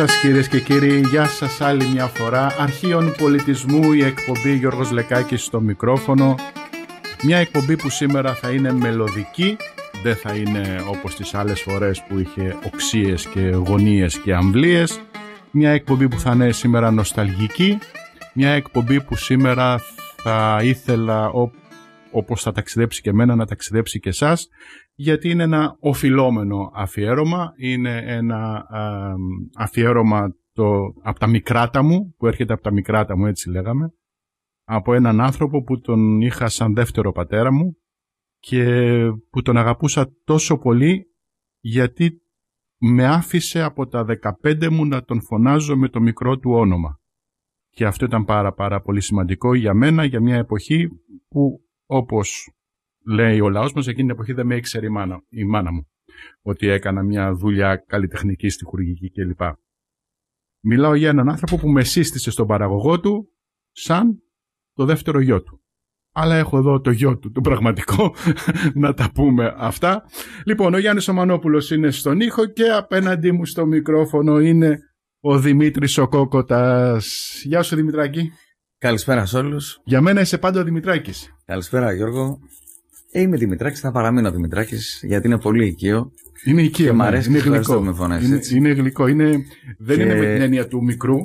σας κυρίες και κύριοι, γεια σας άλλη μια φορά. Αρχείων πολιτισμού η εκπομπή Γιώργος Λεκάκης στο μικρόφωνο. Μια εκπομπή που σήμερα θα είναι μελωδική, δεν θα είναι όπως τις άλλες φορές που είχε οξίες και γωνίες και αμβλίες. Μια εκπομπή που θα είναι σήμερα νοσταλγική, μια εκπομπή που σήμερα θα ήθελα όπως θα ταξιδέψει και εμένα να ταξιδέψει και εσάς γιατί είναι ένα οφειλόμενο αφιέρωμα, είναι ένα αφιέρωμα το, από τα μικράτα μου, που έρχεται από τα μικράτα μου έτσι λέγαμε, από έναν άνθρωπο που τον είχα σαν δεύτερο πατέρα μου και που τον αγαπούσα τόσο πολύ γιατί με άφησε από τα 15 μου να τον φωνάζω με το μικρό του όνομα. Και αυτό ήταν πάρα πάρα πολύ σημαντικό για μένα, για μια εποχή που Όπως λέει ο λαός μας εκείνη την εποχή δεν με ήξερε η μάνα, η μάνα μου, ότι έκανα μια δουλειά καλλιτεχνικής, στη κλπ. Μιλάω για έναν άνθρωπο που με σύστησε στον παραγωγό του σαν το δεύτερο γιο του. Αλλά έχω εδώ το γιο του, το πραγματικό, να τα πούμε αυτά. Λοιπόν, ο Γιάννης Ομανόπουλος είναι στον ήχο και απέναντί μου στο μικρόφωνο είναι ο Δημήτρης ο Κόκοτας. Γεια σου Δημητράκη. Καλησπέρα σε όλους. Για μένα είσαι πάντα ο Δημητράκης. Καλησπέρα, Γιώργο. Ε, είμαι Δημητράκης, θα παραμείνω Δημητράκης, γιατί είναι πολύ οικείο. Είναι οικείο. Και ναι, αρέσει είναι γλυκό. Με φωνές, είναι, είναι γλυκό. Είναι, δεν είναι με την έννοια του μικρού,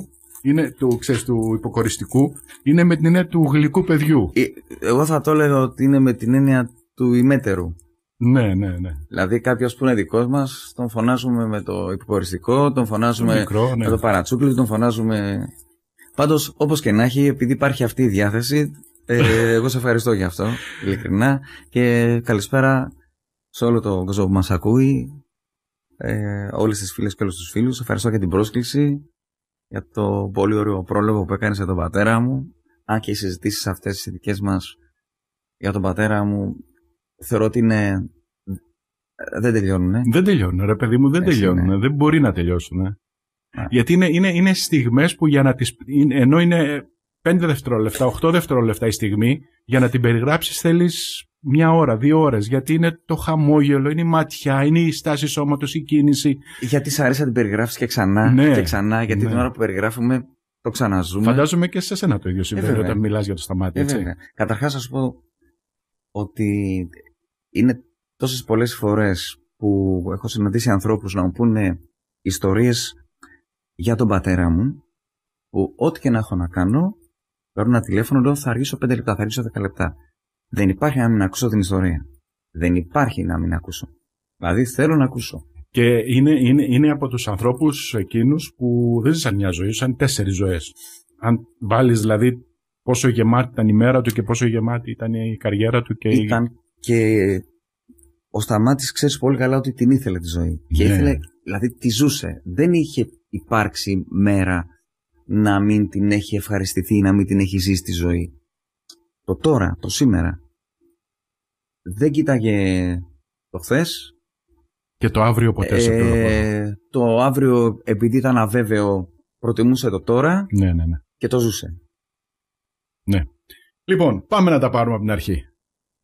είναι του, ξέρεις, του υποκοριστικού, είναι με την έννοια του γλυκού παιδιού. Ε, εγώ θα το έλεγα ότι είναι με την έννοια του ημέτερου. Ναι, ναι, ναι. Δηλαδή κάποιος που είναι δικός μας, τον φωνάζουμε με το υποκοριστικό, τον φωνάζουμε ναι. με το παρατσούκλι, τον φωνάζουμε Πάντως, όπως και να έχει, επειδή υπάρχει αυτή η διάθεση, ε, εγώ σε ευχαριστώ για αυτό, ειλικρινά. Και καλησπέρα σε όλο τον κόσμο που μας ακούει, ε, όλες τις φίλες και όλους τους φίλους. Ευχαριστώ για την πρόσκληση, για το πολύ ωραίο πρόλογο που έκανες για τον πατέρα μου. Αν και οι συζητήσεις αυτές οι δικέ μας για τον πατέρα μου θεωρώ ότι είναι. Δεν τελειώνουν. Ε. Δεν τελειώνουν, ρε παιδί μου, δεν Έτσι τελειώνουν. Δεν μπορεί να τελειώσουν. Ε. Ναι. Γιατί είναι, είναι, είναι στιγμές που για να τις, ενώ είναι 5 δευτερόλεπτα, 8 δευτερόλεπτα η στιγμή, για να την περιγράψεις θέλεις μια ώρα, δύο ώρες. Γιατί είναι το χαμόγελο, είναι η ματιά, είναι η στάση σώματος, η κίνηση. Γιατί σ' αρέσει να την περιγράφεις και ξανά ναι, και ξανά, γιατί ναι. την ώρα που περιγράφουμε το ξαναζούμε. Φαντάζομαι και σε εσένα το ίδιο συμβαίνει ε, όταν μιλάς για το σταμάτη. Ε, Καταρχά, να πω ότι είναι τόσες πολλές φορές που έχω συναντήσει ανθρώπους να μου πούνε ιστορίες για τον πατέρα μου που ό,τι και να έχω να κάνω, παίρνω ένα τηλέφωνο, λέω θα αργήσω 5 λεπτά, θα αργήσω 10 λεπτά. Δεν υπάρχει να μην ακούσω την ιστορία. Δεν υπάρχει να μην ακούσω. Δηλαδή θέλω να ακούσω. Και είναι, είναι, είναι από τους ανθρώπους εκείνους που δεν ζήσαν μια ζωή, σαν τέσσερις ζωές. Αν βάλεις δηλαδή πόσο γεμάτη ήταν η μέρα του και πόσο γεμάτη ήταν η καριέρα του και ήταν και ο Σταμάτης ξέρεις πολύ καλά ότι την ήθελε τη ζωή. Και ναι. ήθελε, δηλαδή τη ζούσε. Δεν είχε υπάρξει μέρα να μην την έχει ευχαριστηθεί ή να μην την έχει ζήσει τη ζωή. Το τώρα, το σήμερα. Δεν κοίταγε το χθες. Και το αύριο ποτέ σε ε, Το αύριο, επειδή ήταν αβέβαιο, προτιμούσε το τώρα. Ναι, ναι, ναι. Και το ζούσε. Ναι. Λοιπόν, πάμε να τα πάρουμε από την αρχή.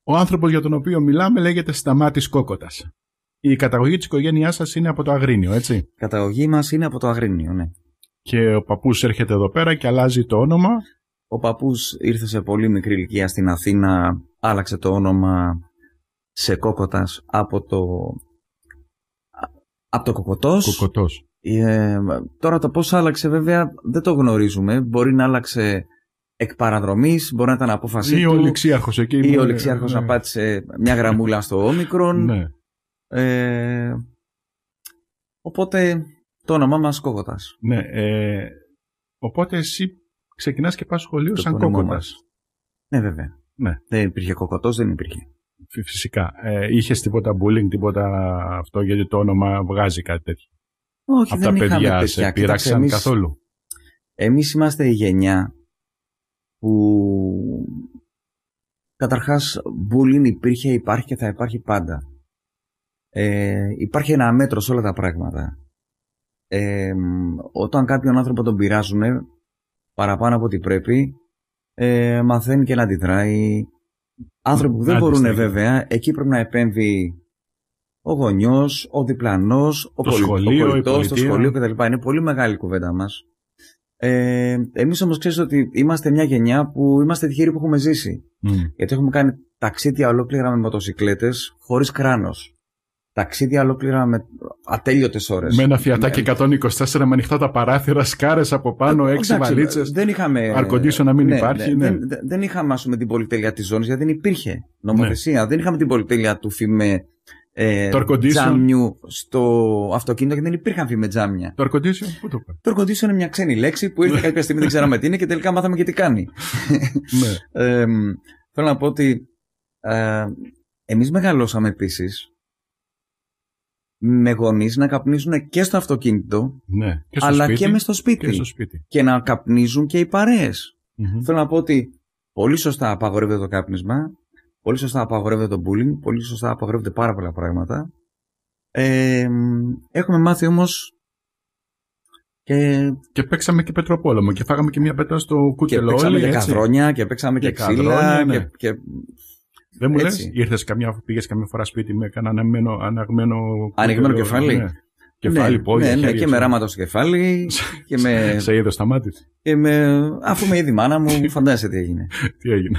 Ο άνθρωπος για τον οποίο μιλάμε λέγεται Σταμάτης Κόκοτας. Η καταγωγή της οικογένειάς σας είναι από το Αγρίνιο, έτσι. Η καταγωγή μας είναι από το Αγρίνιο, ναι. Και ο παππούς έρχεται εδώ πέρα και αλλάζει το όνομα. Ο παππούς ήρθε σε πολύ μικρή ηλικία στην Αθήνα, άλλαξε το όνομα σε Κόκοτας από το. Από το Κοκοτός. Ε, τώρα το πώς άλλαξε βέβαια δεν το γνωρίζουμε. Μπορεί να άλλαξε εκ παραδρομής, μπορεί να ήταν απόφαση ή ο Λεξίαρχος εκεί. Ή ο ναι, Λεξίαρχος να πάτησε μια γραμμούλα στο όμικρον. Ναι. Ε, οπότε το όνομά μας Κόκοτας. Ναι, ε, οπότε εσύ ξεκινάς και πας σχολείο σαν Κόκοτας. Ναι, βέβαια. Ναι. Δεν υπήρχε Κοκοτός, δεν υπήρχε. Φυσικά. Ε, Είχες τίποτα bullying, τίποτα αυτό, γιατί το όνομα βγάζει κάτι τέτοιο. Όχι, Από δεν τα παιδιά σε πειράξαν καθόλου. Εμείς είμαστε η γενιά που καταρχάς bullying υπήρχε, υπάρχει και θα υπάρχει πάντα. Ε, υπάρχει ένα μέτρο σε όλα τα πράγματα. Ε, όταν κάποιον άνθρωπο τον πειράζουν παραπάνω από ό,τι πρέπει, ε, μαθαίνει και να αντιδράει. Άνθρωποι που δεν μπορούν βέβαια, εκεί πρέπει να επέμβει ο γονιός, ο διπλανός, ο, το σχολείο, πολιτός, το σχολείο κτλ. Είναι πολύ μεγάλη κουβέντα μας. Ε, Εμείς όμως ξέρεις ότι είμαστε μια γενιά που είμαστε τυχεροί που έχουμε ζήσει. Mm. Γιατί έχουμε κάνει ταξίδια ολόκληρα με μοτοσυκλέτες χωρίς κράνος. Ταξίδια ολόκληρα με ατέλειωτες ώρες. Με ένα φιατάκι με... 124 με ανοιχτά τα παράθυρα, σκάρες από πάνω, έξι βαλίτσες. Δεν είχαμε. Αρκοντήσιο να μην ναι, υπάρχει. Ναι, δεν, δεν είχαμε, ας πούμε, την πολυτέλεια της ζώνης γιατί δεν υπήρχε νομοθεσία. Δεν είχαμε την πολυτέλεια του φημέ ε, τζάμιου στο αυτοκίνητο και δεν υπήρχαν με τζάμια. Το αρκοντήσιο, πού το είναι μια ξένη λέξη που ήρθε ναι. κάποια στιγμή, δεν ξέραμε τι είναι και τελικά μάθαμε και τι κάνει. Ναι. θέλω να πω ότι ε, εμείς μεγαλώσαμε επίσης με γονείς να καπνίζουν και στο αυτοκίνητο, ναι, και στο αλλά σπίτι, και μες στο σπίτι. Και, να καπνίζουν και οι παρεε Θέλω να πω ότι πολύ σωστά απαγορεύεται το κάπνισμα, Πολύ σωστά απαγορεύεται το bullying, πολύ σωστά απαγορεύονται πάρα πολλά πράγματα. Ε, έχουμε μάθει όμως. Και... και παίξαμε και πετροπόλεμο και φάγαμε και μια πέτρα στο κούκελο. Και παίξαμε και καδρόνια και παίξαμε και, και ξύλα. ναι. και, και... Δεν μου λες, ήρθες καμιά, πήγες καμιά φορά σπίτι με κανένα αναγμένο. Αναγμένο, Ανοιγμένο κεφάλι. Ναι. ναι. Κεφάλι, ναι, πόδια. Ναι, ναι, και με ράματα στο κεφάλι. και με... σε είδε στα μάτια. με... Αφού με είδη μάνα μου, φαντάζεσαι τι έγινε. τι έγινε.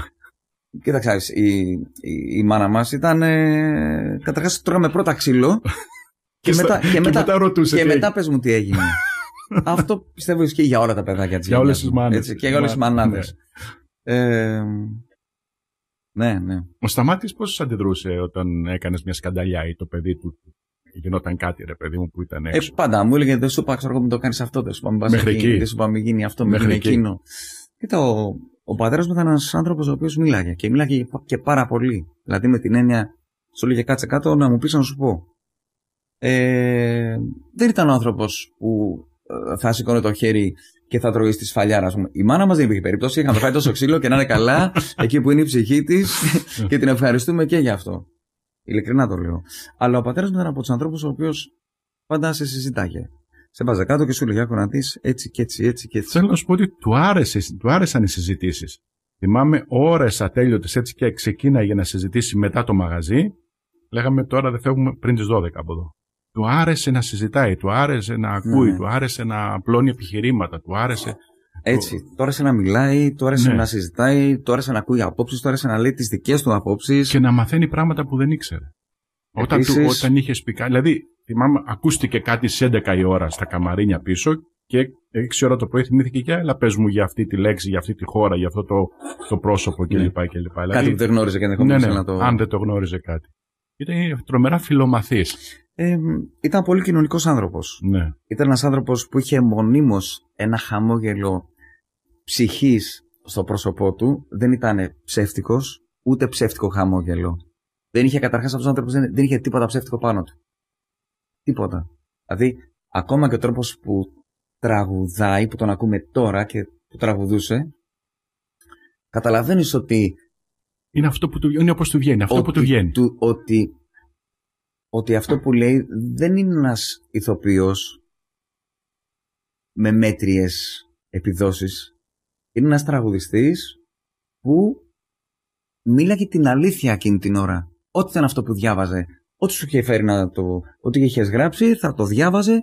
Κοιτάξτε, η, η, η μάνα μας ήταν. Ε, Καταρχάς, τρώγαμε πρώτα ξύλο. και, μετά, και, μετά, και μετά, και μετά πες μου τι έγινε. Αυτό πιστεύω ισχύει για όλα τα παιδάκια της. Για όλες τι μάνε. Και για όλες τις μανάδες. Ναι. Ε, ναι, ναι. Ο Σταμάτης πώς αντιδρούσε όταν έκανες μια σκανταλιά ή το παιδί του γινόταν κάτι, ρε παιδί μου, που ήταν ε, έξω. Ε, πάντα μου έλεγε δεν σου είπα, ξέρω εγώ, μην το κάνεις αυτό, δεν σου είπα, μην γίνει αυτό, μην γίνει εκείνο. Κοίτα, ο, ο πατέρας μου ήταν ένας άνθρωπος ο οποίος μίλαγε και μίλαγε και πάρα πολύ. Δηλαδή με την έννοια, σου λέγε κάτσε κάτω να μου πεις να σου πω. Ε, δεν ήταν ο άνθρωπος που ε, θα σηκώνει το χέρι και θα τρωγεί τη σφαλιάρα, ας πούμε. Η μάνα μας δεν υπήρχε περίπτωση. Είχαμε φάει τόσο ξύλο και να είναι καλά εκεί που είναι η ψυχή της και την ευχαριστούμε και γι' αυτό. Ειλικρινά το λέω. Αλλά ο πατέρας μου ήταν από τους ανθρώπους ο οποίος πάντα σε συζητάγε σε βάζα κάτω και σου λέει: Άκου να δεις έτσι και έτσι, έτσι και έτσι. Θέλω να σου πω ότι του, άρεσε, του άρεσαν οι συζητήσεις. Θυμάμαι ώρες ατέλειωτες έτσι και ξεκίναγε να συζητήσει μετά το μαγαζί. Λέγαμε τώρα δεν φεύγουμε πριν τις 12 από εδώ. Του άρεσε να συζητάει, του άρεσε να ακούει, ναι. ναι. του άρεσε να απλώνει επιχειρήματα, του άρεσε. Έτσι. Του σε να μιλάει, του άρεσε ναι. να συζητάει, του άρεσε να ακούει απόψεις, του άρεσε να λέει τις δικές του απόψεις. Και να μαθαίνει πράγματα που δεν ήξερε. Επίσης... Όταν, του, όταν είχε πει. Δηλαδή, θυμάμαι, ακούστηκε κάτι σε 11 η ώρα στα καμαρίνια πίσω και 6 ώρα το πρωί θυμήθηκε και έλα πες μου για αυτή τη λέξη, για αυτή τη χώρα, για αυτό το, το πρόσωπο ναι. κλπ. Ναι. Κάτι δηλαδή, που δεν γνώριζε και ενδεχομένως ναι, ναι, το. Αν δεν το γνώριζε κάτι. Ήταν τρομερά φιλομαθής. Ε, ήταν πολύ κοινωνικός άνθρωπος. Ναι. Ήταν ένας άνθρωπος που είχε μονίμως ένα χαμόγελο ψυχής στο πρόσωπό του. Δεν ήταν ψεύτικος, ούτε ψεύτικο χαμόγελο. Δεν είχε καταρχάς αυτός ο άνθρωπος, δεν είχε τίποτα ψεύτικο πάνω του. Τίποτα. Δηλαδή, ακόμα και ο τρόπος που τραγουδάει, που τον ακούμε τώρα και που τραγουδούσε, καταλαβαίνεις ότι. Είναι αυτό που του, είναι όπως του βγαίνει. Αυτό που του βγαίνει. ότι, ότι αυτό που λέει δεν είναι ένας ηθοποιός με μέτριες επιδόσεις. Είναι ένας τραγουδιστής που μίλαγε την αλήθεια εκείνη την ώρα. Ό,τι ήταν αυτό που διάβαζε ό,τι σου είχε φέρει να το. ό,τι είχες γράψει, θα το διάβαζε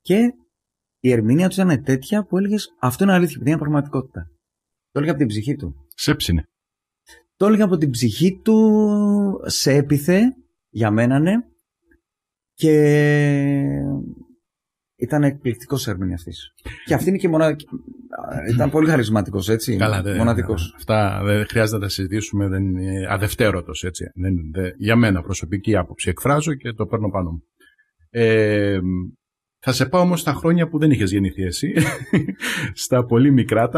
και η ερμηνεία του ήταν τέτοια που έλεγες Αυτό είναι αλήθεια, είναι πραγματικότητα. Το έλεγε από την ψυχή του. Σέψινε. Το έλεγε από την ψυχή του, σε έπιθε, για μένα ναι, και ήταν εκπληκτικός ερμηνευτής. και αυτή είναι και μοναδική ήταν πολύ χαρισματικός, έτσι. Καλά, μοναδικός. Αυτά δεν χρειάζεται να τα συζητήσουμε. Δεν είναι αδευτέρωτο, έτσι. Δεν, για μένα προσωπική άποψη εκφράζω και το παίρνω πάνω μου. Ε, θα σε πάω όμως στα χρόνια που δεν είχες γεννηθεί εσύ. στα πολύ μικρά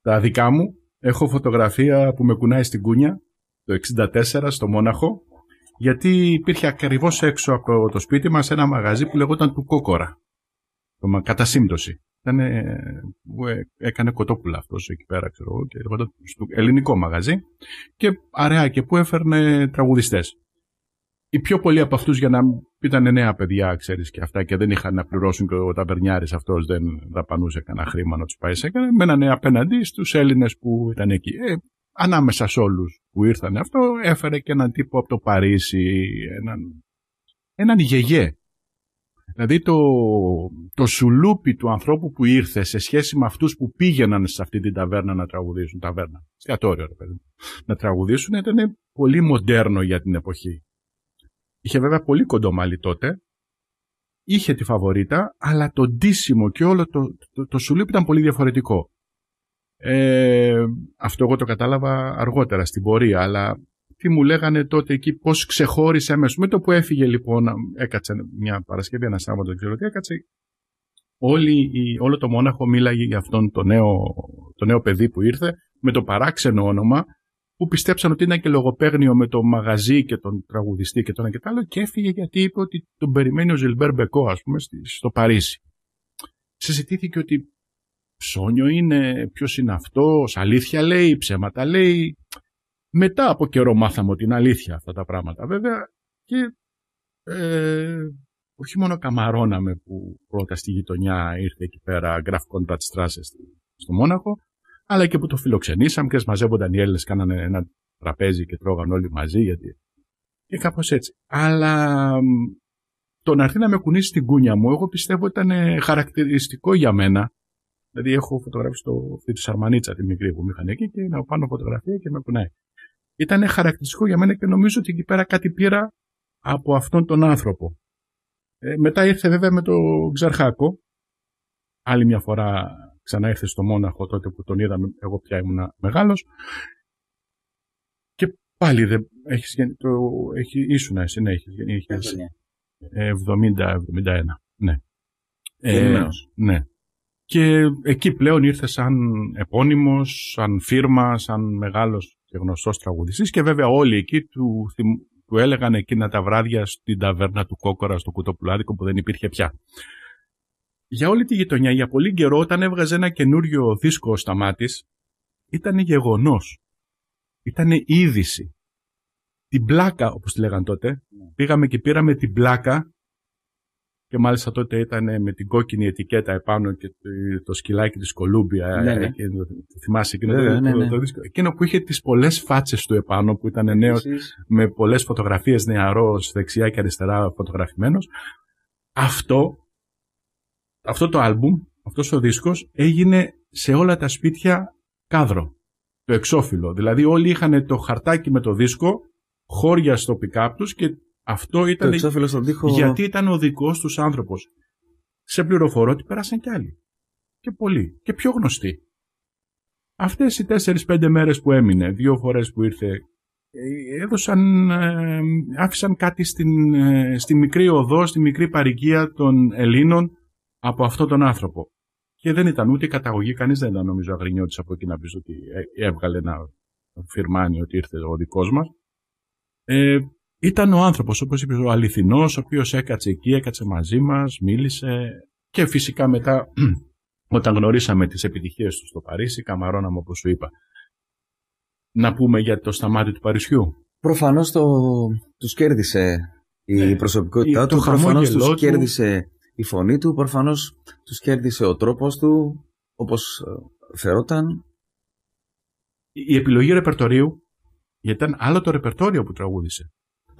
τα δικά μου. Έχω φωτογραφία που με κουνάει στην κούνια το 64 στο Μόναχο γιατί υπήρχε ακριβώς έξω από το σπίτι μας ένα μαγαζί που λεγόταν του Κόκορα. Κατά σύμπτωση ήταν, ε, ε, έκανε κοτόπουλα αυτός εκεί πέρα, ξέρω εγώ, και στο ελληνικό μαγαζί και αραιά και που έφερνε τραγουδιστές. Οι πιο πολλοί από αυτούς για να ήταν νέα παιδιά, ξέρεις και αυτά, και δεν είχαν να πληρώσουν και ο ταβερνιάρης αυτός δεν δαπανούσε κανένα χρήμα να τους πάει σε κανένα. Μένανε απέναντί στους Έλληνες που ήταν εκεί. Ε, ανάμεσα σε όλους που ήρθαν αυτό, έφερε και έναν τύπο από το Παρίσι, έναν, έναν γεγέ Δηλαδή το, το σουλούπι του ανθρώπου που ήρθε σε σχέση με αυτούς που πήγαιναν σε αυτή την ταβέρνα να τραγουδήσουν, ταβέρνα, εστιατόριο ρε παιδί, να τραγουδήσουν ήταν πολύ μοντέρνο για την εποχή. Είχε βέβαια πολύ κοντό μάλι τότε, είχε τη φαβορίτα, αλλά το ντύσιμο και όλο το, το, το σουλούπι ήταν πολύ διαφορετικό. Ε, αυτό εγώ το κατάλαβα αργότερα στην πορεία, αλλά τι μου λέγανε τότε εκεί, πώς ξεχώρισε αμέσως. Με το που έφυγε λοιπόν, έκατσε μια Παρασκευή, ένα Σάββατο, δεν ξέρω τι, έκατσε. Όλη, όλο το μόναχο μίλαγε για αυτόν το νέο, το νέο παιδί που ήρθε, με το παράξενο όνομα, που πιστέψαν ότι ήταν και λογοπαίγνιο με το μαγαζί και τον τραγουδιστή και τον και άλλο, και έφυγε γιατί είπε ότι τον περιμένει ο Ζιλμπέρ Μπεκό, ας πούμε, στο Παρίσι. Συζητήθηκε ότι ψώνιο είναι, ποιος είναι αυτός, αλήθεια λέει, ψέματα λέει. Μετά από καιρό μάθαμε την αλήθεια αυτά τα πράγματα βέβαια και ε, όχι μόνο καμαρώναμε που πρώτα στη γειτονιά ήρθε εκεί πέρα Graf Conrad Strasse στο Μόναχο, αλλά και που το φιλοξενήσαμε και μαζεύονταν οι Έλληνες, κάνανε ένα τραπέζι και τρώγαν όλοι μαζί γιατί... και κάπως έτσι. Αλλά το να έρθει να με κουνήσει στην κούνια μου, εγώ πιστεύω ήταν χαρακτηριστικό για μένα. Δηλαδή έχω φωτογράφει στο αυτή τη Σαρμανίτσα τη μικρή που μου είχαν εκεί και να πάνω φωτογραφία και με κουνάει ήταν χαρακτηριστικό για μένα και νομίζω ότι εκεί πέρα κάτι πήρα από αυτόν τον άνθρωπο. Ε, μετά ήρθε βέβαια με τον Ξαρχάκο. Άλλη μια φορά ξανά ήρθε στο Μόναχο τότε που τον είδαμε, εγώ πια ήμουν μεγάλος. Και πάλι δεν, έχεις, το, έχει, ήσουν εσύ, ναι, εχεις έχεις, 70-71, ναι. Ε, ναι. ε ναι. Και εκεί πλέον ήρθε σαν επώνυμος, σαν φίρμα, σαν μεγάλος και γνωστός τραγουδιστής και βέβαια όλοι εκεί του, του έλεγαν εκείνα τα βράδια στην ταβέρνα του Κόκορα στο Κουτοπουλάδικο που δεν υπήρχε πια. Για όλη τη γειτονιά, για πολύ καιρό, όταν έβγαζε ένα καινούριο δίσκο ο Σταμάτης, ήταν γεγονός. Ήταν είδηση. Την πλάκα, όπως τη λέγαν τότε, ναι. πήγαμε και πήραμε την πλάκα και μάλιστα τότε ήταν ε, με την κόκκινη ετικέτα επάνω και το σκυλάκι της Κολούμπια. Ε, ναι, ναι. θυμάσαι εκείνο, ναι, το, ναι, δίσκο. εκείνο που είχε τις πολλές φάτσες του επάνω που ήταν νέος με πολλές φωτογραφίες νεαρός δεξιά και αριστερά φωτογραφημένος. Αυτό, αυτό το άλμπουμ, αυτός ο δίσκος έγινε σε όλα τα σπίτια κάδρο. Το εξώφυλλο. Δηλαδή όλοι είχαν το χαρτάκι με το δίσκο χώρια στο πικάπ και αυτό ε, ήταν. Γιατί ήταν ο δικός τους άνθρωπος. Σε πληροφορώ ότι πέρασαν κι άλλοι. Και πολλοί. Και πιο γνωστοί. Αυτές οι 4 πεντε μέρες που έμεινε, δύο φορές που ήρθε, ε, έδωσαν, ε, άφησαν κάτι στην, στη μικρή οδό, στη μικρή παρικία των Ελλήνων από αυτόν τον άνθρωπο. Και δεν ήταν ούτε η καταγωγή, κανείς δεν ήταν νομίζω αγρινιώτης από εκεί να πεις ότι έβγαλε ένα φιρμάνι ότι ήρθε ο δικός μας. Ε, ήταν ο άνθρωπος, όπως είπες ο αληθινός, ο οποίος έκατσε εκεί, έκατσε μαζί μας, μίλησε και φυσικά μετά όταν γνωρίσαμε τις επιτυχίες του στο Παρίσι, καμαρώναμε όπως σου είπα. Να πούμε για το σταμάτη του Παρισιού. Προφανώς το, τους κέρδισε η ναι. προσωπικότητά του, το προφανώς τους του... κέρδισε η φωνή του, προφανώς τους κέρδισε ο τρόπος του, όπως ε, φερόταν. Η επιλογή ρεπερτορίου, γιατί ήταν άλλο το ρεπερτόριο που τραγούδησε.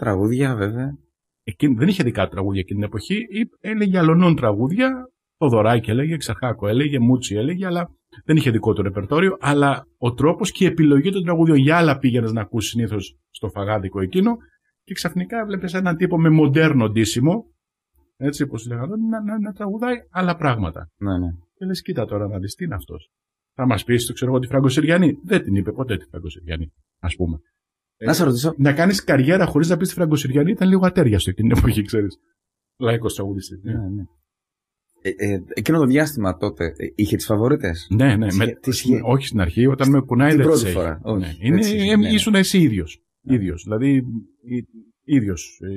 Τραγούδια, βέβαια. Εκείνη, δεν είχε δικά τραγούδια εκείνη την εποχή. Έλεγε αλωνών τραγούδια. Το Δωράκι έλεγε, Ξαχάκο έλεγε, Μούτσι έλεγε, αλλά δεν είχε δικό του ρεπερτόριο. Αλλά ο τρόπος και η επιλογή των τραγουδιών για άλλα πήγαινες να ακούσει συνήθως στο φαγάδικο εκείνο. Και ξαφνικά βλέπεις έναν τύπο με μοντέρνο ντύσιμο, έτσι όπως λέγανε, να, να, να, τραγουδάει άλλα πράγματα. Ναι, ναι. Και λες, κοίτα τώρα να δεις τι είναι αυτός. Θα μας πεις, το ξέρω εγώ, τη Φραγκοσυριανή. Δεν την είπε ποτέ τη Φραγκοσυριανή, ας πούμε. Ε, να σε ρωτήσω. Να κάνεις καριέρα χωρίς να πεις τη Φραγκοσυριανή ήταν λίγο ατέριαστο εκείνη την εποχή, ξέρεις. Λαϊκός τραγουδιστής. Ναι. ναι, ναι. Ε, ε, εκείνο το διάστημα τότε ε, είχε τις φαβορείτε. Ναι, ναι. Με, τις... Όχι στην αρχή, όταν με κουνάει δεν πρώτη φορά. Ναι, είναι ναι. Είναι, ήσουν ναι. εσύ ίδιος. Ίδιος. Δηλαδή, ίδιος. Ε,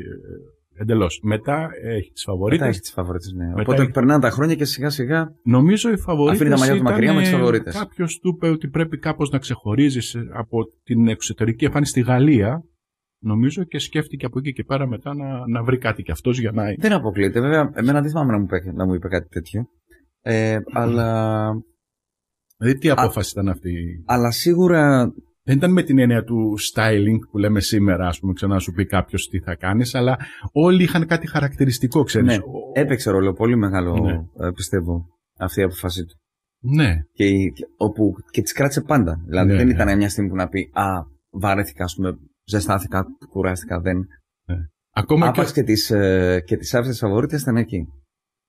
Εντελώς. Μετά έχει τις φαβορίτες. Μετά έχει τις φαβορίτες, ναι. Μετά Οπότε έχει... περνάνε τα χρόνια και σιγά σιγά. Νομίζω οι φαβορίτες. Αφήνει τα μαλλιά τους μακριά με τις φαβορίτες. Κάποιος του είπε ότι πρέπει κάπως να ξεχωρίζεις από την εξωτερική εμφάνιση στη Γαλλία. Νομίζω και σκέφτηκε από εκεί και πέρα μετά να, να βρει κάτι κι αυτός για να. Δεν αποκλείεται. Βέβαια, εμένα δεν θυμάμαι να μου, είπε, να μου είπε κάτι τέτοιο. Ε, αλλά. Δηλαδή, τι απόφαση ήταν αυτή. Αλλά σίγουρα δεν ήταν με την έννοια του styling που λέμε σήμερα, ας πούμε, ξανά σου πει κάποιος τι θα κάνεις, αλλά όλοι είχαν κάτι χαρακτηριστικό, ξέρεις. Ναι, έπαιξε ρόλο πολύ μεγάλο, ναι. ε, πιστεύω, αυτή η αποφασή του. Ναι. Και, και όπου, και τι κράτησε πάντα. Δηλαδή ναι, δεν ναι. ήταν μια στιγμή που να πει Α, βαρέθηκα, ας πούμε, ζεστάθηκα, κουράστηκα, δεν. Ναι. Ακόμα άπαξ και, και τις άφησε άψε ήταν εκεί.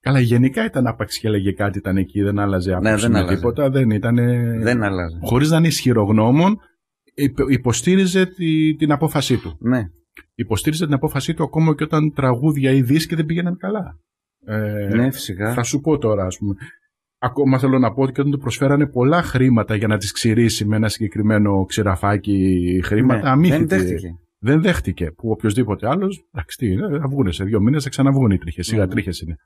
Καλά, γενικά ήταν άπαξ και έλεγε κάτι ήταν εκεί, δεν άλλαζε ναι, άποψη ναι, τίποτα. Δεν ήταν. Δεν άλλαζε. Χωρίς να είναι ισχυρογνώμων, υποστήριζε τη, την απόφασή του. Ναι. Υποστήριζε την απόφασή του ακόμα και όταν τραγούδια ή δίσκοι δεν πήγαιναν καλά. Ε, ναι, φυσικά. Θα σου πω τώρα, ας πούμε. Ακόμα θέλω να πω ότι όταν του προσφέρανε πολλά χρήματα για να τις ξηρίσει με ένα συγκεκριμένο ξηραφάκι χρήματα, ναι, Δεν δέχτηκε. Δεν δέχτηκε. Που οποιοδήποτε άλλος, εντάξει, τι θα σε δύο μήνες, θα ξαναβγούν οι τρίχες. Σιγά ναι, ναι. είναι.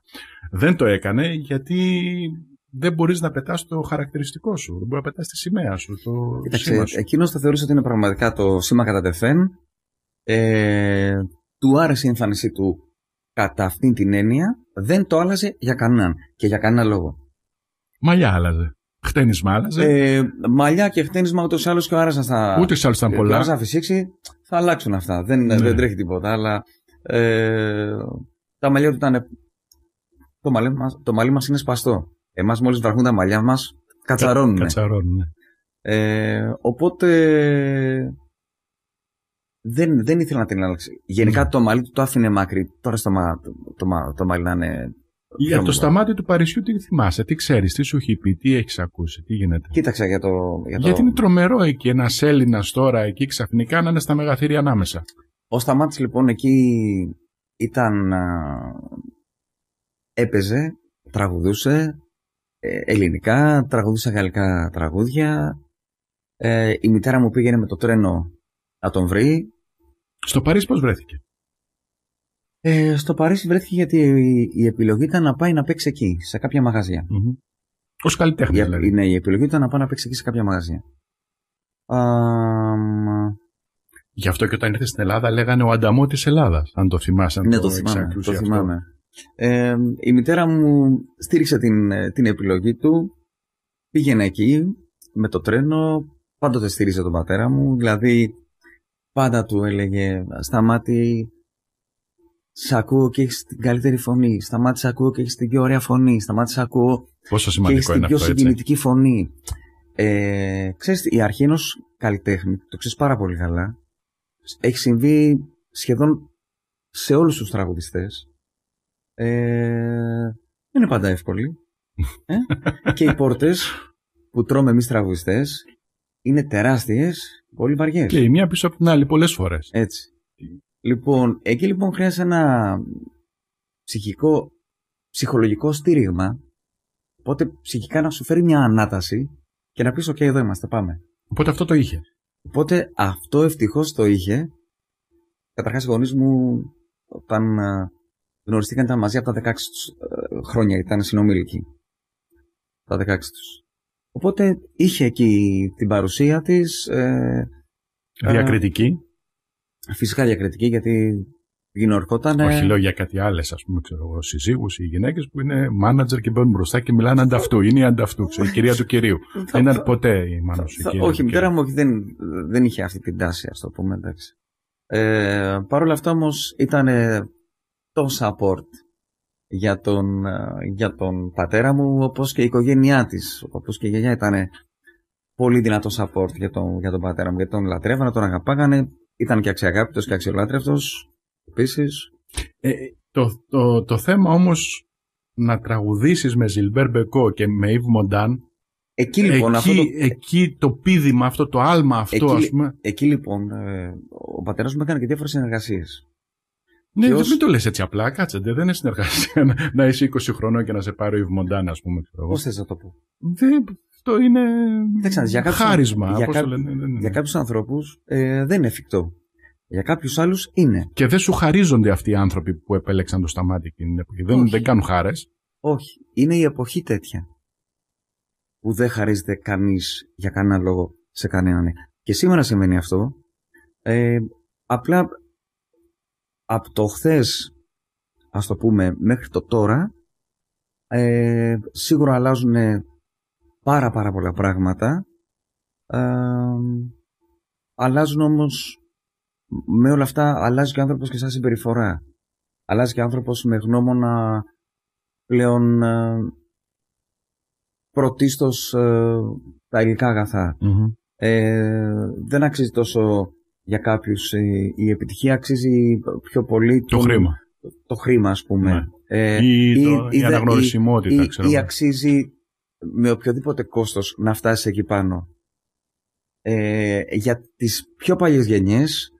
Δεν το έκανε γιατί δεν μπορείς να πετάς το χαρακτηριστικό σου. Δεν μπορείς να πετάς τη σημαία σου. Το Κοίταξε, εκείνος θα θεωρούσε ότι είναι πραγματικά το σήμα κατά τεφέν Ε, του άρεσε η εμφάνισή του κατά αυτήν την έννοια. Δεν το άλλαζε για κανέναν και για κανένα λόγο. Μαλλιά άλλαζε. Χτένισμα άλλαζε. Ε, μαλλιά και χτένισμα ούτως ή άλλως και ο Άρας θα. Ούτε ή άλλως ήταν ε, πολλά. θα φυσήξει, θα αλλάξουν αυτά. Δεν, ναι. δεν τρέχει τίποτα. Αλλά ε, τα μαλλιά του ήταν. Το μαλλί, μας είναι σπαστό. Εμάς, μόλις βραχούν τα μαλλιά μας, κατσαρώνουν. Κατσαρώνουν. Ε, οπότε. Δεν, δεν ήθελα να την άλλαξει. Γενικά ναι. το μαλλί του το άφηνε μακρύ. Τώρα μα, το, το, το μαλλί να είναι. Για το, σταμάτη του Παρισιού τι θυμάσαι, τι ξέρεις, τι σου έχει πει, τι έχεις ακούσει, τι γίνεται. Κοίταξα για το. Για το... Γιατί είναι τρομερό εκεί ένας Έλληνας τώρα εκεί ξαφνικά να είναι στα μεγαθύρια ανάμεσα. Ο Σταμάτης λοιπόν εκεί ήταν. έπαιζε, τραγουδούσε, ε, ελληνικά, τραγουδούσα γαλλικά τραγούδια. Ε, η μητέρα μου πήγαινε με το τρένο να τον βρει. Στο Παρίσι πώς βρέθηκε? Ε, στο Παρίσι βρέθηκε γιατί η επιλογή ήταν να πάει να παίξει εκεί, σε κάποια μαγαζιά. Mm-hmm. Ως καλλιτέχνη δηλαδή. Ναι, η επιλογή ήταν να πάει να παίξει εκεί σε κάποια μαγαζιά. Α, Γι' αυτό και όταν ήρθε στην Ελλάδα λέγανε ο Ανταμό τη Ελλάδας, αν το θυμάσαι. Ναι, το, το θυμάμαι. Το θυμάμαι. Ε, η μητέρα μου στήριξε την, την επιλογή του, πήγαινε εκεί με το τρένο, πάντοτε στήριζε τον πατέρα μου, δηλαδή πάντα του έλεγε σταμάτη σ' ακούω και έχεις την καλύτερη φωνή. Σταμάτη, ακούω και έχεις την πιο ωραία φωνή. Σταμάτη, ακούω και έχεις την πιο συγκινητική φωνή. Ε, ξέρεις, η αρχή ενός καλλιτέχνη, το ξέρεις πάρα πολύ καλά, έχεις συμβεί σχεδόν σε όλους τους τραγουδιστές ε, δεν είναι πάντα εύκολη. Ε, και οι πόρτες που τρώμε εμείς τραγουδιστές είναι τεράστιες, πολύ βαριές. Και η μία πίσω από την άλλη, πολλές φορές. Έτσι. Λοιπόν, εκεί λοιπόν χρειάζεται ένα ψυχικό, ψυχολογικό στήριγμα. Οπότε ψυχικά να σου φέρει μια ανάταση και να πεις «ΟΚ, εδώ είμαστε, πάμε». Οπότε αυτό το είχε. Οπότε αυτό ευτυχώς το είχε. Καταρχάς, οι γονείς μου όταν ε, Γνωριστήκαν, ήταν μαζί από τα 16 ε, χρόνια, ήταν συνομήλικοι. Τα 16 τους. Οπότε είχε εκεί την παρουσία της. Ε, ε, διακριτική. φυσικά διακριτική, γιατί γνωρκόταν. Όχι λέω για κάτι άλλες, ας πούμε, ξέρω εγώ, συζύγους ή γυναίκες που είναι μάνατζερ και μπαίνουν μπροστά και μιλάνε ανταυτού. Είναι η ανταυτού, ξέρω, η κυρία του κυρίου. δεν ήταν ποτέ η μάνα σου. Όχι, η μανα σου οχι μητερα μου δεν, δεν είχε αυτή την τάση, ας το πούμε, Ε, Παρ' όλα αυτά όμως ήταν το support για τον, ε, για τον πατέρα μου όπως και η οικογένειά της όπως και η γιαγιά ήταν πολύ δυνατό support για τον, για τον πατέρα μου γιατί τον λατρεύανε, τον αγαπάγανε ήταν και αξιαγάπητος και αξιολάτρευτος επίσης ε, το, το, το θέμα όμως να τραγουδήσεις με Ζιλμπέρ Μπεκό και με Ιβ Μοντάν Εκεί λοιπόν, εκεί, αυτό το... εκεί το πίδημα αυτό, το άλμα αυτό, εκεί, πούμε. Εκεί λοιπόν, ε, ο πατέρας μου έκανε και διάφορες συνεργασίες. Ναι, Ποιος... το λες έτσι απλά, κάτσε. Δεν είναι συνεργασία να, είσαι 20 χρόνων και να σε πάρει ο Μοντάνα, ας πούμε. Πώς θες να το πω. Δεν, το είναι. Δεν ξέρω, για κάποιους, χάρισμα. Για, κά... Ναι, ναι, ναι, για κάποιους ανθρώπους ε, δεν είναι εφικτό. Για κάποιους άλλους είναι. Και δεν σου χαρίζονται αυτοί οι άνθρωποι που επέλεξαν το σταμάτη εκείνη την εποχή. Δεν, κάνουν χάρες. Όχι. Είναι η εποχή τέτοια. Που δεν χαρίζεται κανείς για κανένα λόγο σε κανέναν. Και σήμερα σημαίνει αυτό. Ε, απλά από το χθες, ας το πούμε, μέχρι το τώρα, ε, σίγουρα αλλάζουν πάρα πάρα πολλά πράγματα. Ε, αλλάζουν όμως, με όλα αυτά, αλλάζει και ο άνθρωπος και σαν συμπεριφορά. Αλλάζει και ο άνθρωπος με γνώμονα πλέον ε, ε τα υλικά ε, δεν αξίζει τόσο για κάποιους ε, η επιτυχία αξίζει πιο πολύ το τον, χρήμα. Το χρήμα, ας πούμε. Ναι. Ε, η αναγνωρισιμοτητα η αξίζει με οποιοδήποτε κόστος να φτάσεις εκεί πάνω. Ε, για τις πιο παλιές γενιές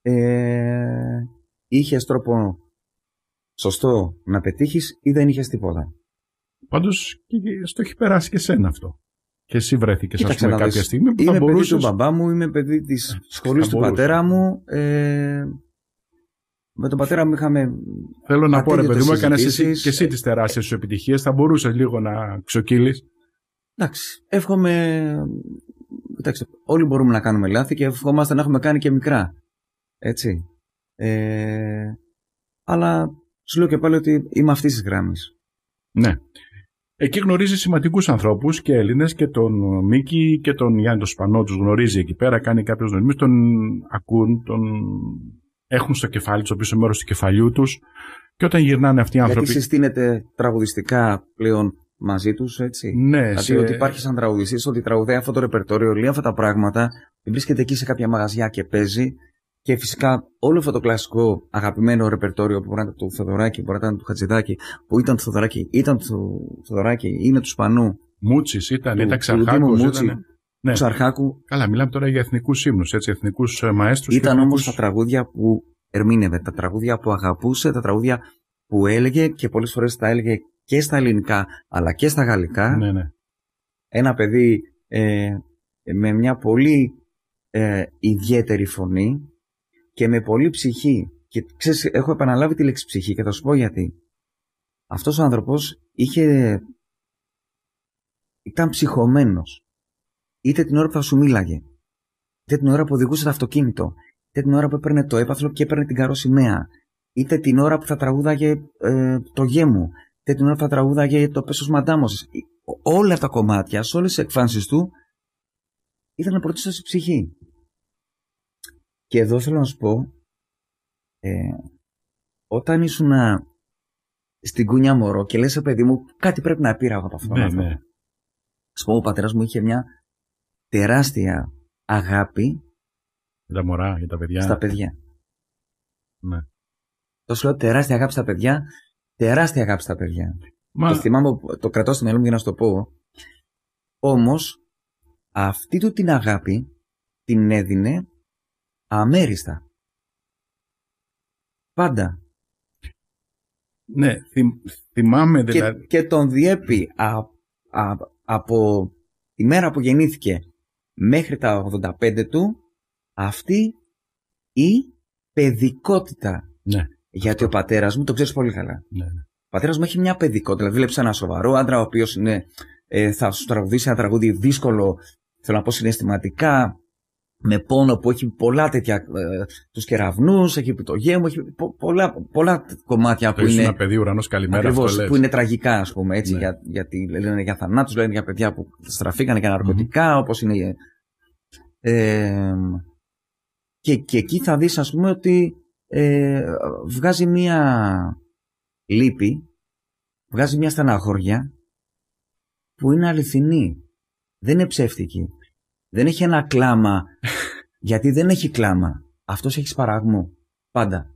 ε, είχες τρόπο σωστό να πετύχεις ή δεν είχες τίποτα. Πάντως στο έχει περάσει και σένα αυτό. Και εσύ βρέθηκες, ας πούμε, κάποια στιγμή που είμαι θα μπορούσες... παιδί του μπαμπά μου, είμαι παιδί της σχολής του πατέρα μου. Ε, με τον πατέρα μου είχαμε. Θέλω να πω, ρε παιδί μου, έκανες εσύ, και εσύ τις τεράστιες σου επιτυχίες. Θα μπορούσες λίγο να ξοκύλεις. Εντάξει. Εύχομαι. Εντάξει, όλοι μπορούμε να κάνουμε λάθη και ευχόμαστε να έχουμε κάνει και μικρά. Έτσι. Ε, αλλά σου λέω και πάλι ότι είμαι αυτής της γραμμή. Ναι. Εκεί γνωρίζει σημαντικούς ανθρώπους και Έλληνες και τον Μίκη και τον Γιάννη τον Σπανό. Τους γνωρίζει εκεί πέρα, κάνει κάποιο γνωρισμού, τον ακούν, τον έχουν στο κεφάλι τους, στο πίσω μέρος του κεφαλιού τους. Και όταν γυρνάνε αυτοί οι άνθρωποι. Γιατί συστήνεται τραγουδιστικά πλέον μαζί τους, έτσι. Ναι, δηλαδή σε... ότι υπάρχει σαν τραγουδιστής, ότι τραγουδάει αυτό το ρεπερτόριο, λέει αυτά τα πράγματα, βρίσκεται εκεί σε κάποια μαγαζιά και παίζει και φυσικά όλο αυτό το κλασικό αγαπημένο ρεπερτόριο που μπορεί να ήταν του Θεοδωράκη, μπορεί να ήταν του Χατζηδάκη, που ήταν του Θεοδωράκη, ήταν του Θεοδωράκη, είναι του Σπανού. Μούτσι ήταν, ήταν Ξαρχάκου. Ήταν... Ναι. Ξαρχάκου. Καλά, μιλάμε τώρα για εθνικούς ύμνους, έτσι, εθνικούς ε, μαέστρους. Ήταν όμως τα τραγούδια που ερμήνευε, τα τραγούδια που αγαπούσε, τα τραγούδια που έλεγε και πολλές φορές τα έλεγε και στα ελληνικά αλλά και στα γαλλικά. Ναι, ναι. Ένα παιδί ε, με μια πολύ ε, ιδιαίτερη φωνή και με πολύ ψυχή. Και ξέρεις, έχω επαναλάβει τη λέξη ψυχή και θα σου πω γιατί. Αυτός ο άνθρωπος είχε... ήταν ψυχωμένος. Είτε την ώρα που θα σου μίλαγε, είτε την ώρα που οδηγούσε το αυτοκίνητο, είτε την ώρα που έπαιρνε το έπαθλο και έπαιρνε την καροσημαία, είτε την ώρα που θα τραγούδαγε ε, το γέμου, είτε την ώρα που θα τραγούδαγε το πέσος μαντάμωση. Όλα τα κομμάτια, σε όλες τις εκφάνσεις του, ήταν πρωτίστως η ψυχή. Και εδώ θέλω να σου πω, ε, όταν ήσουν ε, στην κούνια μωρό και λες, παιδί μου, κάτι πρέπει να πήρα από αυτό. Ναι, ναι. πω ο πατέρας μου είχε μια τεράστια αγάπη για τα μωρά, για τα παιδιά. Στα παιδιά. Ναι. Το λέω τεράστια αγάπη στα παιδιά, τεράστια αγάπη στα παιδιά. Μα... Το θυμάμαι, το κρατώ στο μυαλό για να σου το πω. Όμως, αυτή του την αγάπη την έδινε αμέριστα. Πάντα. Ναι, θυμάμαι δηλαδή. Και, τον διέπει α, α, από τη μέρα που γεννήθηκε μέχρι τα 85 του αυτή η παιδικότητα. Ναι. Γιατί ο πατέρας μου, το ξέρεις πολύ καλά. Ναι, ναι, Ο πατέρας μου έχει μια παιδικότητα. Δηλαδή, βλέπεις ένα σοβαρό άντρα, ο οποίος ε, θα σου τραγουδήσει ένα τραγούδι δύσκολο, θέλω να πω συναισθηματικά, με πόνο που έχει πολλά τέτοια. Ε, τους κεραυνούς, έχει πει το γέμο, έχει πο, πολλά, πολλά κομμάτια που είναι. Ένα παιδί ουρανός, καλημέρα. Ακριβώς, που είναι τραγικά, ας πούμε έτσι. Ναι. Για, γιατί λένε για θανάτους, λένε για παιδιά που στραφήκανε για ναρκωτικά, είναι. Ε, και, και εκεί θα δεις ας πούμε ότι ε, βγάζει μία λύπη, βγάζει μία στεναχώρια που είναι αληθινή, δεν είναι ψεύτικη. Δεν έχει ένα κλάμα. γιατί δεν έχει κλάμα. Αυτός έχεις σπαράγμο. Πάντα.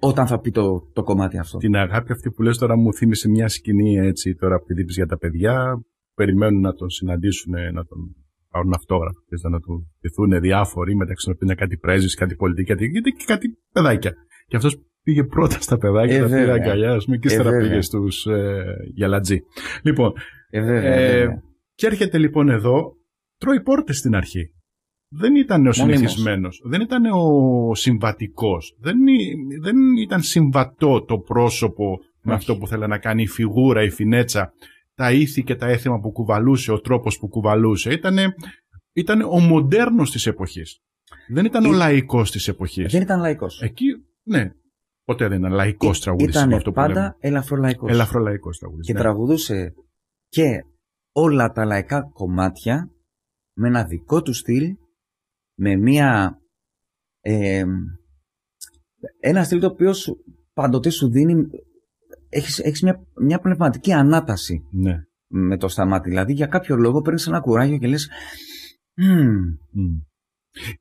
Όταν θα πει το, το κομμάτι αυτό. Την αγάπη αυτή που λες τώρα μου θύμισε μια σκηνή έτσι τώρα που δείπεις για τα παιδιά. Περιμένουν να τον συναντήσουν, να τον πάρουν αυτόγραφο και να του πειθούν διάφοροι μεταξύ των οποίων είναι κάτι πρέζει, κάτι πολιτική κάτι, και κάτι παιδάκια. Και αυτός πήγε πρώτα στα παιδάκια, ε, τα πήρε αγκαλιά, ας πούμε, και ε, ύστερα πήγε στους ε, Λοιπόν. Ε, ε, βέβαια. και έρχεται λοιπόν εδώ τρώει πόρτες στην αρχή. Δεν ήταν ο συνηθισμένος, δεν ήταν ο συμβατικός, δεν, δεν ήταν συμβατό το πρόσωπο με αυτό που θέλει να κάνει η φιγούρα, η φινέτσα, τα ήθη και τα έθιμα που κουβαλούσε, ο τρόπος που κουβαλούσε. Ήτανε, ήταν ο μοντέρνος της εποχής. Δεν ήταν ο ε, λαϊκός της εποχής. Δεν ήταν λαϊκός. Εκεί, ναι, Ποτέ δεν ήταν λαϊκός ε, τραγουδιστής. Ήταν αυτό που πάντα ελαφρολαϊκός. Ελαφρολαϊκός τραγουδιστής. Και ναι. τραγουδούσε και όλα τα λαϊκά κομμάτια με ένα δικό του στυλ, με μια... ένα στυλ το οποίο σου, παντοτέ σου δίνει... Έχεις, μια, μια πνευματική ανάταση ναι. με το σταμάτη. Δηλαδή για κάποιο λόγο παίρνεις ένα κουράγιο και λες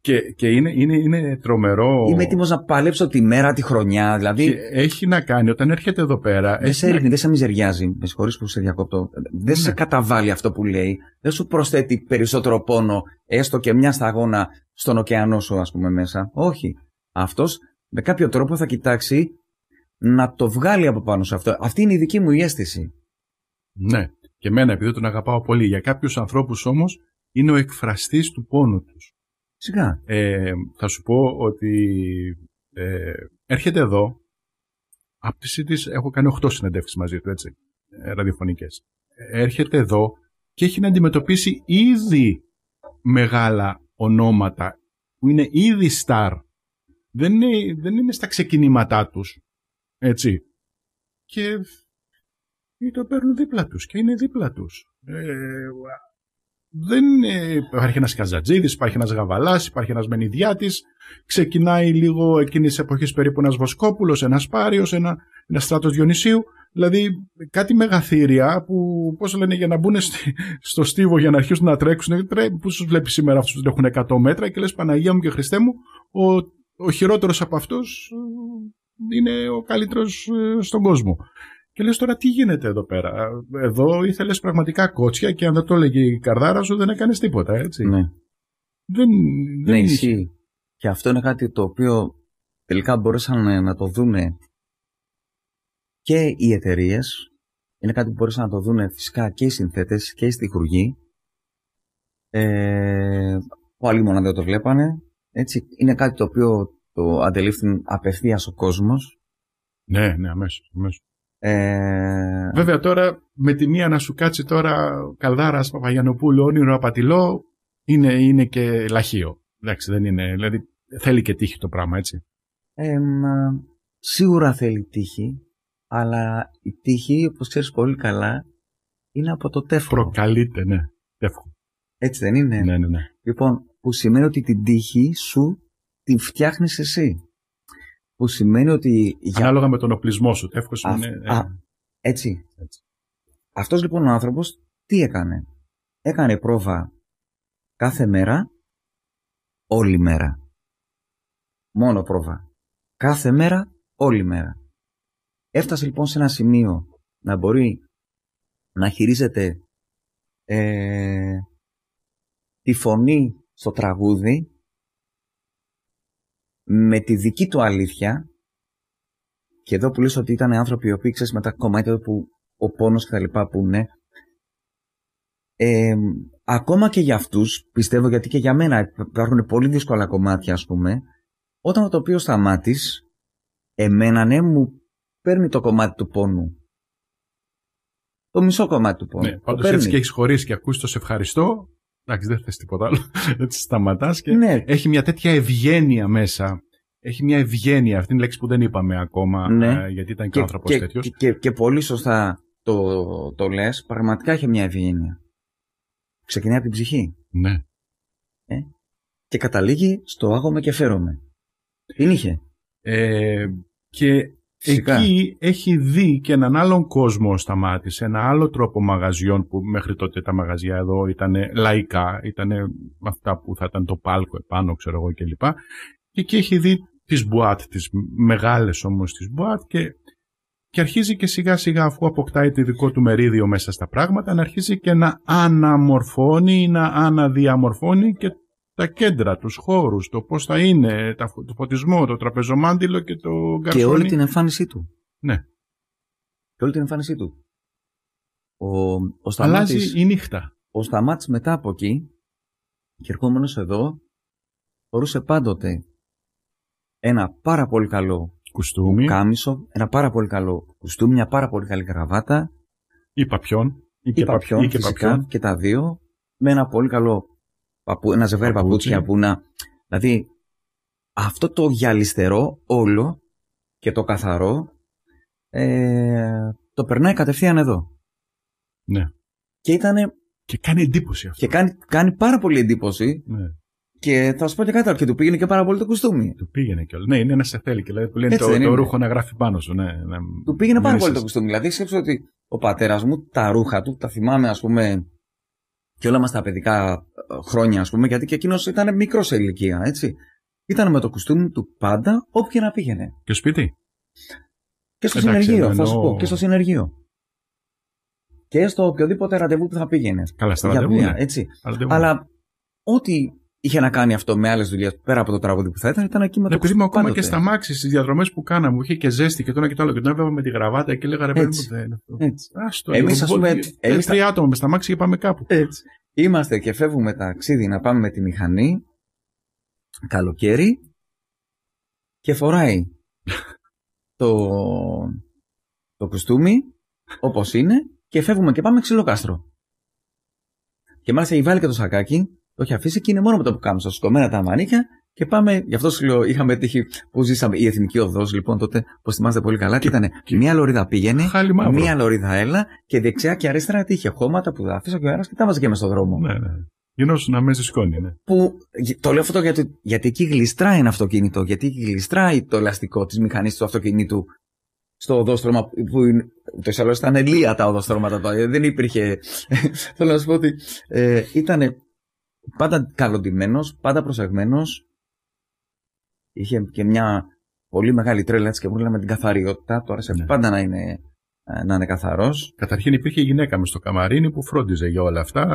και, και είναι, είναι, είναι τρομερό. Είμαι έτοιμος να παλέψω τη μέρα, τη χρονιά. Δηλαδή... Και έχει να κάνει, όταν έρχεται εδώ πέρα. Δεν σε ρίχνει, να... δεν σε μιζεριάζει. Με συγχωρείς που σε διακόπτω. Δεν σε ναι. καταβάλει αυτό που λέει. Δεν σου προσθέτει περισσότερο πόνο, έστω και μια σταγόνα στον ωκεανό σου, ας πούμε, μέσα. Όχι. Αυτός με κάποιο τρόπο θα κοιτάξει να το βγάλει από πάνω σε αυτό. Αυτή είναι η δική μου η αίσθηση. Ναι. Και εμένα, επειδή τον αγαπάω πολύ. Για κάποιους ανθρώπους όμως είναι ο εκφραστής του πόνου τους. Σιγά. Ε, θα σου πω ότι ε, έρχεται εδώ. Από τη ΣΥΤΙΣ έχω κάνει 8 συνεντεύξεις μαζί του, έτσι, ε, ραδιοφωνικές. Έρχεται εδώ και έχει να αντιμετωπίσει ήδη μεγάλα ονόματα που είναι ήδη star. Δεν είναι, δεν είναι στα ξεκινήματά τους, έτσι. Και ή το παίρνουν δίπλα τους και είναι δίπλα τους. Ε, δεν είναι, υπάρχει ένας Καζατζίδης, υπάρχει ένας Γαβαλάς, υπάρχει ένας Μενιδιάτης. Ξεκινάει λίγο εκείνης τη εποχής περίπου ένας Βοσκόπουλος, ένας Πάριο, ένα, ένα στράτος Διονυσίου. Δηλαδή κάτι μεγαθύρια που, πώς λένε, για να μπουν στο στίβο για να αρχίσουν να τρέξουν, που του βλέπει σήμερα αυτούς που έχουν 100 μέτρα και λες Παναγία μου και Χριστέ μου, ο, ο χειρότερος από αυτούς ε, είναι ο καλύτερος ε, στον κόσμο. Και λες τώρα τι γίνεται εδώ πέρα. Εδώ ήθελες πραγματικά κότσια και αν δεν το έλεγε η καρδάρα σου δεν έκανες τίποτα, έτσι. Ναι. Δεν, δεν ναι, ισχύει. Και αυτό είναι κάτι το οποίο τελικά μπορούσαν να το δουνε και οι εταιρείες. Είναι κάτι που μπορούσαν να το δούνε φυσικά και οι συνθέτες και οι στιχουργοί. Ε, πολλοί μόνο δεν το βλέπανε. Έτσι, είναι κάτι το οποίο το αντελήφθη απευθείας ο κόσμος. Ναι, ναι, αμέσως. Αμέσως. Ε, Βέβαια τώρα με τη μία να σου κάτσει τώρα Καλδάρας, Παπαγιανοπούλου, Όνειρο, Απατηλό είναι, είναι και λαχείο. Εντάξει δεν είναι, δηλαδή θέλει και τύχη το πράγμα έτσι. Ε, σίγουρα θέλει τύχη, αλλά η τύχη όπως ξέρεις πολύ καλά είναι από το τεύχο. Προκαλείται ναι, τεύχο. Έτσι δεν είναι. Ναι, ναι, ναι. Λοιπόν, που σημαίνει ότι την τύχη σου την φτιάχνεις εσύ που σημαίνει ότι... Για... Ανάλογα με τον οπλισμό σου, ε. α, έτσι. έτσι. Αυτός λοιπόν ο άνθρωπος τι έκανε. Έκανε πρόβα κάθε μέρα, όλη μέρα. Μόνο πρόβα. Κάθε μέρα, όλη μέρα. Έφτασε λοιπόν σε ένα σημείο να μπορεί να χειρίζεται ε, τη φωνή στο τραγούδι με τη δική του αλήθεια, και εδώ που λες ότι ήταν άνθρωποι οι οποίοι ξέρεις με τα κομμάτια που ο πόνος και τα λοιπά που είναι, ακόμα και για αυτούς, πιστεύω γιατί και για μένα υπάρχουν πολύ δύσκολα κομμάτια ας πούμε, όταν το οποίο σταμάτης, εμένα ναι μου παίρνει το κομμάτι του πόνου. Το μισό κομμάτι του πόνου. Ναι, πάντως έτσι και έχεις χωρίσει και ακούσεις τος σε ευχαριστώ Εντάξει, δεν θες τίποτα άλλο. Έτσι σταματάς και ναι. έχει μια τέτοια ευγένεια μέσα. Έχει μια ευγένεια. Αυτή είναι λέξη που δεν είπαμε ακόμα, ναι. ε, γιατί ήταν και, ο άνθρωπο τέτοιος. Και, και, και, πολύ σωστά το, το λες. Πραγματικά έχει μια ευγένεια. Ξεκινάει από την ψυχή. Ναι. Ε? Και καταλήγει στο άγομαι και φέρομαι. Την είχε. Ε, και Εκεί έχει δει και έναν άλλον κόσμο σταμάτησε, ένα άλλο τρόπο μαγαζιών που μέχρι τότε τα μαγαζιά εδώ ήταν λαϊκά, ήταν αυτά που θα ήταν το πάλκο επάνω, ξέρω εγώ κλπ. Και, εκεί έχει δει τις μπουάτ, τις μεγάλες όμως τις μπουάτ και, και αρχίζει και σιγά σιγά αφού αποκτάει το δικό του μερίδιο μέσα στα πράγματα να αρχίζει και να αναμορφώνει, να αναδιαμορφώνει και τα κέντρα, τους χώρους, το πώς θα είναι, το φωτισμό, το τραπεζομάντιλο και το γκαρσόνι. Και όλη την εμφάνισή του. Ναι. Και όλη την εμφάνισή του. Ο, ο Αλλάζει η νύχτα. Ο Σταμάτης μετά από εκεί και ερχόμενος εδώ φορούσε πάντοτε ένα πάρα πολύ καλό κουστούμι, κάμισο, ένα πάρα πολύ καλό κουστούμι, μια πάρα πολύ καλή γραβάτα Ή παπιόν. Ή και, παπιόν, παπιόν. και τα δύο. Με ένα πολύ καλό παπου, ένα ζευγάρι παπούτσια που να. Δηλαδή, αυτό το γυαλιστερό όλο και το καθαρό ε, το περνάει κατευθείαν εδώ. Ναι. Και ήταν. Και κάνει εντύπωση αυτό. Και κάνει, κάνει πάρα πολύ εντύπωση. Ναι. Και θα σου πω και κάτι άλλο. Και του πήγαινε και πάρα πολύ το κουστούμι. Του πήγαινε κιόλας. Ναι, είναι ένα σε θέλει. Δηλαδή που λένε το, το, ρούχο να γράφει πάνω σου. Ναι, να... Του πήγαινε πάρα πολύ το κουστούμι. Δηλαδή σκέψω ότι ο πατέρας μου τα ρούχα του τα θυμάμαι, ας πούμε, και όλα μας τα παιδικά ε, χρόνια, ας πούμε, γιατί και εκείνος ήταν μικρός σε ηλικία, έτσι. Ήταν με το κουστούμι του πάντα, όπου και να πήγαινε. Και σπίτι. Και στο συνεργείο, θα σου πω. Και στο συνεργείο. Και στο οποιοδήποτε ραντεβού που θα πήγαινε. Καλά, στα Ραντεβού. Αλλά ό,τι είχε να κάνει αυτό με άλλες δουλειές πέρα από το τραγούδι που θα ήταν, ήταν εκεί με ναι, το Επειδή ακόμα και στα μάξι στις διαδρομές που κάναμε, είχε και ζέστη και το ένα και το άλλο. Και τον έβλεπα με τη γραβάτα και λέγανε Ρε παιδί δεν είναι αυτό. Εμείς λοιπόν, ας πούμε. Ε, Εμείς τρία άτομα με στα μάξι και πάμε κάπου. Έτσι. Είμαστε και φεύγουμε ταξίδι να πάμε με τη μηχανή. Καλοκαίρι. Και φοράει το, το κουστούμι Όπως είναι και φεύγουμε και πάμε ξυλοκάστρο. Και μάλιστα έχει βάλει και το σακάκι το έχει αφήσει και είναι μόνο με το που κάμουσα. Σκομμένα τα μανίκια και πάμε. Γι' αυτό σου λέω, είχαμε τύχει που ζήσαμε. Η εθνική οδός, λοιπόν, τότε, που θυμάστε πολύ καλά, και ήταν μία λωρίδα πήγαινε, μία λωρίδα έλα και δεξιά και αριστερά τύχε Χώματα που δάφησα και ο ένα και τα και μέσα στον δρόμο. Ναι, ναι. να μέσα σκόνη, ναι. Που, το λέω αυτό γιατί, γιατί εκεί γλιστράει ένα αυτοκίνητο, γιατί εκεί γλιστράει το ελαστικό της μηχανής του αυτοκινήτου στο οδόστρωμα που είναι, το εισαλό ήταν τα οδόστρωματα δεν υπήρχε. Θέλω ε, ήταν πάντα καλοντημένο, πάντα προσεγμένος. Είχε και μια πολύ μεγάλη τρέλα έτσι και μου με την καθαριότητα. Τώρα σε ναι. πάντα να είναι, ε, να είναι καθαρός. Καταρχήν υπήρχε η γυναίκα μες στο καμαρίνι που φρόντιζε για όλα αυτά.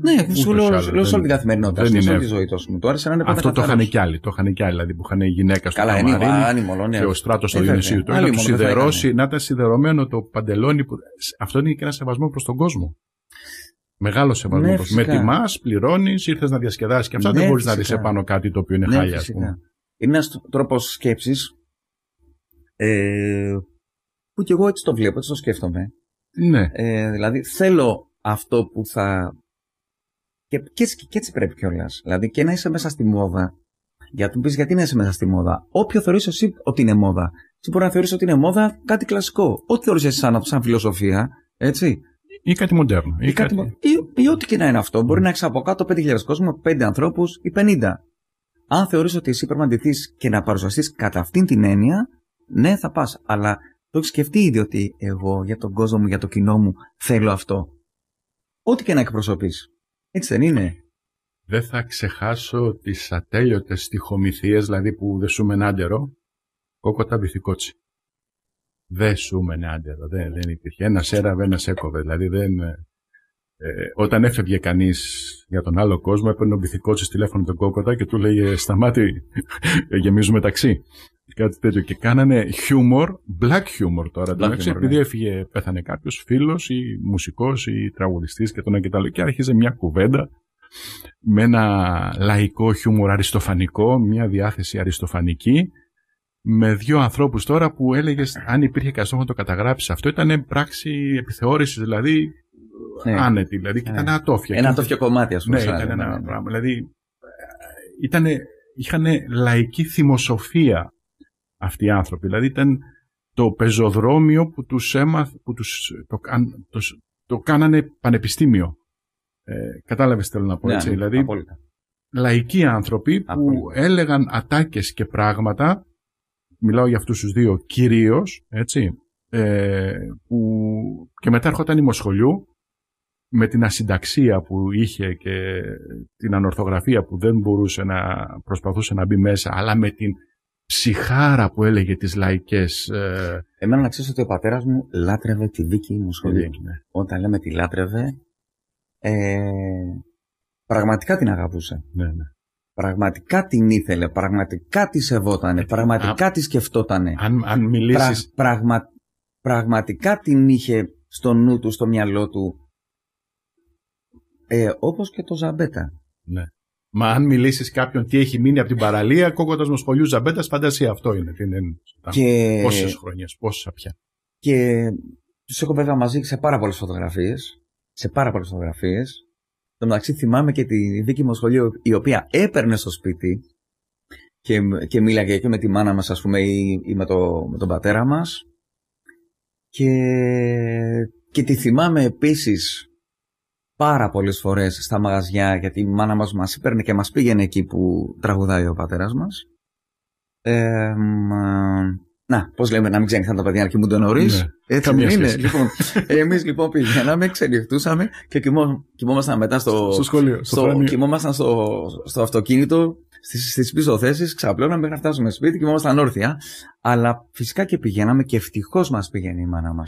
Ναι, σου λέω σε όλη την καθημερινότητα. σε όλη τη ζωή τόσο μου. Τώρα σε έναν Αυτό το είχαν κι άλλοι. Το είχαν κι άλλοι. Δηλαδή που είχαν η γυναίκα στο Καλά, καμαρίνι. Είναι, ναι. Και ο στράτος του ε, Ιωνισίου. Το να σιδερώσει, να ήταν σιδερωμένο το παντελόνι. Αυτό είναι και ένα σεβασμό προς τον κόσμο. Μεγάλο σεβασμός. Ναι, Με τιμάς, πληρώνεις, ήρθες να διασκεδάσεις και αυτά. Ναι, δεν μπορείς να δεις επάνω κάτι το οποίο είναι ναι, χάλια, Είναι ένας τρόπος σκέψης ε, που κι εγώ έτσι το βλέπω, έτσι το σκέφτομαι. Ναι. Ε, δηλαδή θέλω αυτό που θα. Και, και, έτσι, και έτσι πρέπει κιόλας. Δηλαδή και να είσαι μέσα στη μόδα. Γιατί του πεις, γιατί να είσαι μέσα στη μόδα. Όποιο θεωρείς εσύ ότι είναι μόδα. Τι μπορεί να θεωρείς ότι είναι μόδα κάτι κλασικό. Ό,τι θεωρείς εσύ σαν, σαν φιλοσοφία, έτσι. Ή κάτι μοντέρνο. Ή, κάτι... ή, ή ό,τι και να είναι αυτό. Μπορεί να έχεις από κάτω 5.000 κόσμο, 5 ανθρώπους ή 50. Αν θεωρείς ότι εσύ πρέπει να αντιθεί και να παρουσιαστείς κατά αυτήν την έννοια, ναι, θα πας. Αλλά το έχεις σκεφτεί ήδη ότι εγώ για τον κόσμο μου, για το κοινό μου θέλω αυτό. Ό,τι και να εκπροσωπείς. Έτσι δεν είναι. Δεν θα ξεχάσω τις ατέλειωτες τυχομηθίε, δηλαδή που δεσούμε ένα άντερο, κόκοτα μυθικότσι δεν σούμενε ναι, άντερα. Δεν, δεν υπήρχε. Ένα έραβε, ένα έκοβε. Δηλαδή δεν. Ε, ε όταν έφευγε κανείς για τον άλλο κόσμο, έπαιρνε ο μυθικό της τηλέφωνο τον κόκοτα και του λέγε Σταμάτη, ε, γεμίζουμε ταξί. Κάτι τέτοιο. Και κάνανε χιούμορ, black humor τώρα. Black humor, επειδή ναι. έφυγε, πέθανε κάποιος φίλος ή μουσικός ή τραγουδιστής και τον και Και άρχιζε μια κουβέντα με ένα λαϊκό χιούμορ αριστοφανικό, μια διάθεση αριστοφανική με δύο ανθρώπους τώρα που έλεγες αν υπήρχε καστόχο να το καταγράψεις Αυτό ήταν πράξη επιθεώρησης, δηλαδή ναι. άνετη, δηλαδή ναι. ήταν ατόφια. Ένα ατόφιο κομμάτι ας πούμε. Ναι, ήταν ένα πράγμα. Δηλαδή είχαν λαϊκή θυμοσοφία αυτοί οι άνθρωποι. Δηλαδή ήταν το πεζοδρόμιο που τους έμαθ, που τους, το, το, το κάνανε πανεπιστήμιο. Ε, κατάλαβες θέλω να πω ναι, έτσι. Ναι, δηλαδή, απόλυτα. λαϊκοί άνθρωποι που έλεγαν ατάκες και πράγματα μιλάω για αυτούς τους δύο κυρίως, έτσι, ε, που και μετά έρχονταν η Μοσχολιού με την ασυνταξία που είχε και την ανορθογραφία που δεν μπορούσε να προσπαθούσε να μπει μέσα, αλλά με την ψυχάρα που έλεγε τις λαϊκές... Ε, Εμένα να ξέρεις ότι ο πατέρας μου λάτρευε τη δίκη Μοσχολιού. Ναι. Όταν λέμε τη λάτρευε, ε, πραγματικά την αγαπούσε. Ναι, ναι πραγματικά την ήθελε, πραγματικά τη σεβότανε, ε, πραγματικά τη σκεφτότανε. Αν, αν μιλήσεις... πραγματικά την είχε στο νου του, στο μυαλό του. Ε, όπως και το Ζαμπέτα. Ναι. Μα αν μιλήσεις κάποιον τι έχει μείνει από την παραλία, κόκκοντα σχολείου Ζαμπέτας, φαντασία αυτό είναι. Την και... Πόσες χρονιέ, πόσα πια. Και τους έχω βέβαια μαζί σε πάρα πολλές φωτογραφίες. Σε πάρα πολλές φωτογραφίες. Το μεταξύ θυμάμαι και τη δίκη μου σχολείο η οποία έπαιρνε στο σπίτι και, και μίλαγε και με τη μάνα μας ας πούμε ή, ή με, το, με τον πατέρα μας και, και τη θυμάμαι επίσης πάρα πολλές φορές στα μαγαζιά γιατί η μάνα μας μας έπαιρνε και μας πήγαινε εκεί που τραγουδάει ο πατέρας μας. Να, πώς λέμε, να μην ξενυχτάνε τα παιδιά μου κοιμούνται νωρίς. Ναι, Έτσι Καμία είναι. Λοιπόν, Εμείς λοιπόν πηγαίναμε, ξενυχτούσαμε και κοιμό, κοιμόμασταν μετά στο, στο σχολείο. Στο, στο κοιμόμασταν στο, στο αυτοκίνητο, στις πίσω θέσει, ξαπλώναμε μέχρι να φτάσουμε σπίτι, κοιμόμασταν όρθια. Αλλά φυσικά και πηγαίναμε και ευτυχώς μας πηγαίνει η μάνα μας.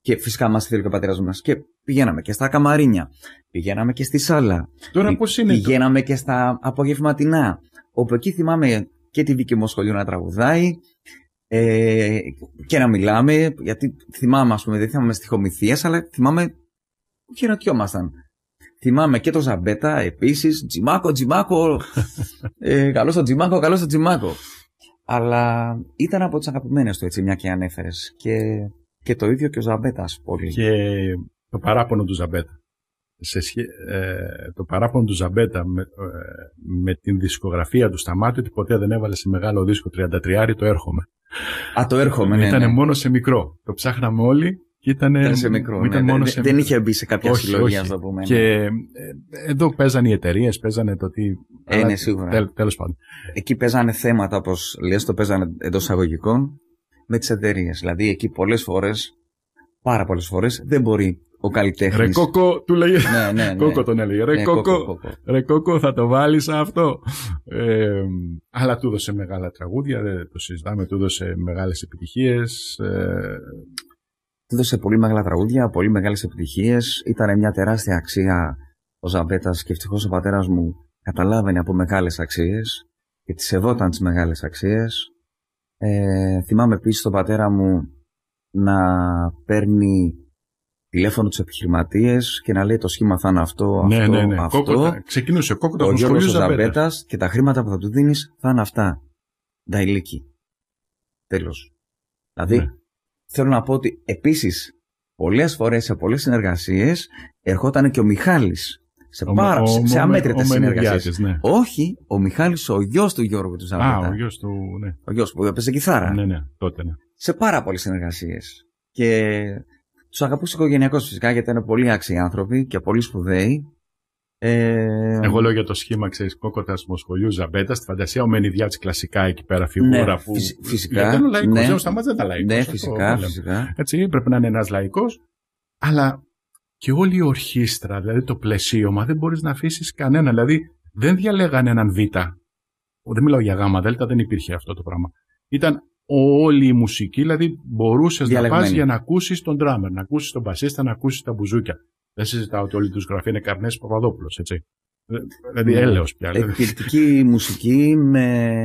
Και φυσικά μα θέλει και ο πατέρας μας. Και πηγαίναμε και στα καμαρίνια. Πηγαίναμε και στη σάλα. Τώρα πώς είναι. Πηγαίναμε το... και στα απογευματινά. Όπου εκεί θυμάμαι και τη δική μου σχολείο να τραγουδάει ε, και να μιλάμε, γιατί θυμάμαι, ας πούμε, δεν θυμάμαι στοιχομηθείες, αλλά θυμάμαι χαιρετιόμασταν. Θυμάμαι και το Ζαμπέτα επίσης. Τζιμάκο, τζιμάκο. ε, καλό τον τζιμάκο, καλό τον τζιμάκο. Αλλά ήταν από τις αγαπημένες του έτσι, μια και ανέφερες. Και, και το ίδιο και ο Ζαμπέτας πολύ. Και το παράπονο του Ζαμπέτα σε ε, το παράπονο του Ζαμπέτα με, ε, με την δισκογραφία του Σταμάτη ότι ποτέ δεν έβαλε σε μεγάλο δίσκο 33 το έρχομαι. Α, το έρχομαι, ναι. Ήταν ναι. μόνο σε μικρό. Το ψάχναμε όλοι και ήταν σε μικρό. Ναι. δεν είχε μπει σε κάποια όχι, συλλογή, ας το πούμε. Ναι. Και ε, εδώ παίζανε οι εταιρείες, παίζανε το τι. Ε, σίγουρα. Τέλος πάντων. Εκεί παίζανε θέματα, όπως λες, το παίζανε εντός αγωγικών με τις εταιρείες. Δηλαδή εκεί πολλές φορές, πάρα πολλές φορές, δεν μπορεί ο καλλιτέχνης. Ρε κόκο, του λέγε. Ναι, ναι, ναι. Κόκο τον έλεγε. Ρε, ναι, κόκο, ρε κόκο, θα το βάλεις αυτό. αλλά του έδωσε μεγάλα τραγούδια, δεν το συζητάμε, του έδωσε μεγάλες επιτυχίες. Ε, του έδωσε πολύ μεγάλα τραγούδια, πολύ μεγάλες επιτυχίες. Ήταν μια τεράστια αξία ο Ζαμπέτας και ευτυχώς ο πατέρας μου καταλάβαινε από μεγάλες αξίες και τις σεβόταν τις μεγάλες αξίες. Ε, θυμάμαι επίσης τον πατέρα μου να παίρνει τηλέφωνο του επιχειρηματίε και να λέει το σχήμα θα είναι αυτό, ναι, αυτό, ναι, ναι. αυτό. Κόκοτα. Ξεκινούσε κόκκοτα, ο Γιώργο Ζαμπέτας και τα χρήματα που θα του δίνεις θα είναι αυτά. Νταϊλίκη. Τέλος. Δηλαδή, ναι. θέλω να πω ότι επίσης πολλές φορές σε πολλές συνεργασίες ερχόταν και ο Μιχάλης. Σε, ο, πάρα, σε αμέτρητε συνεργασίε. Ναι. Όχι, ο Μιχάλης, ο γιος του Γιώργου του Ζαμπέτα. Α, ο γιος του, ναι. Ο γιος που έπαιζε κιθάρα. Ναι, ναι, τότε, ναι. Σε πάρα πολλές συνεργασίες. Και τους αγαπούσε οικογενειακώς φυσικά γιατί ήταν πολύ άξιοι άνθρωποι και πολύ σπουδαίοι. Ε... Εγώ λέω για το σχήμα, ξέρεις, κόκοτα Μοσχολιού, Ζαμπέτας. Στη φαντασία ο Μενιδιά κλασικά εκεί πέρα ναι, φιγούρα ναι, που. Φυσικά. Δεν ο λαϊκό, ναι, δεν τα λαϊκός. Ναι, φυσικά, φυσικά. Έτσι, πρέπει να είναι ένας λαϊκός. Αλλά και όλη η ορχήστρα, δηλαδή το πλαισίωμα, δεν μπορείς να αφήσεις κανένα. Δηλαδή δεν διαλέγανε έναν Β. Δεν μιλάω για Γ, Δ, δεν υπήρχε αυτό το πράγμα. Ήταν όλη η μουσική, δηλαδή μπορούσες να πας για να ακούσεις τον drummer, να ακούσεις τον μπασίστα, να ακούσεις τα μπουζούκια. Δεν συζητάω ότι όλη του γραφή είναι καρνές Παπαδόπουλος, έτσι. Δηλαδή ναι. έλεος πια. Εκπληκτική μουσική με,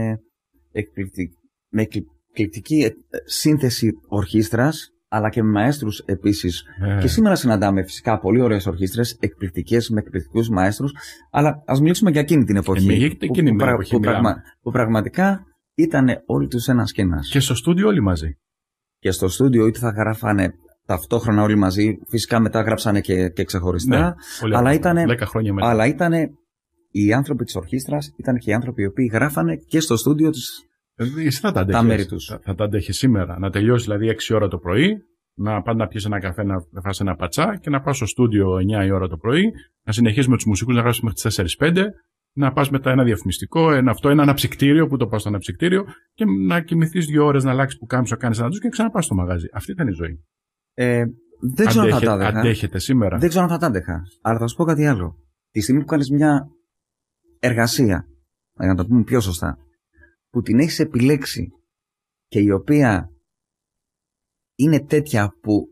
εκπληκτική, με εκπληκτική σύνθεση ορχήστρας, αλλά και με μαέστρους επίσης. Ναι. Και σήμερα συναντάμε φυσικά πολύ ωραίες ορχήστρες, εκπληκτικές με εκπληκτικούς μαέστρους. Αλλά ας μιλήσουμε για εκείνη την εποχή. που πραγματικά ήταν όλοι τους ένας και ένας. Και στο στούντιο όλοι μαζί. Και στο στούντιο είτε θα γράφανε ταυτόχρονα όλοι μαζί, φυσικά μετά γράψανε και, και ξεχωριστά. Ναι, αλλά, ήταν αλλά ήτανε οι άνθρωποι της ορχήστρας, ήταν και οι άνθρωποι οι οποίοι γράφανε και στο στούντιο της. Ε, εσύ θα τα αντέχεις, τα Θα, θα τα αντέχεις σήμερα. Να τελειώσει δηλαδή 6 ώρα το πρωί, να πάνε να πιεις ένα καφέ, να φάσει ένα πατσά και να πάω στο στούντιο 9 η ώρα το πρωί, να συνεχίσουμε τους μουσικούς να γράψουμε μέχρι τις 4-5, να πας μετά ένα διαφημιστικό, ένα, αυτό, ένα αναψυκτήριο που το πας στο αναψυκτήριο και να κοιμηθείς δύο ώρες, να αλλάξεις που κάνεις, να κάνεις ένα και ξαναπάς στο μαγάζι. Αυτή ήταν η ζωή. Ε, δεν ξέρω αν θα τα άντεχα. Αντέχετε σήμερα. Δεν ξέρω αν θα τα άντεχα. Αλλά θα σου πω κάτι άλλο. Τη στιγμή που κάνεις μια εργασία, για να το πούμε πιο σωστά, που την έχεις επιλέξει και η οποία είναι τέτοια που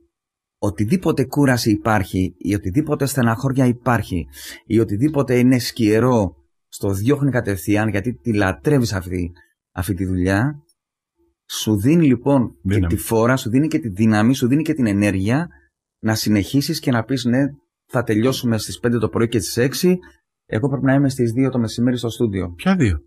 οτιδήποτε κούραση υπάρχει ή οτιδήποτε στεναχώρια υπάρχει ή οτιδήποτε είναι σκιερό στο διώχνει κατευθείαν γιατί τη λατρεύεις αυτή, αυτή τη δουλειά. Σου δίνει λοιπόν δύναμη. και τη φόρα, σου δίνει και τη δύναμη, σου δίνει και την ενέργεια να συνεχίσεις και να πεις, ναι θα τελειώσουμε στις 5 το πρωί και στις 6 εγώ πρέπει να είμαι στις 2 το μεσημέρι στο στούντιο. Ποια δύο?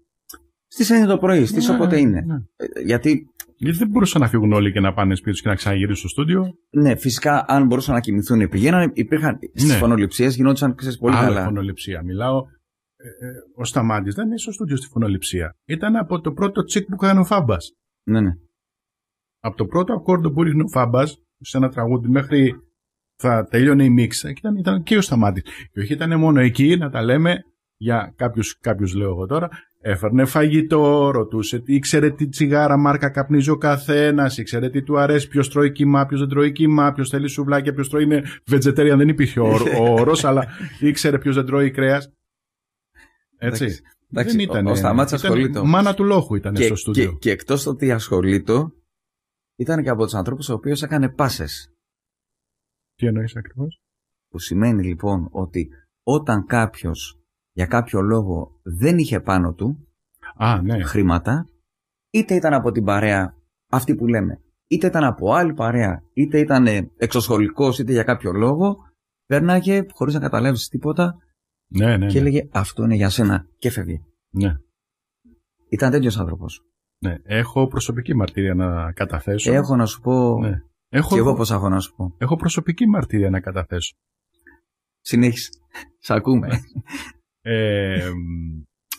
Στις 9 το πρωί, στις ναι, όποτε ναι, είναι. Ναι. Ε, γιατί δεν μπορούσαν να φύγουν όλοι και να πάνε σπίτι τους και να ξαναγυρίσουν στο στούντιο. Ναι, φυσικά αν μπορούσαν να κοιμηθούν πηγαίνανε. Υπήρχαν στι ναι. φωνοληψίες, γινόντουσαν πολύ Άλλη καλά. φωνοληψία. Μιλάω ο Σταμάτης δεν είναι στο στούντιο στη φωνοληψία. Ήταν από το πρώτο τσικ που έκανε ο Φάμπας. Ναι, ναι. Από το πρώτο ακόρντο που έγινε ο Φάμπας σε ένα τραγούδι μέχρι θα τελειώνει η μίξα. Ήταν, ήταν και ο Σταμάτης. Και όχι ήταν μόνο εκεί να τα λέμε για κάποιους, λέω εγώ τώρα. Έφερνε φαγητό, ρωτούσε, ήξερε τι τσιγάρα μάρκα καπνίζει ο καθένας, ήξερε τι του αρέσει, ποιος τρώει κοιμά, ποιος δεν τρώει κοιμά, ποιος θέλει σουβλάκια, ποιος τρώει είναι vegetarian, δεν υπήρχε ο όρος, αλλά ήξερε ποιος δεν τρώει κρέας. Έτσι. Εντάξει, δεν ήταν, ο, Μάνα του λόχου ήταν και, στο στούντιο. Και, και το ότι ασχολείται, ήταν και από τους ανθρώπους ο οποίος έκανε πάσες. Τι εννοείς ακριβώς. Που σημαίνει λοιπόν ότι όταν κάποιος για κάποιο λόγο δεν είχε πάνω του Α, ναι. χρήματα, είτε ήταν από την παρέα αυτή που λέμε, είτε ήταν από άλλη παρέα, είτε ήταν ε, εξωσχολικός είτε για κάποιο λόγο, περνάγε χωρίς να καταλάβεις τίποτα ναι, ναι, Και ναι. έλεγε αυτό είναι για σένα και φεύγει. Ναι. Ήταν τέτοιος άνθρωπος. Ναι. Έχω προσωπική μαρτυρία να καταθέσω. Έχω να σου πω. Ναι. Έχω... Και εγώ πώς έχω να σου πω. Έχω προσωπική μαρτυρία να καταθέσω. Συνέχισε. Σ' ακούμε. ε,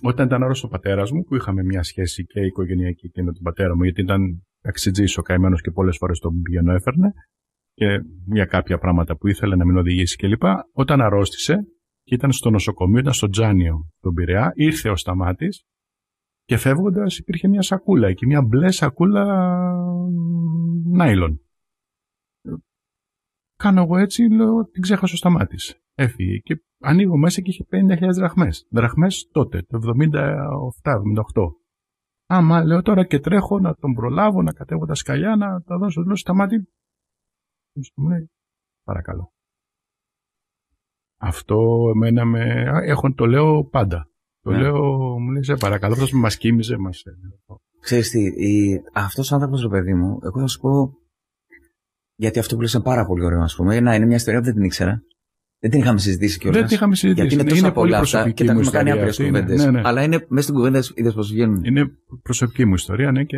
όταν ήταν άρρωστο ο πατέρας μου, που είχαμε μια σχέση και οικογενειακή και με τον πατέρα μου, γιατί ήταν ταξιτζή ο καημένο και πολλές φορές τον πηγαίνω έφερνε και για κάποια πράγματα που ήθελε να μην οδηγήσει κλπ. Όταν αρρώστησε, ήταν στο νοσοκομείο, ήταν στο Τζάνιο τον Πειραιά, ήρθε ο Σταμάτης και φεύγοντας υπήρχε μια σακούλα εκεί, μια μπλε σακούλα νάιλον. Κάνω εγώ έτσι, λέω, την ξέχασα ο Σταμάτης. Έφυγε και ανοίγω μέσα και είχε 50.000 δραχμές. Δραχμές τότε, το 77-78. Άμα λέω τώρα και τρέχω να τον προλάβω, να κατέβω τα σκαλιά, να τα δώσω. Λέω, Σταμάτη, παρακαλώ. Αυτό εμένα με... Έχω, το λέω πάντα. Το ναι. λέω, μου λέει, σε παρακαλώ, αυτός μας μας κοίμιζε, μας... Ξέρεις τι, η... αυτός ο άνθρωπος, ρε παιδί μου, εγώ θα σου πω, γιατί αυτό που λες είναι πάρα πολύ ωραίο, ας πούμε, ε, να είναι μια ιστορία που δεν την ήξερα. Δεν την είχαμε συζητήσει κιόλας. Δεν την είχαμε συζητήσει. Γιατί είναι τόσα είναι πολλά αυτά και τα έχουμε κάνει άπειρε κουβέντες. Ναι, ναι. Αλλά είναι μέσα στην κουβέντα, είδες πώς βγαίνουν. Είναι προσωπική μου ιστορία, ναι. Και...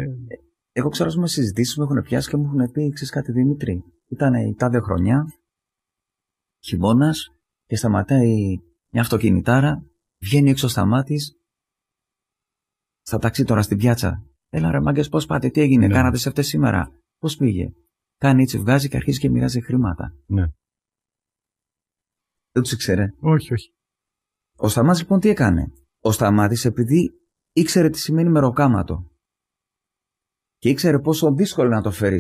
Εγώ ξέρω, ας πούμε, συζητήσεις μου έχουν πιάσει και μου έχουν πει, ξέρεις κάτι, Δημήτρη. Ήταν η τάδε χρονιά, χειμώνας, και σταματάει μια αυτοκινητάρα, βγαίνει έξω στα μάτια, στα ταξί τώρα στην πιάτσα. Έλα ρε μάγκες πώς πάτε, τι έγινε, ναι. κάνατε σε αυτές σήμερα, πώς πήγε. Κάνει έτσι, βγάζει και αρχίζει και μοιράζει χρήματα. Ναι. Δεν τους ήξερε. Όχι, όχι. Ο Σταμάτης λοιπόν τι έκανε. Ο Σταμάτης επειδή ήξερε τι σημαίνει μεροκάματο και ήξερε πόσο δύσκολο να το φέρεις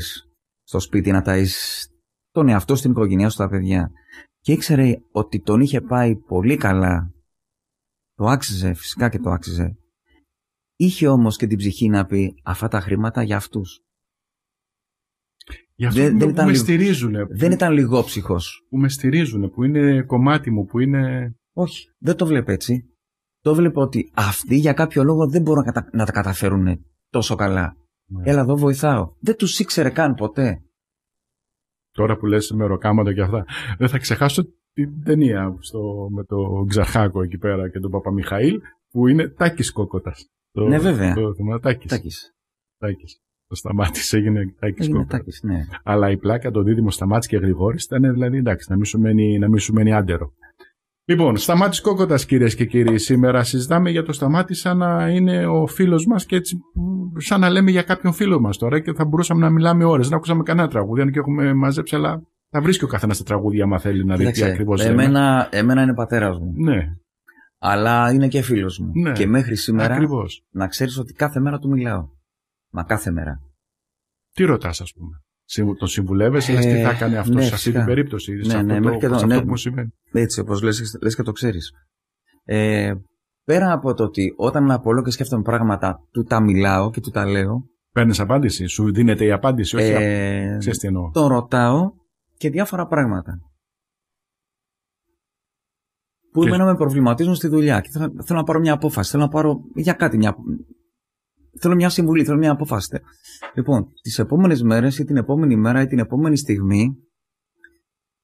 στο σπίτι, να ταΐσεις τον εαυτό, στην οικογένειά σου, τα παιδιά και ήξερε ότι τον είχε πάει πολύ καλά. Το άξιζε, φυσικά και το άξιζε. Είχε όμως και την ψυχή να πει αυτά τα χρήματα για αυτούς. Για αυτούς δεν, που, με στηρίζουν. Δεν που, ήταν λιγόψυχος. Που με στηρίζουν, που είναι κομμάτι μου, που είναι... Όχι, δεν το βλέπω έτσι. Το βλέπω ότι αυτοί για κάποιο λόγο δεν μπορούν να, τα καταφέρουν τόσο καλά. Ναι. Έλα εδώ βοηθάω. Δεν τους ήξερε καν ποτέ τώρα που λες ροκάματα και αυτά, δεν θα ξεχάσω την ταινία στο, με τον Ξαρχάκο εκεί πέρα και τον Παπαμιχαήλ που είναι Τάκης Κόκοτας. Το, ναι βέβαια. Το, το, τάκης. Τάκης. Τάκης. Το σταμάτησε, έγινε Τάκης έγινε Τάκης, ναι. Αλλά η πλάκα, το δίδυμο σταμάτησε και γρηγόρης ήταν δηλαδή εντάξει, να μην σου να μην σου μένει άντερο. Λοιπόν, Σταμάτης Κόκοτα, κυρίες και κύριοι, σήμερα συζητάμε για το Σταμάτη σαν να είναι ο φίλος μας και έτσι, σαν να λέμε για κάποιον φίλο μας τώρα και θα μπορούσαμε να μιλάμε ώρες. Δεν ακούσαμε κανένα τραγούδι, αν και έχουμε μαζέψει, αλλά θα βρίσκει ο καθένας τα τραγούδια, άμα θέλει να δει τι ακριβώ εμένα, εμένα είναι πατέρας μου. Ναι. Αλλά είναι και φίλος μου. Ναι. Και μέχρι σήμερα να ξέρεις ότι κάθε μέρα του μιλάω. Μα κάθε μέρα. Τι ρωτάς, ας πούμε. Το συμβουλεύεσαι, λες τι θα ε, κάνει αυτός ναι, σε αυτή την περίπτωση, ναι, ναι σε αυτό, ναι, το, και εδώ, συμβαίνει. Έτσι, όπως λες, λες και το ξέρεις. Ε, πέρα από το ότι όταν απολώ και σκέφτομαι πράγματα, του τα μιλάω και του τα λέω. Παίρνεις απάντηση, σου δίνεται η απάντηση, όχι ε, ξέρεις τι εννοώ. Το ρωτάω και διάφορα πράγματα. Που και... εμένα με προβληματίζουν στη δουλειά και θέλω, θέλω να πάρω μια απόφαση, θέλω να πάρω για κάτι μια, Θέλω μια συμβουλή, θέλω μια αποφάσιστε. Λοιπόν, τις επόμενες μέρες ή την επόμενη μέρα ή την επόμενη στιγμή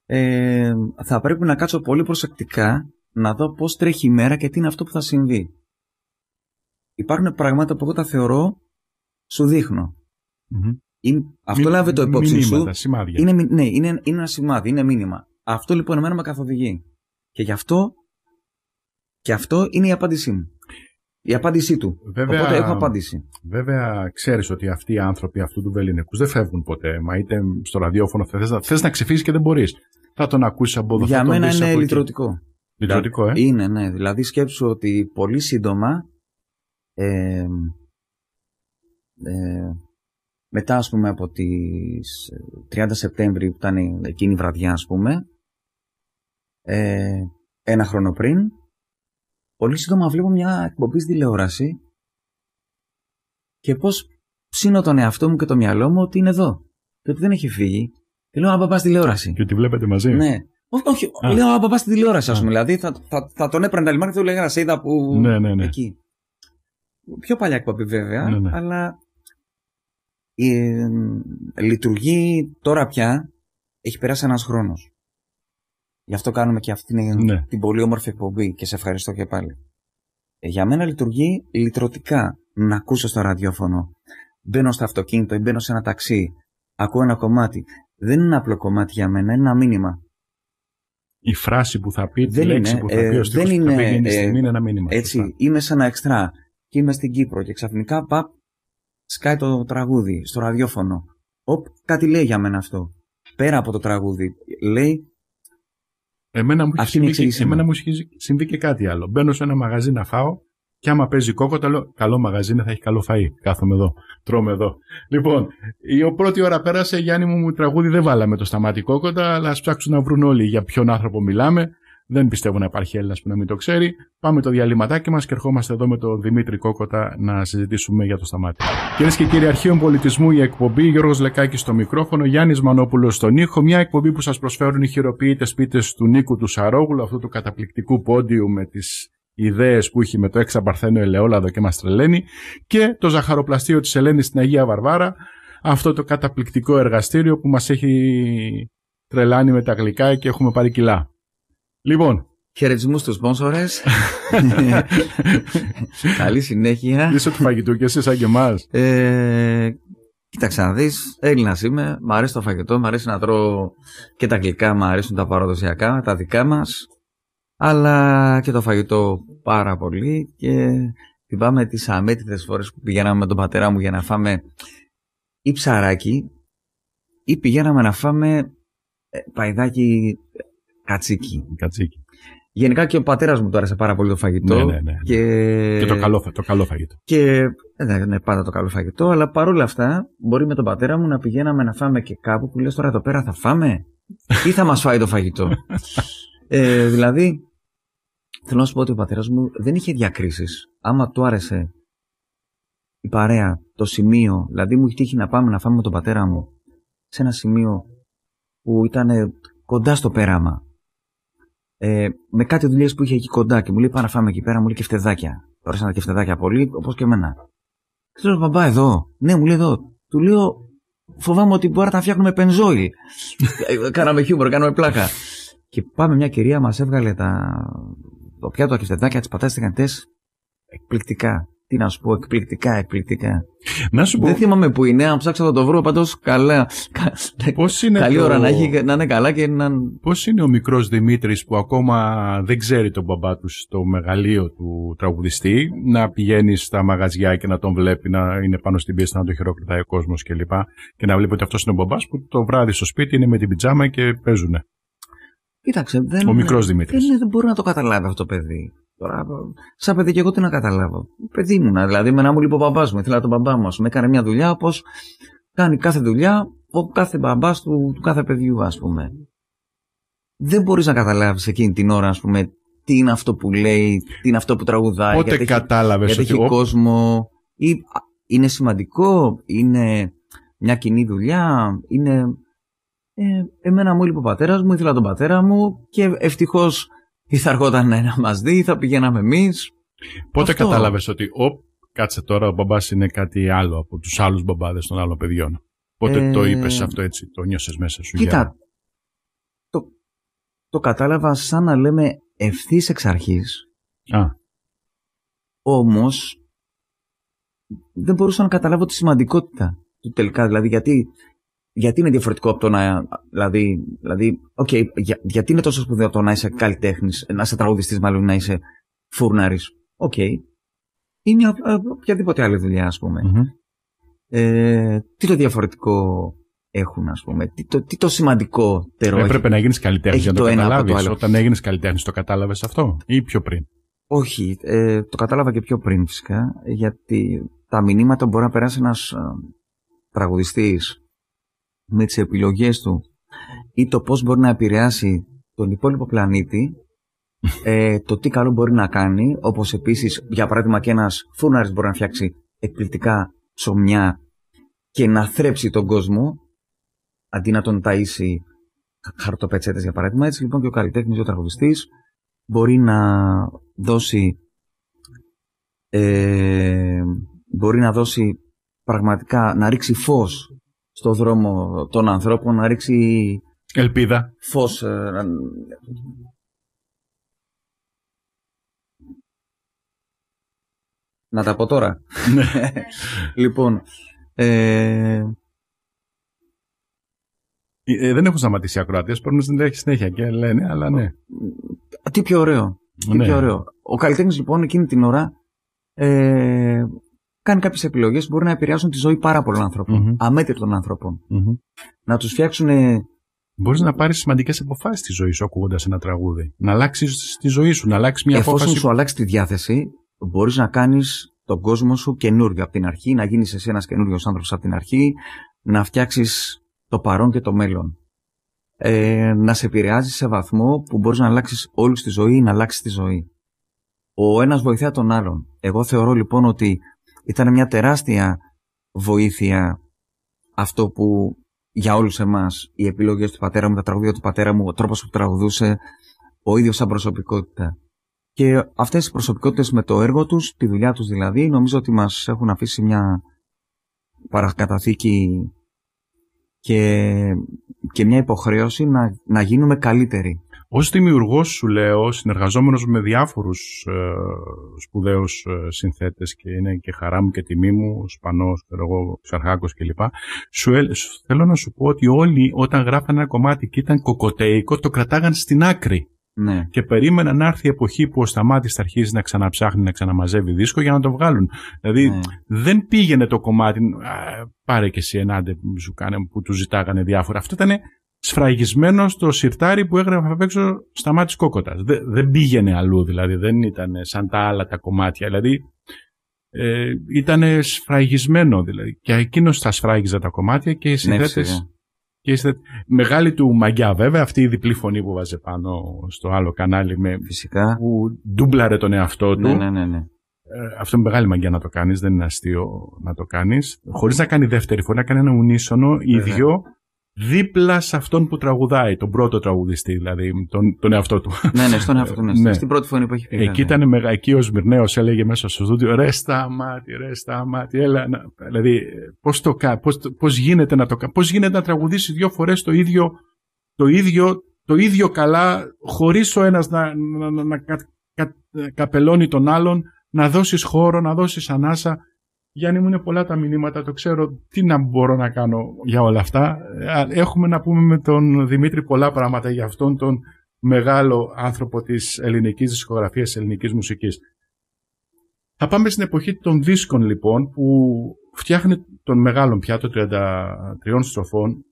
ε, θα πρέπει να κάτσω πολύ προσεκτικά να δω πώς τρέχει η μέρα και τι είναι αυτό που θα συμβεί. Υπάρχουν πράγματα που εγώ τα θεωρώ σου δειχνω αυτό λάβει το υπόψη μηνύματα, σου. Σημάδια. Είναι, ναι, είναι, είναι ένα σημάδι, είναι μήνυμα. Αυτό λοιπόν εμένα με καθοδηγεί. Και γι' αυτό, και αυτό είναι η απάντησή μου η απάντησή του. Βέβαια, Οπότε έχω απάντηση. Βέβαια, ξέρεις ότι αυτοί οι άνθρωποι αυτού του βεληνικούς δεν φεύγουν ποτέ. Μα είτε στο ραδιόφωνο θε να, θες να ξεφύγεις και δεν μπορείς. Θα τον ακούσεις από εδώ Για μένα είναι λυτρωτικό. Λυτρωτικό, ε. Είναι, ναι. Δηλαδή, σκέψου ότι πολύ σύντομα. Ε, ε, μετά, ας πούμε, από τις 30 ε, Σεπτέμβρη, που ήταν εκείνη η βραδιά, ας πούμε, ε, ένα χρόνο πριν, πολύ σύντομα βλέπω μια εκπομπή στη τηλεόραση και πώς ψήνω τον εαυτό μου και το μυαλό μου ότι είναι εδώ. Και ότι δεν έχει φύγει. Και λέω Αμπαμπά στη τηλεόραση. Και τη βλέπετε μαζί. Ναι. Όχι, όχι. Α. Λέω Αμπαμπά στη τηλεόραση, ας πούμε. Δηλαδή θα, θα, τον έπαιρνε τα λιμάνια και θα του λέγανε είδα που. Ναι, ναι, ναι. Εκεί. Πιο παλιά εκπομπή βέβαια, ναι, ναι. αλλά ε, λειτουργεί τώρα πια. Έχει περάσει ένας χρόνος. Γι' αυτό κάνουμε και αυτή ναι. την πολύ όμορφη εκπομπή και σε ευχαριστώ και πάλι. Ε, για μένα λειτουργεί λυτρωτικά να ακούσω στο ραδιόφωνο. Μπαίνω στο αυτοκίνητο ή μπαίνω σε ένα ταξί. Ακούω ένα κομμάτι. Δεν είναι απλό κομμάτι για μένα, είναι ένα μήνυμα. Η φράση που θα πει, τη λέξη είναι, που θα πει, ε, ο δεν που θα πει, είναι, ε, είναι ένα μήνυμα. Έτσι, σωστά. είμαι σαν ένα εξτρά και είμαι στην Κύπρο και ξαφνικά παπ, σκάει το τραγούδι στο ραδιόφωνο. Οπ, κάτι λέει για μένα αυτό. Πέρα από το τραγούδι, λέει Εμένα μου, μου έχει συμβεί και κάτι άλλο. Μπαίνω σε ένα μαγαζί να φάω και άμα παίζει κόκοτα, λέω Καλό μαγαζί θα έχει καλό φαΐ. Κάθομαι εδώ, τρώμε εδώ. Λοιπόν, η πρώτη ώρα πέρασε, Γιάννη μου, μου τραγούδι δεν βάλαμε το σταματικό κόκοτα, αλλά ας ψάξουν να βρουν όλοι για ποιον άνθρωπο μιλάμε. Δεν πιστεύω να υπάρχει Έλληνα που να μην το ξέρει. Πάμε το διαλυματάκι μας και ερχόμαστε εδώ με τον Δημήτρη Κόκοτα να συζητήσουμε για το σταμάτη. Κυρίες και κύριοι, Αρχείων Πολιτισμού η εκπομπή, Γιώργος Λεκάκη στο μικρόφωνο, Γιάννης Μανόπουλος στον ήχο. Μια εκπομπή που σας προσφέρουν οι χειροποίητες πίτες του Νίκου του Σαρόγουλου, αυτού του καταπληκτικού πόντιου με τις ιδέες που είχε με το εξαμπαρθένο ελαιόλαδο και μας τρελαίνει και το ζαχαροπλαστείο της Ελένης στην Αγία Βαρβάρα, αυτό το καταπληκτικό εργαστήριο που μας έχει τρελάνει με τα γλυκά και έχουμε πάρει κιλά. Λοιπόν. Χαιρετισμούς στους σπόνσορες. Καλή συνέχεια. Είσαι του φαγητού και εσύ σαν και εμάς. Ε, κοίταξε να δεις. Έλληνας είμαι. Μ' αρέσει το φαγητό. Μ' αρέσει να τρώω και τα γλυκά. Μ' αρέσουν τα παραδοσιακά, τα δικά μας. Αλλά και το φαγητό πάρα πολύ. Και θυμάμαι τις αμέτρητες φορές που πηγαίναμε με τον πατέρα μου για να φάμε ή ψαράκι ή πηγαίναμε να φάμε ε, παϊδάκι Κατσίκι. Κατσίκι. Γενικά και ο πατέρας μου του άρεσε πάρα πολύ το φαγητό. Ναι, ναι, ναι. ναι. Και, και το, καλό, το καλό φαγητό. Και ε, ναι, ναι, πάντα το καλό φαγητό, αλλά παρόλα αυτά μπορεί με τον πατέρα μου να πηγαίναμε να φάμε και κάπου που λες τώρα εδώ πέρα θα φάμε ή θα μας φάει το φαγητό. ε, δηλαδή, θέλω να σου πω ότι ο πατέρας μου δεν είχε διακρίσεις. Άμα του άρεσε η παρέα, το σημείο, δηλαδή μου έχει τύχει να πάμε να φάμε με τον πατέρα μου σε ένα σημείο που ήταν κοντά στο πέραμα ε, με κάτι δουλειές που είχε εκεί κοντά και μου λέει να φάμε εκεί πέρα, μου λέει κεφτεδάκια. Τώρα σαν τα κεφτεδάκια πολύ, όπως και εμένα. Ξέρω, μπαμπά, εδώ. Ναι, μου λέει εδώ. Του λέω, φοβάμαι ότι μπορεί να τα φτιάχνουμε πενζόιλ. κάναμε χιούμορ, κάναμε πλάκα. και πάμε μια κυρία, μας έβγαλε τα. Το πιάτο, τα κεφτεδάκια, τις πατάστηκαν τε Εκπληκτικά τι να σου πω, εκπληκτικά, εκπληκτικά. Να σου πω. Δεν θυμάμαι που είναι, αν ψάξω θα το βρω πάντως καλά. Πώς είναι Καλή ώρα να, έχει, να είναι καλά και να. Πώς είναι ο μικρός Δημήτρης που ακόμα δεν ξέρει τον μπαμπά του στο μεγαλείο του τραγουδιστή, να πηγαίνει στα μαγαζιά και να τον βλέπει, να είναι πάνω στην πίστα, να το χειροκροτάει ο κόσμος κλπ. Και, και να βλέπει ότι αυτός είναι ο μπαμπάς που το βράδυ στο σπίτι είναι με την πιτζάμα και παίζουνε. Κοίταξε, δεν. Ο μικρός Δημήτρης. Δεν, δεν μπορεί να το καταλάβει αυτό το παιδί. Τώρα, σαν παιδί και εγώ τι να καταλάβω. Παιδί μου, δηλαδή, με ένα μου λείπει ο μπαμπάς μου, ήθελα τον μπαμπά μου, με έκανε μια δουλειά όπως κάνει κάθε δουλειά ο κάθε μπαμπάς του, του κάθε παιδιού, ας πούμε. Δεν μπορείς να καταλάβεις εκείνη την ώρα, ας πούμε, τι είναι αυτό που λέει, τι είναι αυτό που τραγουδάει. Πότε κατάλαβε ότι. έχει κόσμο. Ή, είναι σημαντικό, είναι μια κοινή δουλειά, είναι ε, εμένα μου είπε ο πατέρας μου, ήθελα τον πατέρα μου και ευτυχώς ή θα αργόταν να μας δει θα πηγαίναμε εμείς. Πότε κατάλαβες ότι, ο, κάτσε τώρα, ο μπαμπάς είναι κάτι άλλο από τους άλλους μπαμπάδες των άλλων παιδιών. Πότε το ε, είπες αυτό έτσι, το νιώσες μέσα σου, Κοίτα, το, το κατάλαβα σαν να λέμε ευθύς εξ αρχής. Α. Όμως, δεν μπορούσα να καταλάβω τη σημαντικότητα του τελικά. Δηλαδή, γιατί γιατί είναι διαφορετικό από το να. Δηλαδή, δηλαδή okay, για, γιατί είναι τόσο σπουδαίο το να είσαι καλλιτέχνης, να είσαι τραγουδιστής, μάλλον να είσαι φούρναρης. Οκ. Okay. Ή οποιαδήποτε άλλη δουλειά, ας πουμε Ε, τι το διαφορετικό έχουν, ας πούμε. Τι το, τι το σημαντικό τερό. Έπρεπε να γίνεις καλλιτέχνης για να το, το καταλάβει. Όταν έγινες καλλιτέχνης, το κατάλαβες αυτό, ή πιο πριν. Όχι, ε, το κατάλαβα και πιο πριν φυσικά, γιατί τα μηνύματα μπορεί να περάσει ένας ε, τραγουδιστής με τις επιλογές του ή το πώς μπορεί να επηρεάσει τον υπόλοιπο πλανήτη, ε, το τι καλό μπορεί να κάνει, όπως επίσης, για παράδειγμα, και ένας φούρναρης μπορεί να φτιάξει εκπληκτικά ψωμιά και να θρέψει τον κόσμο, αντί να τον ταΐσει χαρτοπετσέτες, για παράδειγμα. Έτσι, λοιπόν, και ο καλλιτέχνης, ο τραγουδιστής, μπορεί να δώσει... Ε, μπορεί να δώσει πραγματικά, να ρίξει φως στο δρόμο των ανθρώπων να ρίξει ελπίδα φως ε, να τα πω τώρα ναι. λοιπόν ε, ε, ε... δεν έχουν σταματήσει οι ακροατές. δεν στην τρέχει συνέχεια και λένε, αλλά ναι. Τι πιο ωραίο. Τι ναι. πιο ωραίο. Ο καλλιτέχνης λοιπόν εκείνη την ώρα ε, κάνει κάποιες επιλογές που μπορεί να επηρεάσουν τη ζωή πάρα πολλών άνθρωπων, mm-hmm. αμέτρητων Να τους φτιάξουν. Μπορείς να πάρεις σημαντικές αποφάσεις στη ζωή σου ακούγοντας ένα τραγούδι. Να αλλάξεις τη ζωή σου, να αλλάξεις μια Εφόσον απόφαση. Εφόσον σου αλλάξει τη διάθεση, μπορείς να κάνεις τον κόσμο σου καινούριο από την αρχή, να γίνεις εσύ ένας καινούριος άνθρωπος από την αρχή, να φτιάξεις το παρόν και το μέλλον. Ε, να σε επηρεάζει σε βαθμό που μπορείς να αλλάξεις όλου τη ζωή ή να αλλάξεις τη ζωή. Ο ένας βοηθά τον άλλον. Εγώ θεωρώ λοιπόν ότι ήταν μια τεράστια βοήθεια αυτό που για όλους εμάς οι επιλογές του πατέρα μου, τα τραγούδια του πατέρα μου, ο τρόπος που τραγουδούσε, ο ίδιος σαν προσωπικότητα. Και αυτές οι προσωπικότητες με το έργο τους, τη δουλειά τους δηλαδή, νομίζω ότι μας έχουν αφήσει μια παρακαταθήκη και, και μια υποχρέωση να, να γίνουμε καλύτεροι. Ως δημιουργός σου λέω, συνεργαζόμενος με διάφορους ε, σπουδαίους ε, συνθέτες και είναι και χαρά μου και τιμή μου, ο Σπανός, εγώ, Ξαρχάκος κλπ. Σου, ε, σου, θέλω να σου πω ότι όλοι όταν γράφαν ένα κομμάτι και ήταν κοκοτέικο το κρατάγαν στην άκρη. Ναι. Και περίμεναν να έρθει η εποχή που ο Σταμάτης θα αρχίσει να ξαναψάχνει, να ξαναμαζεύει δίσκο για να το βγάλουν. Δηλαδή ναι. δεν πήγαινε το κομμάτι, πάρε και εσύ ενάντε που του ζητάγανε διάφορα. Αυτό ήταν σφραγισμένο στο σιρτάρι που έγραφε απ' έξω στα μάτια κόκοτα. Δε, δεν πήγαινε αλλού, δηλαδή δεν ήταν σαν τα άλλα τα κομμάτια. Δηλαδή ε, ήταν σφραγισμένο, δηλαδή. Και εκείνος τα σφράγιζε τα κομμάτια και οι ναι, συνθέτες. Και είστε... Μεγάλη του μαγιά βέβαια, αυτή η διπλή φωνή που βάζε πάνω στο άλλο κανάλι με... Φυσικά. που ντούμπλαρε τον εαυτό ναι, του. Ναι, ναι, ναι, ναι. αυτό είναι μεγάλη μαγιά να το κάνεις, δεν είναι αστείο να το κάνεις. Χωρίς να κάνει δεύτερη φωνή, να κάνει ένα ουνίσονο, ίδιο δίπλα σε αυτόν που τραγουδάει, τον πρώτο τραγουδιστή, δηλαδή τον, τον εαυτό του. Ναι, ναι, στον εαυτό του. Ναι, ναι. Στην πρώτη φωνή που έχει πει. Εκεί ναι, ήταν μεγα, εκεί ο έλεγε μέσα στο στούντιο Ρε μάτια, ρε σταμάτη, έλα. Δηλαδή, πώς το πώς, πώς γίνεται να το Πώς γίνεται να τραγουδήσεις δύο φορές το ίδιο, το ίδιο, το ίδιο καλά, χωρίς ο ένας να, να, να, κα, ε, καπελώνει τον άλλον, να δώσεις χώρο, να δώσεις ανάσα. Γιάννη μου είναι πολλά τα μηνύματα, το ξέρω τι να μπορώ να κάνω για όλα αυτά. Ε, έχουμε να πούμε με τον Δημήτρη πολλά πράγματα για αυτόν τον μεγάλο άνθρωπο της ελληνικής δισκογραφίας, της ελληνικής μουσικής. Θα πάμε στην εποχή των δίσκων λοιπόν που φτιάχνει τον μεγάλο πιάτο 33 στροφών.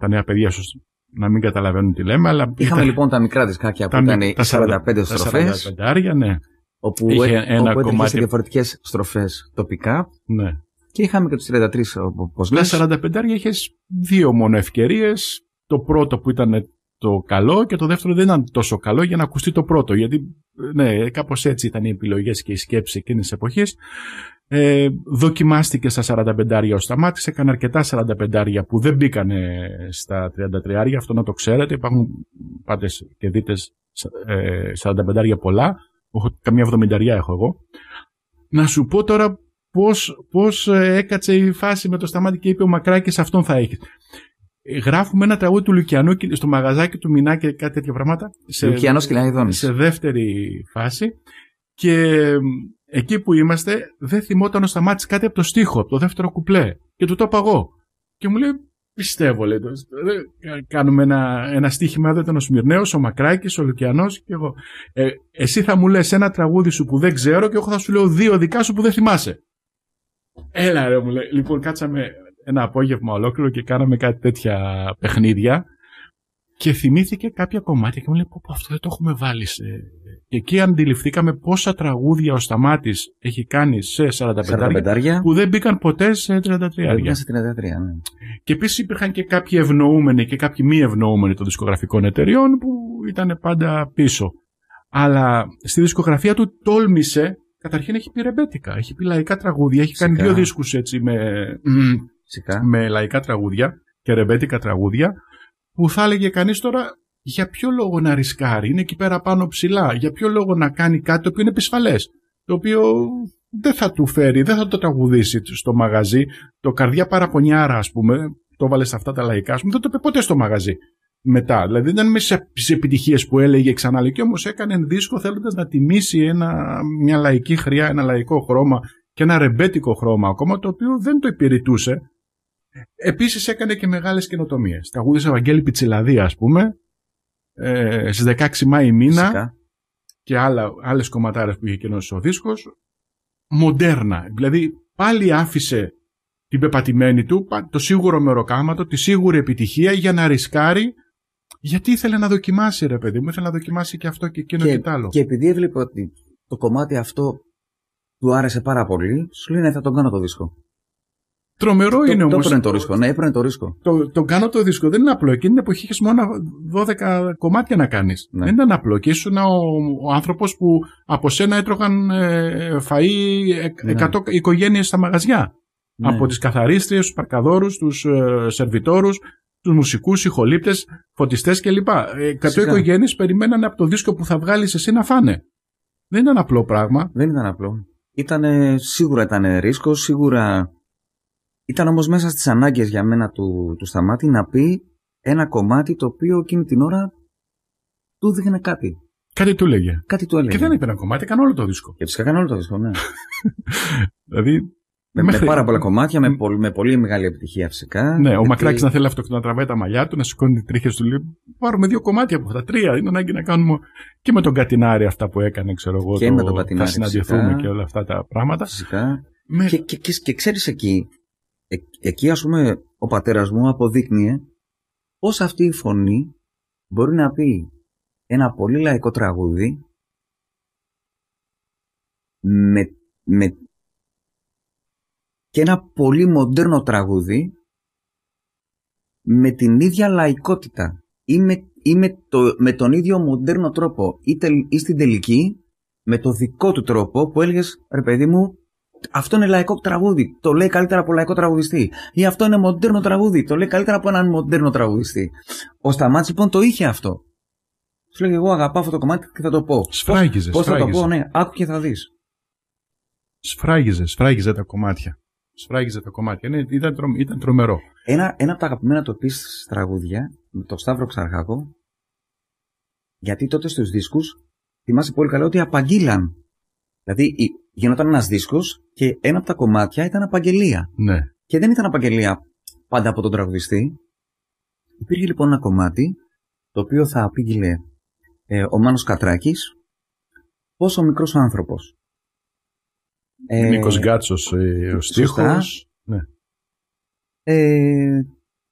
Τα νέα παιδιά σωστά να μην καταλαβαίνουν τι λέμε. Αλλά Είχαμε λοιπόν τα μικρά δισκάκια που ήταν οι 45 στροφές. Τα 45 άρια, ναι. Όπου, Είχε διαφορετικές στροφές τοπικά. Ναι. Και είχαμε και τους 33 λέμε. Στα 45 είχες δύο μόνο ευκαιρίες. Το πρώτο που ήταν το καλό και το δεύτερο δεν ήταν τόσο καλό για να ακουστεί το πρώτο. Γιατί, ναι, κάπως έτσι ήταν οι επιλογές και η σκέψη εκείνης της εποχής. Ε, δοκιμάστηκε στα 45 ο σταμάτης. έκανε αρκετά 45 άρια που δεν μπήκαν στα 33 άρια, αυτό να το ξέρετε, υπάρχουν πάτε και δείτε ε, 45 πολλά, έχω, καμιά εβδομηνταριά έχω εγώ, να σου πω τώρα πώς, πώς ε, έκατσε η φάση με το σταμάτη και είπε ο Μακράκης αυτόν θα έχεις. Ε, γράφουμε ένα τραγούδι του Λουκιανού στο μαγαζάκι του Μινά και κάτι τέτοια πράγματα. Σε, Λουκιανός και Σε δεύτερη φάση. Και εκεί που είμαστε δεν θυμόταν ο Σταμάτης κάτι από το στίχο, από το δεύτερο κουπλέ. Και του το είπα εγώ. Και μου λέει Πιστεύω, λέει. Κάνουμε ένα, ένα στοίχημα εδώ ήταν ο Σμυρνέο, ο Μακράκης, ο Λουκιανός και εγώ. Ε, εσύ θα μου λες ένα τραγούδι σου που δεν ξέρω και εγώ θα σου λέω δύο δικά σου που δεν θυμάσαι. Έλα, ρε, μου λέει. Λοιπόν, κάτσαμε ένα απόγευμα ολόκληρο και κάναμε κάτι τέτοια παιχνίδια και θυμήθηκε κάποια κομμάτια και μου λέει: Πω, πω αυτό δεν το έχουμε βάλει σε, και εκεί αντιληφθήκαμε πόσα τραγούδια ο Σταμάτης έχει κάνει σε 45, άρια, που δεν μπήκαν ποτέ σε 33. Δεν σε 33, ναι. Και επίσης υπήρχαν και κάποιοι ευνοούμενοι και κάποιοι μη ευνοούμενοι των δισκογραφικών εταιριών που ήταν πάντα πίσω. Αλλά στη δισκογραφία του τόλμησε. Καταρχήν έχει πει ρεμπέτικα, έχει πει λαϊκά τραγούδια, έχει κάνει δύο δίσκους έτσι με, με λαϊκά τραγούδια και ρεμπέτικα τραγούδια που θα έλεγε κανείς τώρα για ποιο λόγο να ρισκάρει, είναι εκεί πέρα πάνω ψηλά, για ποιο λόγο να κάνει κάτι το οποίο είναι επισφαλές, το οποίο δεν θα του φέρει, δεν θα το τραγουδήσει στο μαγαζί, το καρδιά παραπονιάρα ας πούμε, το βάλε σε αυτά τα λαϊκά, ας πούμε, δεν το είπε ποτέ στο μαγαζί μετά. Δηλαδή δεν ήταν μέσα στι επιτυχίες που έλεγε ξανά, λέει, και όμως έκανε δίσκο θέλοντας να τιμήσει ένα, μια λαϊκή χρειά, ένα λαϊκό χρώμα και ένα ρεμπέτικο χρώμα ακόμα, το οποίο δεν το υπηρετούσε. Επίσης έκανε και μεγάλες καινοτομίες. γούδε Ευαγγέλη Πιτσιλαδία, ας πούμε, ε, στις 16 Μάη μήνα και άλλα, άλλες κομματάρες που είχε κενώσει ο δίσκος μοντέρνα, δηλαδή πάλι άφησε την πεπατημένη του, το σίγουρο μεροκάματο, τη σίγουρη επιτυχία για να ρισκάρει γιατί ήθελε να δοκιμάσει ρε παιδί μου, ήθελε να δοκιμάσει και αυτό και εκείνο και, και τ' άλλο. Και επειδή έβλεπε ότι το κομμάτι αυτό του άρεσε πάρα πολύ, σου λέει «Ναι, θα τον κάνω το δίσκο. Τρομερό το, είναι όμω. Το έπαιρνε το ρίσκο. Ναι, έπαιρνε το ρίσκο. Το, το κάνω το δίσκο. Δεν είναι απλό. Εκείνη την εποχή είχες μόνο 12 κομμάτια να κάνεις. Ναι. Δεν ήταν απλό. Και ήσουν ο, ο άνθρωπος που από σένα έτρωγαν ε, φαΐ 100 ναι. οικογένειες στα μαγαζιά. Ναι. Από τις καθαρίστριες, τους παρκαδόρους, τους ε, σερβιτόρους, τους μουσικούς, ηχολήπτες, φωτιστές κλπ. 100 ε, οικογένειες περιμένανε από το δίσκο που θα βγάλεις εσύ να φάνε. Δεν ήταν απλό πράγμα. Δεν ήταν απλό. Ήτανε, σίγουρα ήταν ρίσκος, σίγουρα ήταν όμως μέσα στις ανάγκες για μένα του, του Σταμάτη να πει ένα κομμάτι το οποίο εκείνη την ώρα του δείχνε κάτι. Κάτι του έλεγε. Κάτι του έλεγε. Και δεν είπε ένα κομμάτι, έκανε όλο το δίσκο. Και φυσικά έκανε όλο το δίσκο, ναι. δηλαδή με, Μέχρι... με, πάρα πολλά κομμάτια, με, πολύ, με πολύ μεγάλη επιτυχία φυσικά. Ναι, γιατί... ο Μακράκης να θέλει αυτό να τραβάει τα μαλλιά του, να σηκώνει τις τρίχες του. Λέει, πάρουμε δύο κομμάτια από αυτά. Τρία. Είναι ανάγκη να κάνουμε και με τον Κατινάρη αυτά που έκανε, ξέρω εγώ. Και το... με τον Κατινάρη. Να συναντηθούμε φυσικά. και όλα αυτά τα πράγματα. Φυσικά. Με... Και, και, και, και ξέρεις εκεί, εκεί ας πούμε ο πατέρας μου αποδείκνυε πως αυτή η φωνή μπορεί να πει ένα πολύ λαϊκό τραγούδι με, με, και ένα πολύ μοντέρνο τραγούδι με την ίδια λαϊκότητα ή με, το, με τον ίδιο μοντέρνο τρόπο ή, τελ, ή στην τελική με το δικό του τρόπο που έλεγες ρε παιδί μου αυτό είναι λαϊκό τραγούδι, το λέει καλύτερα από λαϊκό τραγουδιστή. Ή αυτό είναι μοντέρνο τραγούδι, το λέει καλύτερα από έναν μοντέρνο τραγουδιστή. Ο σταμάτης λοιπόν το είχε αυτό. Σου λέει εγώ αγαπάω αυτό το κομμάτι και θα το πω. Σφράγιζε. Πώς θα το πω, ναι, άκου και θα δεις. Σφράγιζε, σφράγιζε τα κομμάτια. Σφράγγιζε τα κομμάτια. Ναι, ήταν, ήταν τρομερό. Ένα, ένα από τα αγαπημένα του επίση τραγούδια, με το Σταύρο Ξαρχάκο, γιατί τότε στους δίσκους θυμάσαι πολύ καλά ότι απαγγείλαν Δηλαδή γινόταν ένας δίσκος και ένα από τα κομμάτια ήταν απαγγελία. Ναι. Και δεν ήταν απαγγελία πάντα από τον τραγουδιστή. Υπήρχε λοιπόν ένα κομμάτι το οποίο θα απήγγειλε ε, ο Μάνος κατράκης μικρός άνθρωπος; μικρό μικρός άνθρωπος. Ε, Νίκος ε, ο στίχος. Ναι. Ε,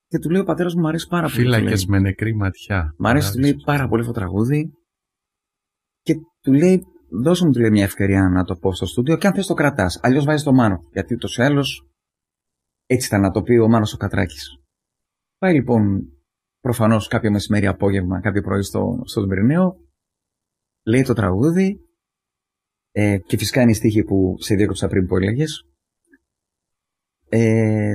και του λέει ο πατέρας μου μου αρέσει πάρα πολύ. Φύλακες με νεκρή ματιά. μου αρέσει, του λέει πάρα πολύ αυτό το τραγούδι. Και του λέει δώσε μου τρία μια ευκαιρία να το πω στο στούντιο και αν θες το κρατάς. Αλλιώς βάζεις το μάνο. Γιατί το ή έτσι θα να το πει ο Μάνος ο Κατράκης. Πάει λοιπόν προφανώς κάποιο μεσημέρι απόγευμα, κάποιο πρωί στο, στο Σμυρνέο, λέει το τραγούδι ε, και φυσικά είναι η στίχη που σε διέκοψα πριν που έλεγες. Ε,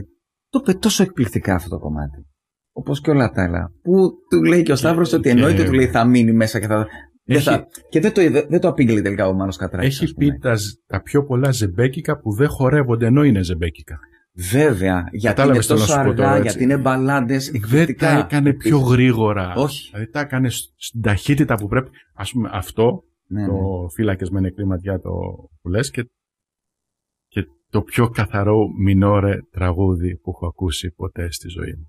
το είπε τόσο εκπληκτικά αυτό το κομμάτι. Όπως και όλα τα άλλα. Που του λέει και ο Σταύρος ότι εννοείται του λέει θα μείνει μέσα και θα. Δεν Και δεν το, δεν το απήγγειλε τελικά ο Μάνος Κατράκης. Έχει πει τα, πιο πολλά ζεμπέκικα που δεν χορεύονται ενώ είναι ζεμπέκικα. Βέβαια, γιατί είναι τόσο αργά, γιατί είναι μπαλάντες. Δεν τα έκανε πιο γρήγορα. Όχι. Δηλαδή τα έκανε στην ταχύτητα που πρέπει. Ας πούμε, αυτό ναι, το ναι. φύλακες με νεκρήματιά το που λες και, και το πιο καθαρό μινόρε τραγούδι που έχω ακούσει ποτέ στη ζωή μου.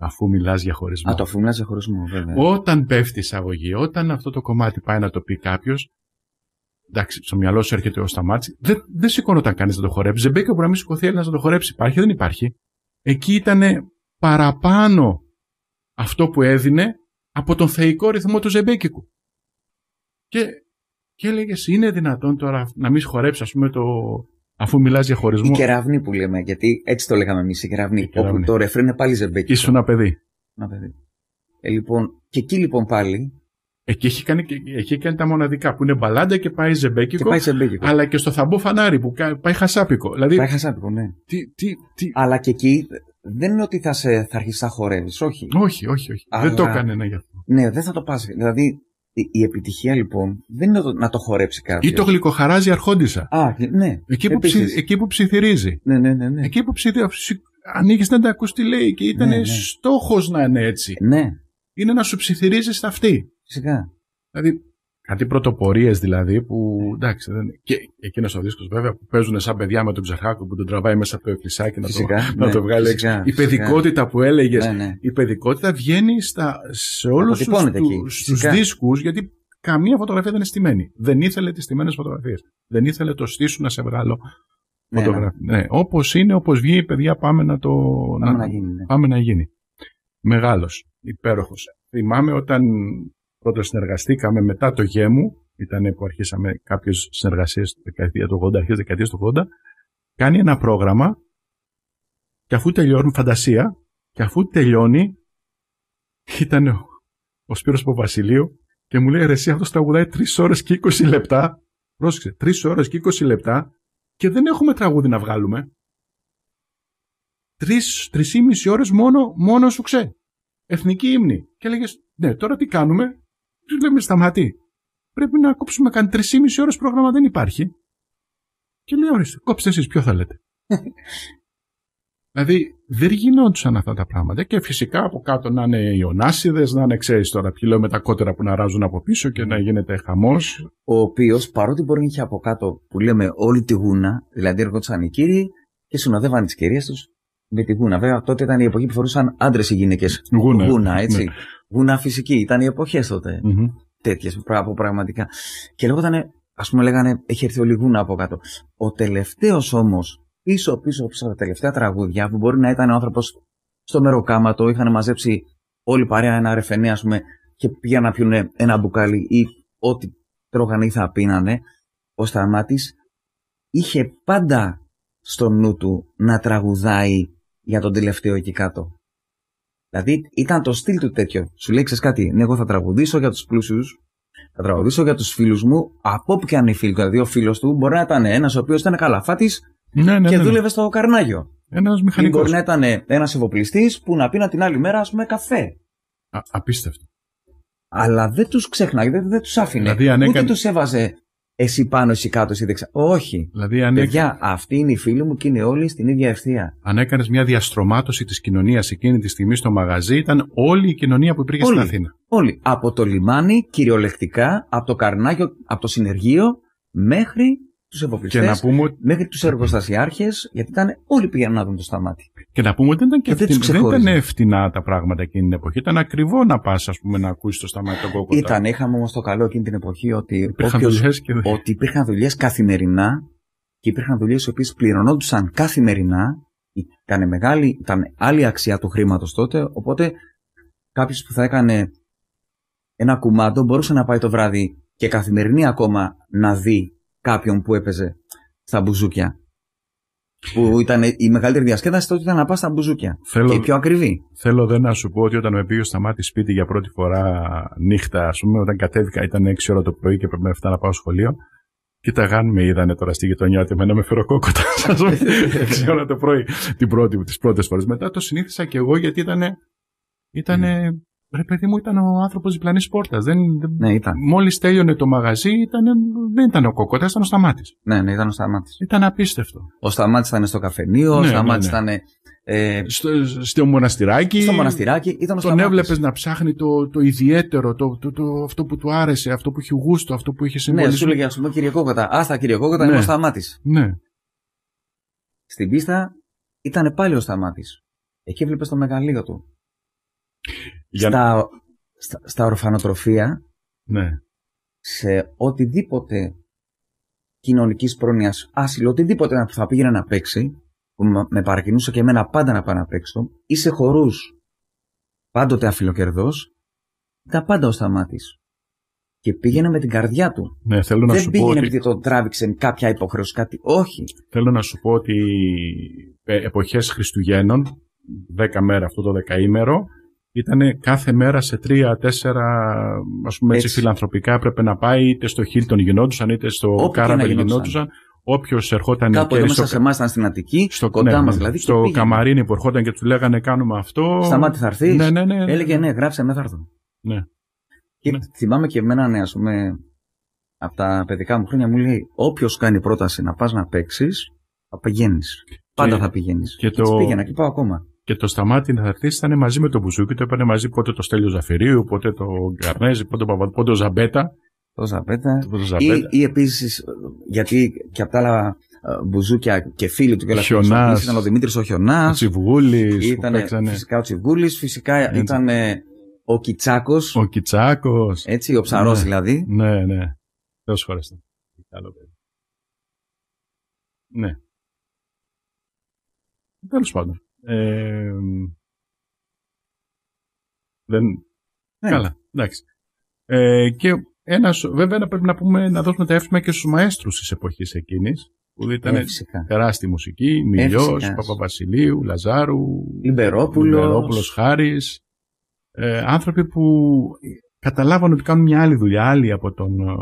Αφού μιλάς για χωρισμό. Α, το αφού μιλάς για χωρισμό, βέβαια. Όταν πέφτει η εισαγωγή, όταν αυτό το κομμάτι πάει να το πει κάποιος, εντάξει, στο μυαλό σου έρχεται ο σταμάτη, δεν, δεν σηκώνονταν κανείς να το χορέψει. Δεν μπήκε να μην σηκωθεί να το χορέψει. Υπάρχει, δεν υπάρχει. Εκεί ήταν παραπάνω αυτό που έδινε από τον θεϊκό ρυθμό του Ζεμπέκικου. Και, και έλεγες, είναι δυνατόν τώρα να μην χορέψει, ας πούμε, το, Αφού μιλάς για χωρισμό. Η κεραυνή που λέμε, γιατί έτσι το λέγαμε εμείς, η κεραυνή. όπου το ρεφρέν είναι πάλι ζεμπέκι. Ήσουν ένα παιδί. Ένα παιδί. Ε, λοιπόν, και εκεί λοιπόν πάλι. Εκεί έχει, κάνει, έχει κάνει τα μοναδικά που είναι μπαλάντα και πάει ζεμπέκικο. Και πάει Αλλά και στο θαμπό φανάρι που πάει χασάπικο. Δηλαδή, πάει χασάπικο, ναι. Τι, τι, τι... Αλλά και εκεί δεν είναι ότι θα, σε, θα αρχίσει να χορεύεις, όχι. Όχι, όχι, όχι. Αλλά... Δεν το έκανε ένα γι' αυτό. Ναι, δεν θα το πας. Δηλαδή ε, η επιτυχία λοιπόν δεν είναι να το χορέψει κάποιος. Ή το γλυκοχαράζει αρχόντισα. Α, ναι. Εκεί που, εκεί που ψιθυρίζει. Ναι, ναι, ναι, ναι. Εκεί που ψιθυρίζει. Ανοίγει να τα ακούσει τι λέει και ήταν ναι, ναι. στόχος να είναι έτσι. Ναι. Είναι να σου ψιθυρίζεις ταυτί. αυτή. Φυσικά. Δηλαδή Κάτι πρωτοπορίες δηλαδή που εντάξει. Δεν... Και εκείνος ο δίσκος βέβαια που παίζουν σαν παιδιά με τον ψεχάκο που τον τραβάει μέσα από το εκκλησάκι να, το, ναι, το βγάλει φυσικά, Η παιδικότητα που έλεγες. Ναι, ναι. Η παιδικότητα βγαίνει στα, σε όλους τους δίσκους γιατί καμία φωτογραφία δεν είναι στημένη. Δεν ήθελε τις στημένες φωτογραφίες. Δεν ήθελε το στήσου να σε βγάλω. Ναι, ναι. ναι όπως είναι, όπως βγει, η παιδιά, πάμε να το. Πάμε να, να γίνει. Ναι. Πάμε γίνει. Μεγάλος, υπέροχος. Θυμάμαι όταν πρώτα συνεργαστήκαμε μετά το γέμου, ήταν που αρχίσαμε κάποιες συνεργασίες το δεκαετία του 80, αρχέ δεκαετίας του 80, κάνει ένα πρόγραμμα και αφού τελειώνει, φαντασία, και αφού τελειώνει, ήταν ο, ο Σπύρος Βασιλείου και μου λέει ρε εσύ αυτός τραγουδάει τρεις ώρες και 20 λεπτά. Πρόσεξε, τρεις ώρες και 20 λεπτά και δεν έχουμε τραγούδι να βγάλουμε. ή μισή ώρες μόνο, μόνος σου ξέ. Εθνική ύμνη. Και έλεγες, ναι, τώρα τι κάνουμε. Τους λέμε σταματή. Πρέπει να κόψουμε καν 3,5 ώρες πρόγραμμα δεν υπάρχει. Και λέει ορίστε, κόψτε εσείς ποιο θέλετε. δηλαδή δεν γινόντουσαν αυτά τα πράγματα και φυσικά από κάτω να είναι οι ονάσιδες, να είναι ξέρεις τώρα ποιοι λέω με τα κότερα που να ράζουν από πίσω και να ναι. γίνεται χαμός. Ο οποίος παρότι μπορεί να είχε από κάτω που λέμε όλη τη γούνα, δηλαδή έρχονταν οι κύριοι και συνοδεύαν τις κυρίες τους με τη γούνα. Βέβαια τότε ήταν η εποχή που φορούσαν άντρες ή γυναίκες γούνα, γούνα, έτσι. Ναι. Γούνα φυσική. Ήταν οι εποχές τότε. Mm-hmm. Τέτοιε από πραγματικά. Και λέγονταν, ας πούμε, λέγανε, έχει έρθει ο Λιγούνα από κάτω. Ο τελευταίος όμως, πίσω πίσω από τα τελευταία τραγούδια, που μπορεί να ήταν ο άνθρωπος στο μεροκάματο, είχαν μαζέψει όλη παρέα ένα ρεφενέ, ας πούμε, και πήγαν να πιούν ένα μπουκάλι ή ό,τι τρώγανε ή θα πίνανε. Ο Σταμάτης είχε πάντα στο νου του να τραγουδάει για τον τελευταίο εκεί κάτω. Δηλαδή ήταν το στυλ του τέτοιο. Σου λέει, ξέρεις κάτι, ναι, εγώ θα τραγουδήσω για τους πλούσιους, θα τραγουδήσω για τους φίλους μου, από όπου και αν είναι φίλοι. Δηλαδή, ο φίλος του μπορεί να ήταν ένας ο οποίος ήταν καλαφάτης ναι, ναι, και ναι, ναι, δούλευε στο καρνάγιο. Ένα μηχανικός. Μπορεί να ήταν ένας ευοπλιστής που να πίνα την άλλη μέρα, ας πούμε, καφέ. Α, απίστευτο. Αλλά δεν τους ξέχναγε, δεν, δεν τους άφηνε. Δηλαδή, Ούτε τους έβαζε εσύ πάνω, εσύ κάτω, εσύ δεξιά. Όχι. Δηλαδή, αν Παιδιά, έκ... αυτή είναι οι φίλη μου και είναι όλοι στην ίδια ευθεία. Αν έκανες μια διαστρωμάτωση της κοινωνίας εκείνη τη στιγμή στο μαγαζί, ήταν όλη η κοινωνία που υπήρχε στην Αθήνα. Όλοι. Από το λιμάνι, κυριολεκτικά, από το καρνάκι, από το συνεργείο, μέχρι τους εφοπλιστέ, μέχρι τους εργοστασιάρχες, γιατί ήταν όλοι πήγαιναν να δουν το σταμάτη. Και να πούμε ότι δεν ήταν, και ε, δεν, τα πράγματα εκείνη την εποχή. Ήταν ακριβό να πας, ας πούμε, να ακούσεις το σταμάτη τον κόκκινο. Ήταν. Είχαμε όμως το καλό εκείνη την εποχή ότι, υπήρχαν ότι υπήρχαν δουλειές καθημερινά και υπήρχαν δουλειές οι οποίες πληρωνόντουσαν καθημερινά. Ήταν, μεγάλη, ήταν άλλη αξία του χρήματος τότε. Οπότε κάποιος που θα έκανε ένα κουμάντο μπορούσε να πάει το βράδυ και καθημερινή ακόμα να δει κάποιον που έπαιζε στα μπουζούκια. Που ήταν η μεγαλύτερη διασκέδαση τότε ήταν να πας στα μπουζούκια. και η πιο ακριβή. Θέλω δεν να σου πω ότι όταν με πήγε στα μάτια σπίτι για πρώτη φορά νύχτα, ας πούμε, όταν κατέβηκα, ήταν 6 ώρα το πρωί και πρέπει να να πάω σχολείο. Κοίταγαν με είδανε τώρα στη γειτονιά ότι εμένα με φεροκόκοτα. Σα ώρα το πρωί, τις πρώτες φορές. Μετά το συνήθισα και εγώ γιατί ήταν, Ήτανε... Ρε παιδί μου ήταν ο άνθρωπος διπλανής πόρτας. Δεν, ναι, ήταν. Μόλις τέλειωνε το μαγαζί ήταν, δεν ήταν ο Κόκοτας, ήταν ο Σταμάτης. Ναι, ναι, ήταν ο Σταμάτης. Ήταν απίστευτο. Ο Σταμάτης ήταν στο καφενείο, ναι, ο ναι, Σταμάτης ναι, ναι. ήταν... Ε, στο, στο μοναστηράκι. Στο μοναστηράκι ήταν ο Τον έβλεπες να ψάχνει το, το ιδιαίτερο, το, το, το, αυτό που του άρεσε, αυτό που είχε γούστο, αυτό που είχε ναι, συμβολισμό. Ναι, σου λέγε ας πούμε Κόκοτα. Άστα κύριε ναι. είναι ο Σταμάτης. Ναι. Στην πίστα ήταν πάλι ο Σταμάτης. Εκεί έβλεπες το μεγαλείο του. Για... Στα, στα, ορφανοτροφία, ναι. σε οτιδήποτε κοινωνικής πρόνοιας, άσυλο, οτιδήποτε που θα πήγαινε να παίξει, που με παρακινούσε και εμένα πάντα να πάω να παίξω, ή σε χορούς πάντοτε αφιλοκερδός, ήταν πάντα ο σταμάτης. Και πήγαινε με την καρδιά του. Ναι, θέλω να Δεν σου πήγαινε επειδή ότι... τον τράβηξε κάποια υποχρέωση, κάτι. Όχι. Θέλω να σου πω ότι ε, εποχές Χριστουγέννων, 10 μέρα αυτό το δεκαήμερο, ήταν κάθε μέρα σε τρία-τέσσερα ας πούμε έτσι, φιλανθρωπικά έπρεπε να πάει είτε στο Χίλτον γινόντουσαν είτε στο Κάραμπελ γινόντουσαν. Όποιος ερχόταν Κάπου εδώ μέσα σε εμάς ήταν στην Αττική, στο... κοντά ναι, μας ναι, δηλαδή. Στο πήγε. καμαρίνι που ερχόταν και του λέγανε Κάνουμε αυτό. Σταμάτη θα έρθεις. Ναι, ναι, ναι, ναι, Έλεγε Ναι, «Ναι γράψε με θα έρθω. Ναι. Και ναι. θυμάμαι και εμένα, ναι, ας πούμε, από τα παιδικά μου χρόνια μου λέει: Όποιος κάνει πρόταση να πας να παίξεις, θα πηγαίνεις. Πάντα θα πηγαίνεις. Και, και, το... πήγαινα και πάω ακόμα και το σταμάτη να έρθει ήταν μαζί με τον Μπουζούκη. το έπαιρνε μαζί πότε το Στέλιο Ζαφυρίου, πότε το Γκαρνέζι, πότε, ο Ζαμπέτα. Το Ζαμπέτα. Το Ζαμπέτα. Ή, ή επίσης, ε, γιατί και από τα άλλα ε, μπουζούκια και φίλοι του και Ήταν ο Δημήτρης ο Χιονάς. Ο Τσιβγούλη. Ήταν φυσικά ο Τσιβγούλη. Φυσικά ήταν ο Κιτσάκο. Ο Κιτσάκο. Έτσι, ο ψαρός ναι. δηλαδή. Ναι, ναι. Θεός ευχαριστώ. Καλό παιδί. Ναι. Τέλος πάντων. Ε, δεν... Ναι. Καλά, εντάξει. Ε, και ένας, βέβαια πρέπει να, πούμε, να δώσουμε τα εύσημα και στους μαέστρους της εποχής εκείνης που ήταν ε, τεράστια μουσική, Μιλιός, ε, Παπαβασιλείου, Λαζάρου, Λιμπερόπουλος, Λιμπερόπουλος Χάρης, ε, άνθρωποι που καταλάβανε ότι κάνουν μια άλλη δουλειά, άλλη από τον, ε,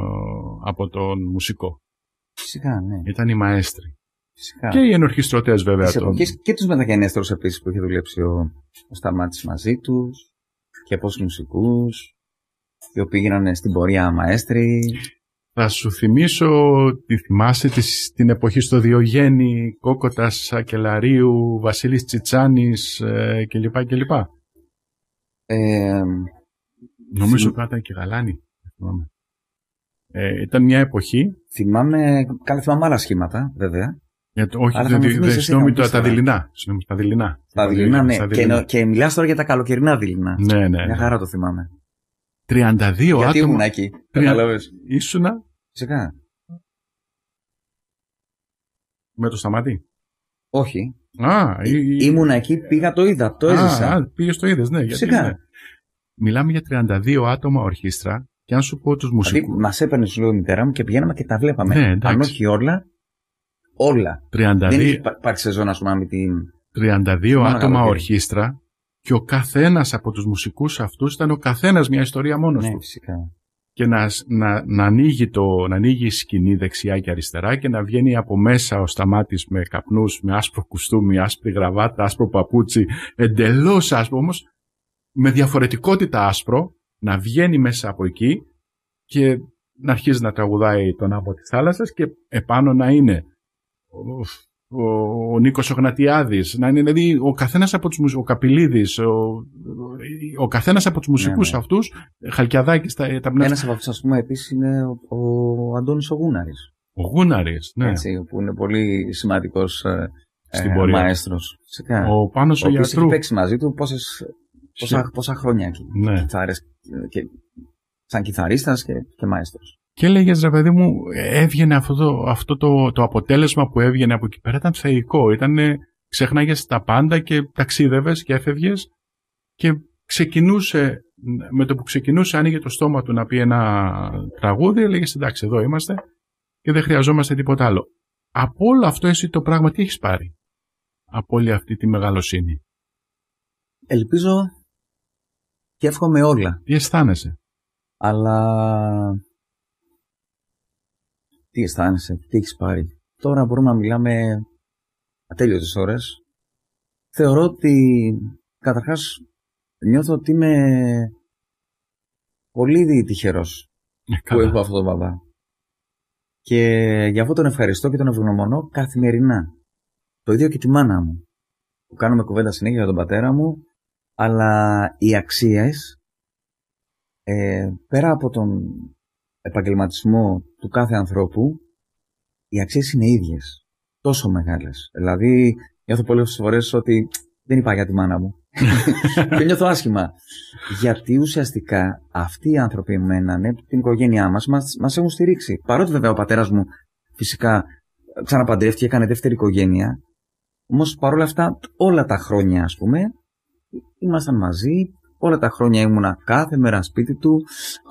από τον μουσικό. Φυσικά, ναι. Ήταν οι μαέστροι. Φυσικά. Και οι ενορχιστρωτές βέβαια. τον... και τους μεταγενέστερους επίσης που είχε δουλέψει ο, ο Σταμάτης μαζί τους και από μουσικούς, οι οποίοι γίνανε στην πορεία μαέστροι. Θα σου θυμίσω, τη θυμάσαι της, την εποχή στο Διογέννη, Κόκοτας, Ακελαρίου, Βασίλης Τσιτσάνης ε, κλπ. κλπ. Ε, Νομίζω θυμ... και Γαλάνη. Ε, ήταν μια εποχή. Θυμάμαι, καλά θυμάμαι άλλα σχήματα βέβαια. Για το, όχι, δηλαδή, δε, δε, συγγνώμη, τα, τα ναι. δειλινά. Συγγνώμη, τα δειλινά. Τα δειλινά, ναι. Και, και μιλάς τώρα για τα καλοκαιρινά δειλινά. Ναι, ναι. ναι. χαρά το θυμάμαι. 32 Γιατί άτομα. Γιατί ήμουν εκεί. 30... Ήσουνα. Φυσικά. Με το σταματή. Όχι. Α, ε, ή, Ήμουν εκεί, πήγα το είδα, το έζησα. Α, πήγες το είδες, ναι. Γιατί, ναι. Μιλάμε για 32 άτομα ορχήστρα και αν σου πω τους μουσικού. Δηλαδή, μας έπαιρνε, σου λέω η μητέρα μου και πηγαίναμε και τα βλέπαμε. Ναι, αν όχι όλα, Όλα. 32... Δεν υπάρχει σεζόν, ας πούμε, με την. 32 άτομα ορχήστρα και ο καθένας από τους μουσικούς αυτούς ήταν ο καθένας μια ιστορία μόνος ναι, του. Φυσικά. Και να, να, να, ανοίγει το, να ανοίγει η σκηνή δεξιά και αριστερά και να βγαίνει από μέσα ο σταμάτης με καπνούς, με άσπρο κουστούμι, άσπρη γραβάτα, άσπρο παπούτσι, εντελώς άσπρο όμως, με διαφορετικότητα άσπρο, να βγαίνει μέσα από εκεί και να αρχίζει να τραγουδάει τον από της θάλασσας και επάνω να είναι ο, ο Νίκος ο να είναι δηλαδή ο καθένας από τους, ο Καπηλίδης, ο, ο καθένας από τους μουσικούς ναι, ναι. αυτούς, Χαλκιαδάκης, τα, πνεύματα. Ένας από αυτούς, ας πούμε, επίσης είναι ο, ο Αντώνης ο Γούναρη. Ο Γούναρης, ναι. Έτσι, που είναι πολύ σημαντικός ε, ε, μαέστρος. Ο Πάνος ο, ο Γιατρού. έχει παίξει μαζί του πόσες, πόσα, πόσα χρόνια ναι. κιθάρες, και, σαν κιθαρίστας και, και μαέστρος. Και έλεγε ρε παιδί μου, έβγαινε αυτό, το, αυτό το, αποτέλεσμα που έβγαινε από εκεί πέρα ήταν θεϊκό. Ήτανε, ξεχνάγες τα πάντα και ταξίδευες και έφευγες και ξεκινούσε, με το που ξεκινούσε άνοιγε το στόμα του να πει ένα τραγούδι, έλεγε, εντάξει εδώ είμαστε και δεν χρειαζόμαστε τίποτα άλλο. Από όλο αυτό εσύ το πράγμα τι έχεις πάρει από όλη αυτή τη μεγαλοσύνη. Ελπίζω και εύχομαι όλα. Τι αισθάνεσαι. Αλλά τι αισθάνεσαι, τι έχεις πάρει. Τώρα μπορούμε να μιλάμε ατέλειωτες ώρες. Θεωρώ ότι καταρχάς νιώθω ότι είμαι πολύ ε, που έχω αυτό το βαβά. Και γι' αυτό τον ευχαριστώ και τον ευγνωμονώ καθημερινά. Το ίδιο και τη μάνα μου. Που κάνουμε κουβέντα συνέχεια για τον πατέρα μου, αλλά οι αξίες ε, πέρα από τον επαγγελματισμό του κάθε ανθρώπου, οι αξίες είναι ίδιες. Τόσο μεγάλες. Δηλαδή, νιώθω πολλές φορές ότι δεν υπάρχει για τη μάνα μου. και νιώθω άσχημα. Γιατί ουσιαστικά αυτοί οι άνθρωποι, μενάνε ναι, την οικογένειά μας, μας έχουν στηρίξει. Παρότι βέβαια ο πατέρας μου φυσικά ξαναπαντρεύτηκε, έκανε δεύτερη οικογένεια. Όμως παρόλα αυτά, όλα τα χρόνια, ας πούμε, ήμασταν μαζί, Όλα τα χρόνια ήμουνα κάθε μέρα σπίτι του.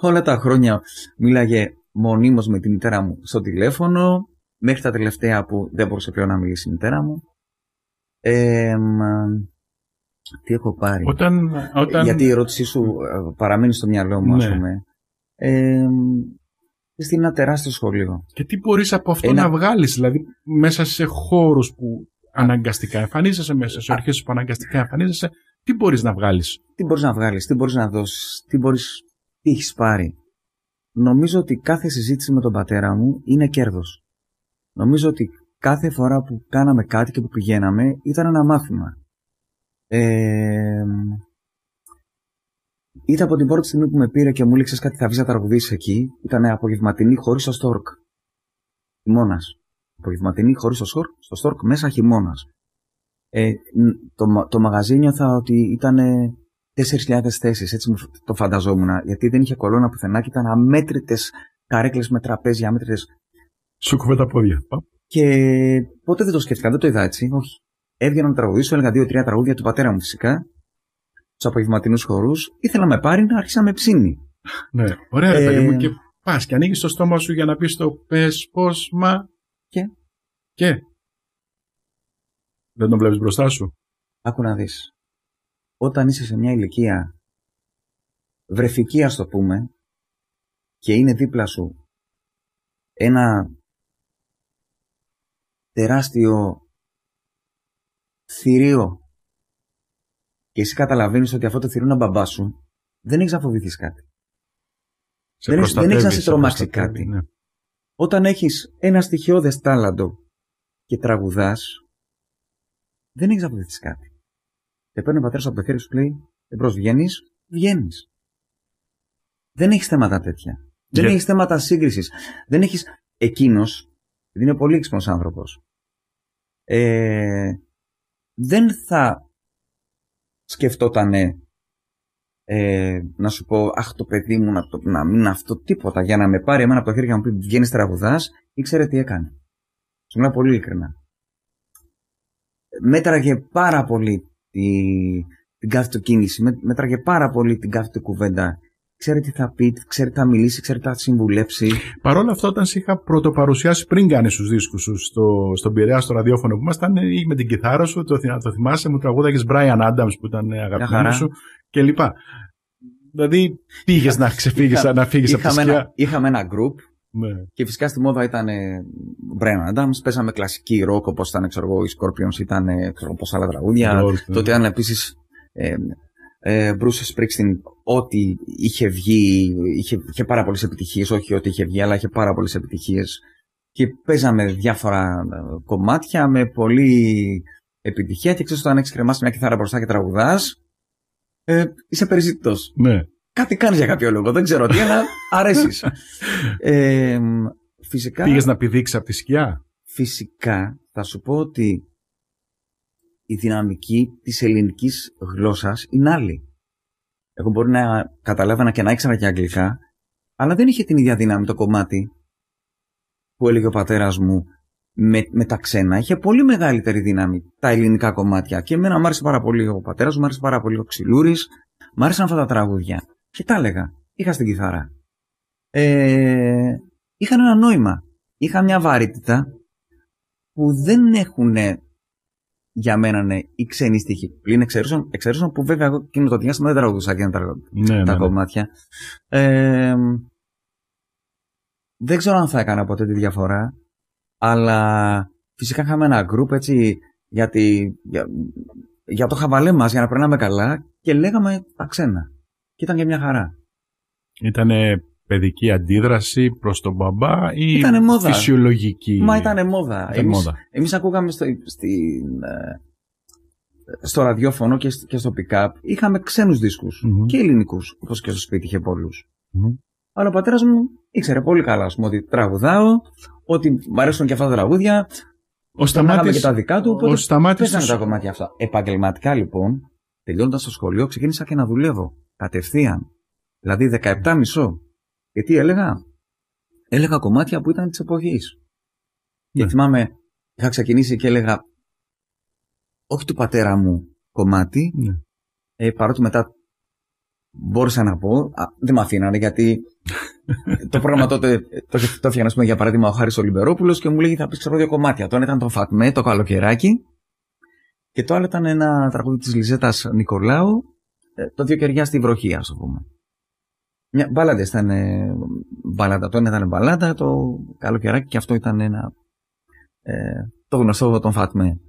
Όλα τα χρόνια μίλαγε μονίμως με τη μητέρα μου στο τηλέφωνο. Μέχρι τα τελευταία που δεν μπορούσε πλέον να μιλήσει η μητέρα μου. τι έχω πάρει. Όταν, Γιατί η ερώτησή σου ε, παραμένει στο μυαλό μου, ναι. πούμε. Ε, στην ένα τεράστιο σχολείο. Και τι μπορείς από αυτό να βγάλεις δηλαδή μέσα σε χώρους που αναγκαστικά εμφανίζεσαι, μέσα σε αρχές που αναγκαστικά εμφανίζεσαι, τι μπορείς να βγάλεις. Τι μπορείς να βγάλεις, τι μπορείς να δώσεις, τι μπορείς. Τι έχεις πάρει. Νομίζω ότι κάθε συζήτηση με τον πατέρα μου είναι κέρδος. Νομίζω ότι κάθε φορά που κάναμε κάτι και που πηγαίναμε ήταν ένα μάθημα. Ε, είτε από την πρώτη στιγμή που με πήρε και μου λήξε κάτι θα βγεις να τραγουδήσεις εκεί, ήταν απογευματινή χωρίς το στόρκ. Χειμώνας. Απογευματινή χωρίς το στόρκ, στο στόρκ μέσα χειμώνας. Ε, το, το μαγαζί νιώθα ότι ήταν 4.000 ε, θέσεις, έτσι το φανταζόμουν, γιατί δεν είχε κολόνα πουθενά και ήταν αμέτρητες καρέκλες με τραπέζια, αμέτρητες. Σου κουβέ τα πόδια. Και ποτέ δεν το σκέφτηκα, δεν το είδα έτσι, όχι. Έβγαινα να τραγουδήσω, έλεγα δύο-τρία τραγούδια του πατέρα μου φυσικά, τους απογευματινούς χορούς, ήθελα να με πάρει να άρχισα να με ψήνει. Ναι, ωραία, ε, παιδί μου, ε, και πας και ανοίγεις το στόμα σου για να πεις το πες πώς, μα. Και. Και. Δεν τον βλέπεις μπροστά σου. Άκου να δεις. Όταν είσαι σε μια ηλικία βρεφική, ας το πούμε, και είναι δίπλα σου ένα τεράστιο θηρίο και εσύ καταλαβαίνεις ότι αυτό το θηρίο είναι μπαμπάς σου, δεν έχεις να φοβηθείς κάτι. δεν έχεις, δεν έχεις να σε τρομάξει κάτι. Ναι. Όταν έχεις ένα στοιχειώδες τάλαντο και τραγουδάς, δεν έχεις να κάτι. Και παίρνει ο πατέρας από το χέρι σου και λέει: Εμπρό βγαίνεις, βγαίνεις. Δεν έχεις θέματα τέτοια. Δεν έχεις θέματα σύγκρισης. Δεν έχεις. Εκείνος, επειδή είναι πολύ έξυπνος άνθρωπος, ε, δεν θα σκεφτότανε ε, να σου πω Αχ, το παιδί μου να, το, να μην αυτό τίποτα για να με πάρει εμένα από το χέρι και να μου πει Βγαίνεις τραγουδά, ήξερε τι έκανε. Σου μιλάω πολύ ειλικρινά μέτραγε πάρα πολύ τη, την κάθε κίνηση, μέτραγε πάρα πολύ την του κουβέντα. Ξέρει τι θα πει, ξέρει τι θα μιλήσει, ξέρει τι θα συμβουλέψει. Παρ' όλα αυτά, όταν σε είχα πρωτοπαρουσιάσει πριν κάνει του δίσκους σου στον Πειραιά, στο ραδιόφωνο που ήμασταν, ε, με την κιθάρα σου, το, το θυμάσαι, μου τραγούδαγες Brian Adams που ήταν ε, αγαπημένο σου κλπ. Δηλαδή πήγες να ξεφύγεις, να φύγεις από τη σκιά. είχαμε ένα group ναι. Και φυσικά στη μόδα ήταν ε, Brennan Adams, πέσαμε κλασική ροκ όπως ήταν ξέρω εγώ, οι Scorpions, ήταν πω ε, άλλα τραγούδια. Ναι. Τότε ήταν επίσης ε, ε, Bruce Springsteen, ό,τι είχε βγει, είχε, είχε πάρα πολλές επιτυχίες, όχι ό,τι είχε βγει, αλλά είχε πάρα πολλές επιτυχίες. Και παίζαμε διάφορα ε, κομμάτια με πολύ επιτυχία. Και ξέρω όταν έχεις κρεμάσει μια κιθάρα μπροστά και τραγουδάς, ε, είσαι περιζήτητο. Ναι κάτι κάνεις για κάποιο λόγο. Δεν ξέρω τι, αλλά αρέσεις. ε, φυσικά. Πήγες να πηδήξεις από τη σκιά. Φυσικά θα σου πω ότι η δυναμική της ελληνικής γλώσσας είναι άλλη. Εγώ μπορεί να καταλάβαινα και να ήξερα και αγγλικά, αλλά δεν είχε την ίδια δύναμη το κομμάτι που έλεγε ο πατέρας μου με, με, τα ξένα. Είχε πολύ μεγαλύτερη δύναμη τα ελληνικά κομμάτια. Και εμένα μου άρεσε πάρα πολύ ο πατέρας μου, μου άρεσε πάρα πολύ ο Ξυλούρης, μου άρεσαν αυτά τα τραγούδια. Και τα έλεγα. Είχα στην κιθάρα. Ε, είχαν ένα νόημα. είχα μια βαρύτητα που δεν έχουν για μένα ναι, οι ξένοι στοιχοί. πλήν εξαίρεσον, που βέβαια εγώ εκείνο το διάστημα δεν τραγουδούσα τα, ναι, ναι, τα ναι. κομμάτια. Ε, δεν ξέρω αν θα έκανα ποτέ τη διαφορά, αλλά φυσικά είχαμε ένα group έτσι γιατί για, για το χαβαλέ μας για να περνάμε καλά και λέγαμε τα ξένα και ήταν και μια χαρά. Ήταν παιδική αντίδραση προς τον μπαμπά ή ήτανε μόδα. φυσιολογική. Μα μόδα. Ήταν μόδα. Εμείς ακούγαμε στο, στην, ε, στο ραδιόφωνο και, στο pick-up είχαμε ξένους δίσκους και ελληνικούς όπως και στο σπίτι είχε πολλούς. Αλλά ο πατέρας μου ήξερε πολύ καλά πούμε, ότι τραγουδάω, ότι μου αρέσουν και αυτά τα τραγούδια. Ο Σταμάτης, και τα δικά του, οπότε ο Σταμάτης... τα κομμάτια αυτά. Επαγγελματικά λοιπόν, τελειώνοντας το σχολείο, ξεκίνησα και να δουλεύω. Κατευθείαν. Δηλαδή 17,5. Και ε, τι έλεγα. Έλεγα κομμάτια που ήταν της εποχής. Και ναι. θυμάμαι, είχα ξεκινήσει και έλεγα όχι του πατέρα μου κομμάτι, ναι. ε, παρότι μετά μπόρεσα να πω, α, δεν με αφήνανε γιατί το πρόγραμμα τότε το, το για παράδειγμα ο Χάρης Ολυμπερόπουλος και μου λέγει θα πεις ξέρω δύο κομμάτια. Το ένα ήταν το Φατμέ, το καλοκαιράκι και το άλλο ήταν ένα τραγούδι της Λιζέτας Νικολάου ε, το δύο κεριά στη βροχή, ας πούμε. Μια, μπάλαντες ήταν ε, μπαλάντα. Το ένα ήταν μπαλάντα, το καλοκαιράκι και αυτό ήταν ένα ε, το γνωστό τον Φατμέ.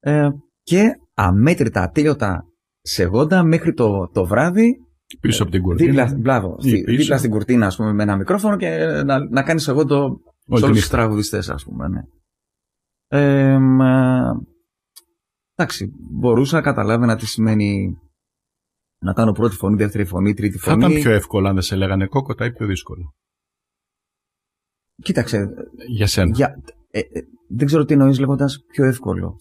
Ε, και αμέτρητα, ατέλειωτα σεγόντα μέχρι το, το βράδυ πίσω από την ε, κουρτίνα. Δίπλα, στην κουρτίνα, ας πούμε, με ένα μικρόφωνο και να, να κάνεις εγώ το. Σε όλους τραγουδιστές, ας πούμε. Ναι. Ε, εντάξει, μπορούσα να καταλάβαινα τι σημαίνει να κάνω πρώτη φωνή, δεύτερη φωνή, τρίτη φωνή. Θα ήταν πιο εύκολο αν δεν σε λέγανε κόκοτα ή πιο δύσκολο. Κοίταξε. Για σένα. Για, ε, ε δεν ξέρω τι εννοείς λέγοντας πιο εύκολο.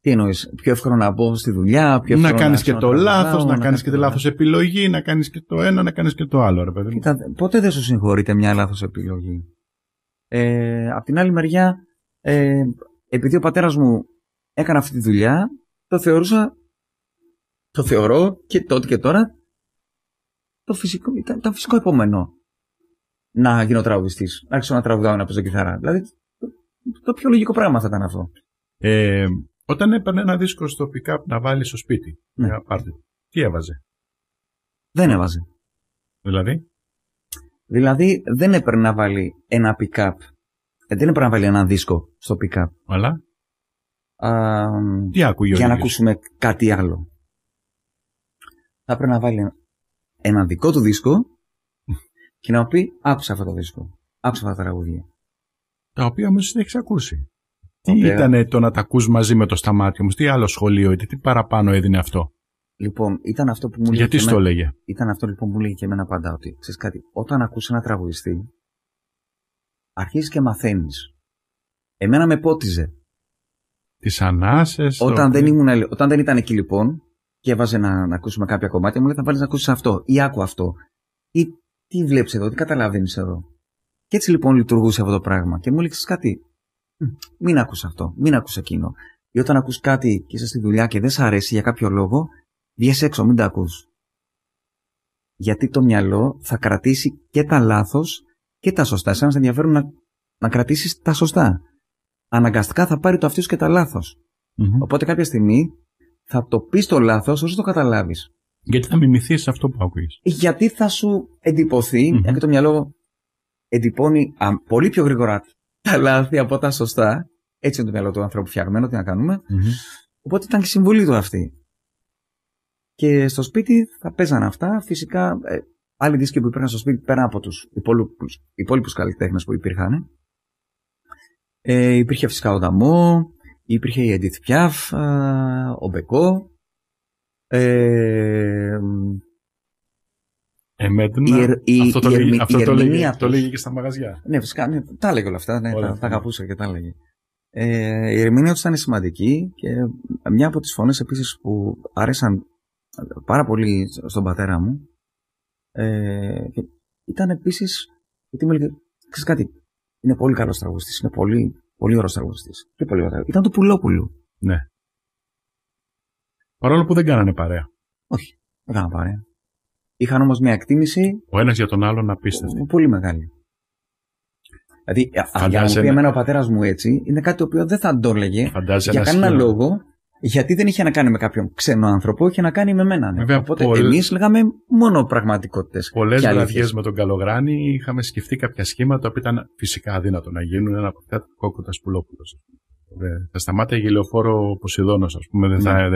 Τι εννοείς, πιο εύκολο να μπω στη δουλειά, πιο εύκολο να κάνεις και το λάθος, να, κάνει και τη λάθος επιλογή, να κάνεις και το ένα, να κάνεις και το άλλο, ρε παιδί. Κοίτα, ποτέ δεν σου συγχωρείται μια λάθος επιλογή. Ε, απ' την άλλη μεριά, ε, επειδή ο πατέρας μου έκανε αυτή τη δουλειά, το θεωρούσα το θεωρώ και τότε και τώρα το φυσικό, ήταν, φυσικό επόμενο να γίνω τραγουδιστής. Να άρχισα να τραγουδάω να παίζω κιθάρα. Δηλαδή, το, πιο λογικό πράγμα θα ήταν αυτό. Ε, όταν έπαιρνε ένα δίσκο στο pick-up να βάλει στο σπίτι, ναι. τι έβαζε. Δεν έβαζε. Δηλαδή. Δηλαδή, δεν έπαιρνε να βάλει ένα pick-up. Ε, δεν έπαιρνε να βάλει ένα δίσκο στο pick-up. Αλλά. τι Για να ακούσουμε κάτι άλλο θα πρέπει να βάλει ένα δικό του δίσκο και να πει άκουσα αυτό το δίσκο, άκουσα αυτά τα τραγούδια. Τα οποία όμως δεν έχεις ακούσει. Τι ήταν το να τα ακούς μαζί με το σταμάτη μου, τι άλλο σχολείο ήταν, τι παραπάνω έδινε αυτό. Λοιπόν, ήταν αυτό που μου Γιατί λέγε. Γιατί λέγε. Ήταν αυτό λοιπόν που μου και εμένα πάντα, ότι ξέρεις κάτι, όταν ακούς ένα τραγουδιστή, αρχίζεις και μαθαίνεις. Εμένα με πότιζε. Τις ανάσες. Όταν, δεν ήμουν, όταν δεν ήταν εκεί λοιπόν, και έβαζε να, να ακούσουμε κάποια κομμάτια, μου λέει θα βάλεις να ακούσεις αυτό ή άκου αυτό. Ή τι βλέπεις εδώ, τι καταλαβαίνεις εδώ. Και έτσι λοιπόν λειτουργούσε αυτό το πράγμα. Και μου έλεγες κάτι. Μην ακούσει αυτό, μην ακούσει εκείνο. Ή όταν ακούς κάτι και είσαι στη δουλειά και δεν σε αρέσει για κάποιο λόγο, βγες έξω, μην τα ακούς Γιατί το μυαλό θα κρατήσει και τα λάθος και τα σωστά. Σαν να σε ενδιαφέρουν να, να κρατήσεις τα σωστά. Αναγκαστικά θα πάρει το αυτί και τα λαθο Οπότε κάποια στιγμή θα το πεις το λάθος όσο το καταλάβεις. Γιατί θα μιμηθείς αυτό που ακούει. Γιατί θα σου εντυπωθεί, το μυαλό εντυπώνει πολύ πιο γρήγορα τα λάθη από τα σωστά. Έτσι είναι το μυαλό του ανθρώπου φτιαγμένο, τι να κάνουμε. Mm-hmm. Οπότε ήταν και συμβολή του αυτή. Και στο σπίτι θα παίζανε αυτά. Φυσικά, ε, άλλοι δίσκοι που υπήρχαν στο σπίτι πέρα από τους υπόλοιπους καλλιτέχνες που υπήρχαν. Ε, υπήρχε φυσικά ο Νταμό, υπήρχε η Edith Piaf, ο Μπεκό, ε, ε η, αυτό, το, η, λέγει, η, αυτό η το, λέγει, το λέγει και στα μαγαζιά. Ναι, φυσικά, ναι, τα έλεγε όλα αυτά, ναι, όλα τα, αυτά. τα αγαπούσα και τα έλεγε. Ε, η ερμηνεία τους ήταν σημαντική και μια από τις φωνές επίσης που άρεσαν πάρα πολύ στον πατέρα μου ε, ήταν επίσης γιατί μου έλεγε, κάτι, είναι πολύ καλός τραγουδιστής, είναι πολύ Πολύ ωραίος τραγουδιστής. Και πολύ ωραίο. Ήταν του Πουλόπουλου. Ναι. Παρόλο που δεν κάνανε παρέα. Όχι, δεν κάνανε παρέα. Είχαν όμως μια εκτίμηση. Ο ένας για τον άλλον απίστευτη. Πολύ μεγάλη. Δηλαδή, Φαντάζε για μου ο πατέρας μου έτσι, είναι κάτι το οποίο δεν θα το έλεγε για κανένα λόγο γιατί δεν είχε να κάνει με κάποιον ξένο άνθρωπο, είχε να κάνει με μένα. Ναι. Βέβαια, Οπότε πολλ... εμείς λέγαμε μόνο πραγματικότητες. Πολλέ βραδιές με τον Καλογράνη είχαμε σκεφτεί κάποια σχήματα που ήταν φυσικά αδύνατο να γίνουν. Ένα από αυτά το κόκκοτας Πουλόπουλος. Ε, θα σταμάταγε η λεωφόρο Ποσειδόνο, ας πούμε, δεν, ναι. θα,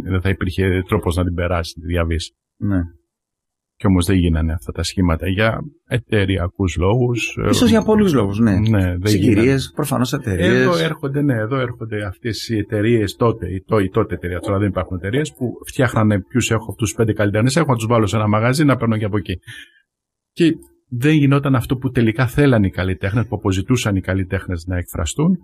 δεν, θα υπήρχε, τρόπος να την περάσει, τη διαβίση. Ναι. Και όμως δεν γίνανε αυτά τα σχήματα για εταιριακούς λόγους. Ε, σω για πολλούς λόγους, ναι. ναι Συγκυρίες, προφανώς εταιρείες. Εδώ έρχονται, ναι, εδώ έρχονται αυτές οι εταιρείες τότε, η, το, η τότε εταιρεία. Τώρα δεν υπάρχουν εταιρείες που φτιάχνανε ποιους έχω αυτούς του πέντε καλλιτέχνες. Έχω να τους βάλω σε ένα μαγαζί να παίρνω και από εκεί. Και δεν γινόταν αυτό που τελικά θέλαν οι καλλιτέχνες, που αποζητούσαν οι καλλιτέχνες να εκφραστούν.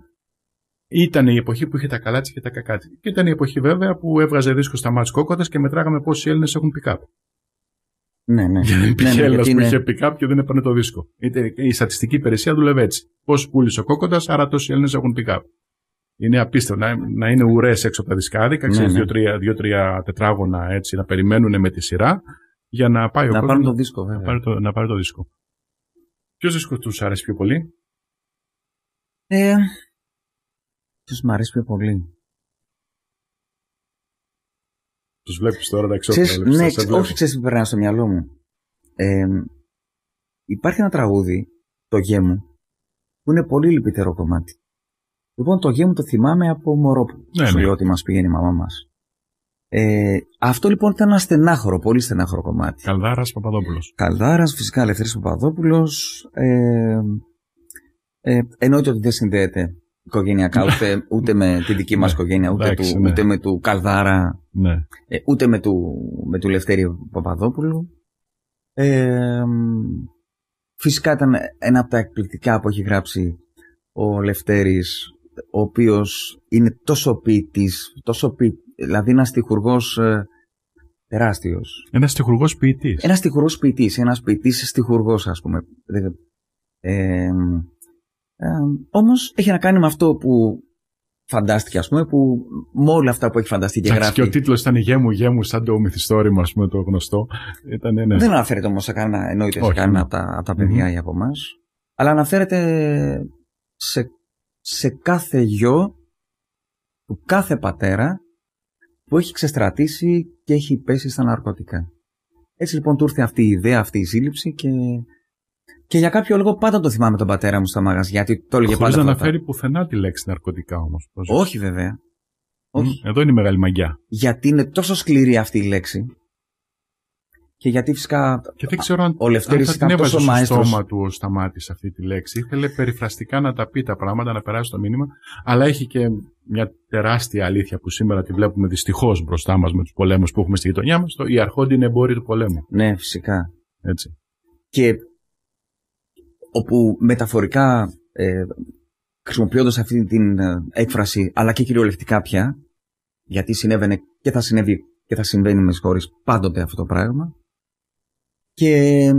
Ήταν η εποχή που είχε τα τη και τα τη. Και ήταν η εποχή βέβαια που έβγαζε δίσκο στα μάτια κόκοτα και μετράγαμε πόσοι Έλληνες πει ναι, ναι. υπήρχε ναι, ναι, Έλληνα που είχε πει κάποιο δεν έπαιρνε το δίσκο. Η στατιστική υπηρεσία δουλεύει έτσι. Πώς πούλησε ο κόκοντα, αρα άρα τόσοι Έλληνες πει pick-up. Είναι απίστευτο να, να είναι ουρές έξω από τα δισκάδικα, ξέρεις ναι, ναι. δύο-τρία τετράγωνα έτσι, να περιμένουν με τη σειρά για να πάει ο να Να πάρει το δίσκο, βέβαια. Να πάρει το, να πάρει το δίσκο. Ποιος δίσκο τους αρέσει πιο πολύ, ε, Ποιο μου αρέσει πιο πολύ. Τους ναι, βλέπεις τώρα να εξοπλίζουν. Ναι, όχι, ξέρεις τι περνάει στο μυαλό μου. Ε, υπάρχει ένα τραγούδι, το μου, που είναι πολύ λυπητερό κομμάτι. Λοιπόν, το γέμου το θυμάμαι από μωρό που ναι, σου λέω ότι μας πήγαινε η μαμά μας. Ε, αυτό λοιπόν ήταν ένα στενάχωρο, πολύ στενάχωρο κομμάτι. Καλδάρας Παπαδόπουλος. Καλδάρας, φυσικά Ελευθερή Παπαδόπουλο. Ε, ε, εννοείται ότι δεν συνδέεται οικογενειακά, ναι. ούτε, ούτε με τη δική μας ναι. οικογένεια, ούτε, ναι. ούτε με του Καλδάρα, ναι. ε, ούτε με του, με Λευτέρη Παπαδόπουλου. Ε, φυσικά ήταν ένα από τα εκπληκτικά που έχει γράψει ο Λευτέρης, ο οποίος είναι τόσο ποιητής, τόσο ποιητής δηλαδή ένας τυχουργό ε, τεράστιος. Ένας στιχουργός ποιητής. Ένας τυχουργό ποιητής, ένας ποιητής στιχουργός πούμε. Ε, ε, όμως έχει να κάνει με αυτό που φαντάστηκε, ας πούμε, που με όλα αυτά που έχει φανταστεί και γράφει. Και ο τίτλος ήταν Γέμου, Γέμου, σαν το μυθιστόρημα, ας πούμε, το γνωστό. Δεν αναφέρεται όμως σε κανένα, εννοείται σε κανένα ναι. από τα, από τα παιδιά mm-hmm. ή από εμάς. Αλλά αναφέρεται σε, σε κάθε γιο του κάθε πατέρα που έχει ξεστρατήσει και έχει πέσει στα ναρκωτικά. Έτσι λοιπόν του ήρθε αυτή η ιδέα, αυτή η σύλληψη και και για κάποιο λόγο πάντα το θυμάμαι τον πατέρα μου στα μαγαζιά. Γιατί το έλεγε πάντα. Δεν αναφέρει πουθενά τη λέξη ναρκωτικά όμως. Όχι βέβαια. Όχι. Εδώ είναι η μεγάλη μαγιά. Γιατί είναι τόσο σκληρή αυτή η λέξη. Και γιατί φυσικά. Και δεν ξέρω αν, ο αν θα ήταν την έβαζε στο στόμα του ο Σταμάτης αυτή τη λέξη. Ήθελε περιφραστικά να τα πει τα πράγματα, να περάσει το μήνυμα. Αλλά έχει και μια τεράστια αλήθεια που σήμερα τη βλέπουμε δυστυχώς μπροστά μας με τους πολέμους που έχουμε στη γειτονιά μας. Η αρχόντι είναι εμπόροι του πολέμου. Ναι, φυσικά. Έτσι. Και όπου μεταφορικά ε, χρησιμοποιώντας αυτή την ε, έκφραση, αλλά και κυριολεκτικά πια, γιατί συνέβαινε και θα συνέβη και θα συμβαίνει με χώρε πάντοτε αυτό το πράγμα. Και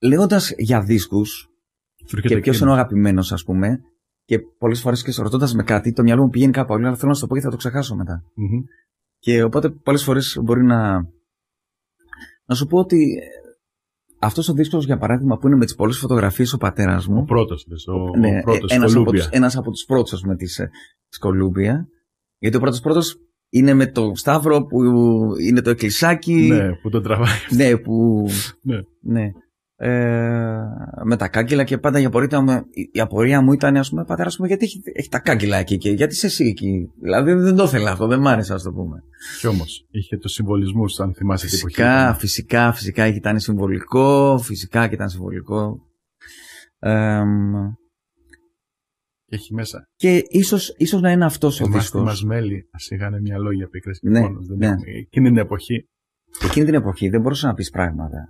λέγοντας για δίσκους, και ποιο είναι ο αγαπημένος, ας πούμε, και πολλές φορές και ρωτώντας με κάτι, το μυαλό μου πηγαίνει κάπου αλλού, αλλά θέλω να σου το πω και θα το ξεχάσω Και οπότε πολλές φορές μπορεί να. Να σου πω ότι αυτός ο δίσκος, για παράδειγμα, που είναι με τις πολλές φωτογραφίες ο πατέρας μου. Ο πρώτος, ο, ο ναι, πρώτος, Ένας από, ένας από τους πρώτους, με πούμε, της ε, Κολούμπια. Γιατί ο πρώτος πρώτος είναι με το Σταύρο που είναι το εκκλησάκι. Ναι, που τον τραβάει. Ναι, που... ναι. ναι ε, με τα κάγκελα και πάντα η απορία, μου, η απορία μου ήταν, ας πούμε, πατέρα πούμε, γιατί έχει, έχει τα κάγκελα εκεί και γιατί είσαι εσύ εκεί. Δηλαδή δεν το ήθελα αυτό, δεν μ' άρεσε, ας το πούμε. Κι όμως είχε το συμβολισμό, αν θυμάσαι φυσικά, την εποχή. Φυσικά, Φυσικά, φυσικά ήταν συμβολικό, φυσικά και ήταν συμβολικό. Ε, και έχει μέσα. Και ίσως ίσως να είναι αυτός ο δίσκο. μας μέλη, ας είχαν μια λόγια πικρέ και ναι, μόνο. Λοιπόν, ναι. Εκείνη την εποχή. Εκείνη την εποχή δεν μπορούσα να πεις πράγματα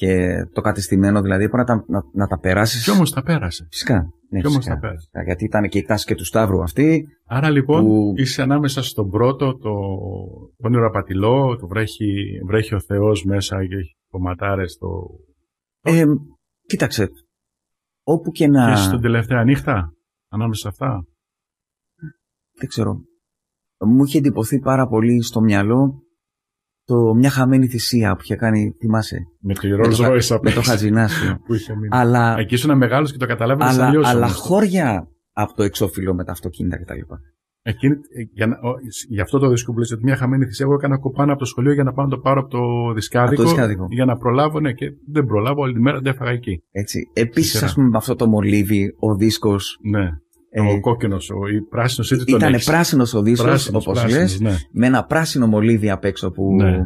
και το κατεστημένο δηλαδή πρέπει να, τα περάσεις. Κι όμως τα πέρασες. Φυσικά. Ναι, Κι όμως τα πέρασες. Γιατί ήταν και η τάση και του Σταύρου αυτή. Άρα λοιπόν είσαι ανάμεσα στον πρώτο, το πόνιρο απατηλό, το βρέχει, ο Θεός μέσα και έχει κομματάρες το. Ε, κοίταξε. Όπου και να. Είσαι στον τελευταία νύχτα, ανάμεσα αυτά. Δεν ξέρω. Μου είχε εντυπωθεί πάρα πολύ στο μυαλό το μια χαμένη θυσία που είχε κάνει, θυμάσαι. Με Με το Χατζινάσιο. που είχε μείνει. Αλλά, Εκεί ήσουν μεγάλος και το καταλάβαινες αλλά, αλλιώς. Αλλά χώρια από το εξώφυλλο με τα αυτοκίνητα κτλ. Εκείνη, ε, για, για αυτό το δίσκο που λες, ότι μια χαμένη θυσία, εγώ έκανα κοπάνα από το σχολείο για να πάω να το πάρω από το δισκάδικο. Για να προλάβω, ναι, και δεν προλάβω, όλη τη μέρα δεν έφαγα εκεί. Έτσι. Επίση, ας πούμε, με αυτό το μολύβι, ο δίσκος. Ναι ο ε, κόκκινος, ο πράσινο ή τι Ήταν πράσινος ο δίσκο, όπω λε, με ένα πράσινο μολύβι απ' έξω που. Ναι.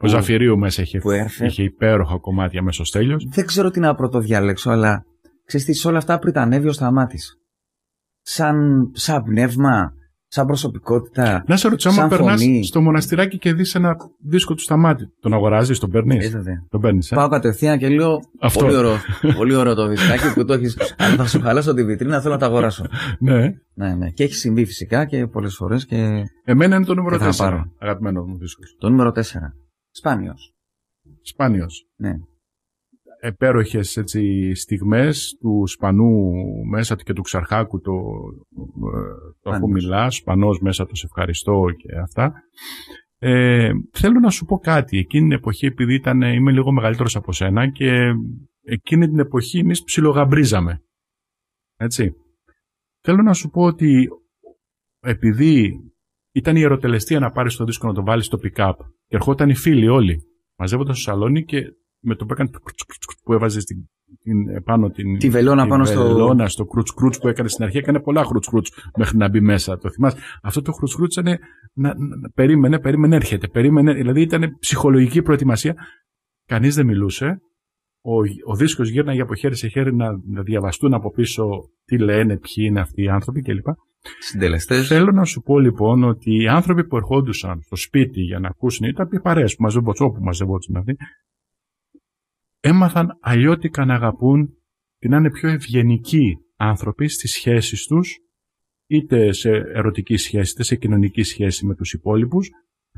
ο Ζαφυρίου μέσα είχε, είχε υπέροχα κομμάτια στο Δεν ξέρω τι να πρωτοδιαλέξω, αλλά ξέρεις τι, όλα αυτά πριν τα ανέβει ο σταμάτης. Σαν, σαν πνεύμα, σαν προσωπικότητα. Να σε ρωτήσω, άμα περνά στο μοναστηράκι και δεις ένα δίσκο του στα μάτια, τον αγοράζεις, τον παίρνεις. Ε, τον παίρνεις. Ε? Πάω κατευθείαν και λέω. Αυτό. Πολύ ωραίο, πολύ το δίσκακι που το έχεις. αν θα σου χαλάσω τη βιτρίνα, θέλω να το αγοράσω. ναι. ναι, ναι. Και έχει συμβεί φυσικά και πολλές φορές. Και... Εμένα είναι το νούμερο 4. Αγαπημένος μου δίσκος. Το νούμερο 4. Σπάνιος. Σπάνιος. Ναι επέροχες έτσι, στιγμές του Σπανού μέσα και του Ξαρχάκου το, το αφού μιλάς, Σπανός μέσα το σε ευχαριστώ και αυτά. Ε, θέλω να σου πω κάτι. Εκείνη την εποχή επειδή ήταν, είμαι λίγο μεγαλύτερος από σένα και εκείνη την εποχή εμείς ψιλογαμπρίζαμε. Έτσι. Θέλω να σου πω ότι επειδή ήταν η ερωτελεστία να πάρεις το δίσκο να το βάλεις στο pick-up και ερχόταν οι φίλοι όλοι μαζεύονταν στο σαλόνι και με το που έκανε που έβαζε στην, την, πάνω την, τη βελόνα την πάνω βελόνα, στο... στο κρουτς κρουτς που έκανε στην αρχή έκανε πολλά κρουτς κρουτς μέχρι να μπει μέσα το θυμάσαι αυτό το κρουτς κρουτς ήταν να, περίμενε, περίμενε έρχεται περίμενε, δηλαδή ήταν ψυχολογική προετοιμασία Κανείς δεν μιλούσε ο, ο δίσκος γύρναγε από χέρι σε χέρι να, διαβαστούν από πίσω τι λένε, ποιοι είναι αυτοί οι άνθρωποι κλπ. Συντελεστές. Θέλω να σου πω λοιπόν ότι οι άνθρωποι που ερχόντουσαν στο σπίτι για να ακούσουν ήταν οι παρέες που μαζεύονταν όπου μαζεύονταν αυτοί, έμαθαν αλλιώτικα να αγαπούν και να είναι πιο ευγενικοί άνθρωποι στις σχέσεις τους, είτε σε ερωτική σχέση, είτε σε κοινωνική σχέση με τους υπόλοιπους,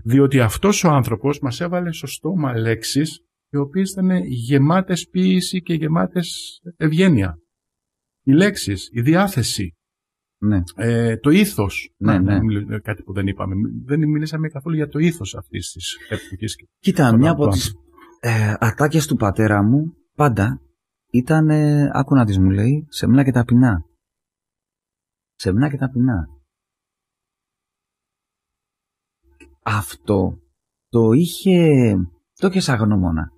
διότι αυτός ο άνθρωπος μας έβαλε στο στόμα λέξεις οι οποίες ήταν γεμάτες ποίηση και γεμάτες ευγένεια. Οι λέξεις, η διάθεση, ναι. ε, το ήθος, ναι, ναι. κάτι που δεν είπαμε. Δεν μιλήσαμε καθόλου για το ήθος αυτής της επτυχής. Κοίτα, μια από, τις, ε, του πατέρα μου πάντα ήταν, ε, άκου τις μου λέει, σεμνά και ταπεινά. Σεμνά και ταπεινά. Αυτό το είχε, το είχε σαν γνώμονα.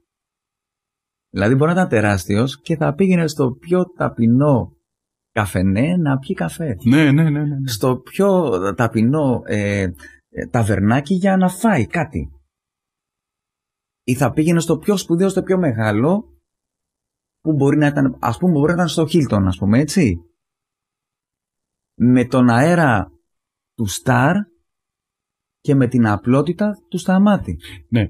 Δηλαδή μπορεί να ήταν τεράστιος και θα πήγαινε στο πιο ταπεινό καφενέ να πιει καφέ. Ναι, ναι, ναι. ναι. ναι. Στο πιο ταπεινό ε, ε, ταβερνάκι για να φάει κάτι ή θα πήγαινε στο πιο σπουδαίο, στο πιο μεγάλο, που μπορεί να ήταν, ας πούμε, μπορεί να ήταν στο Χίλτον, ας πούμε, έτσι. Με τον αέρα του Σταρ και με την απλότητα του Σταμάτης. Ναι,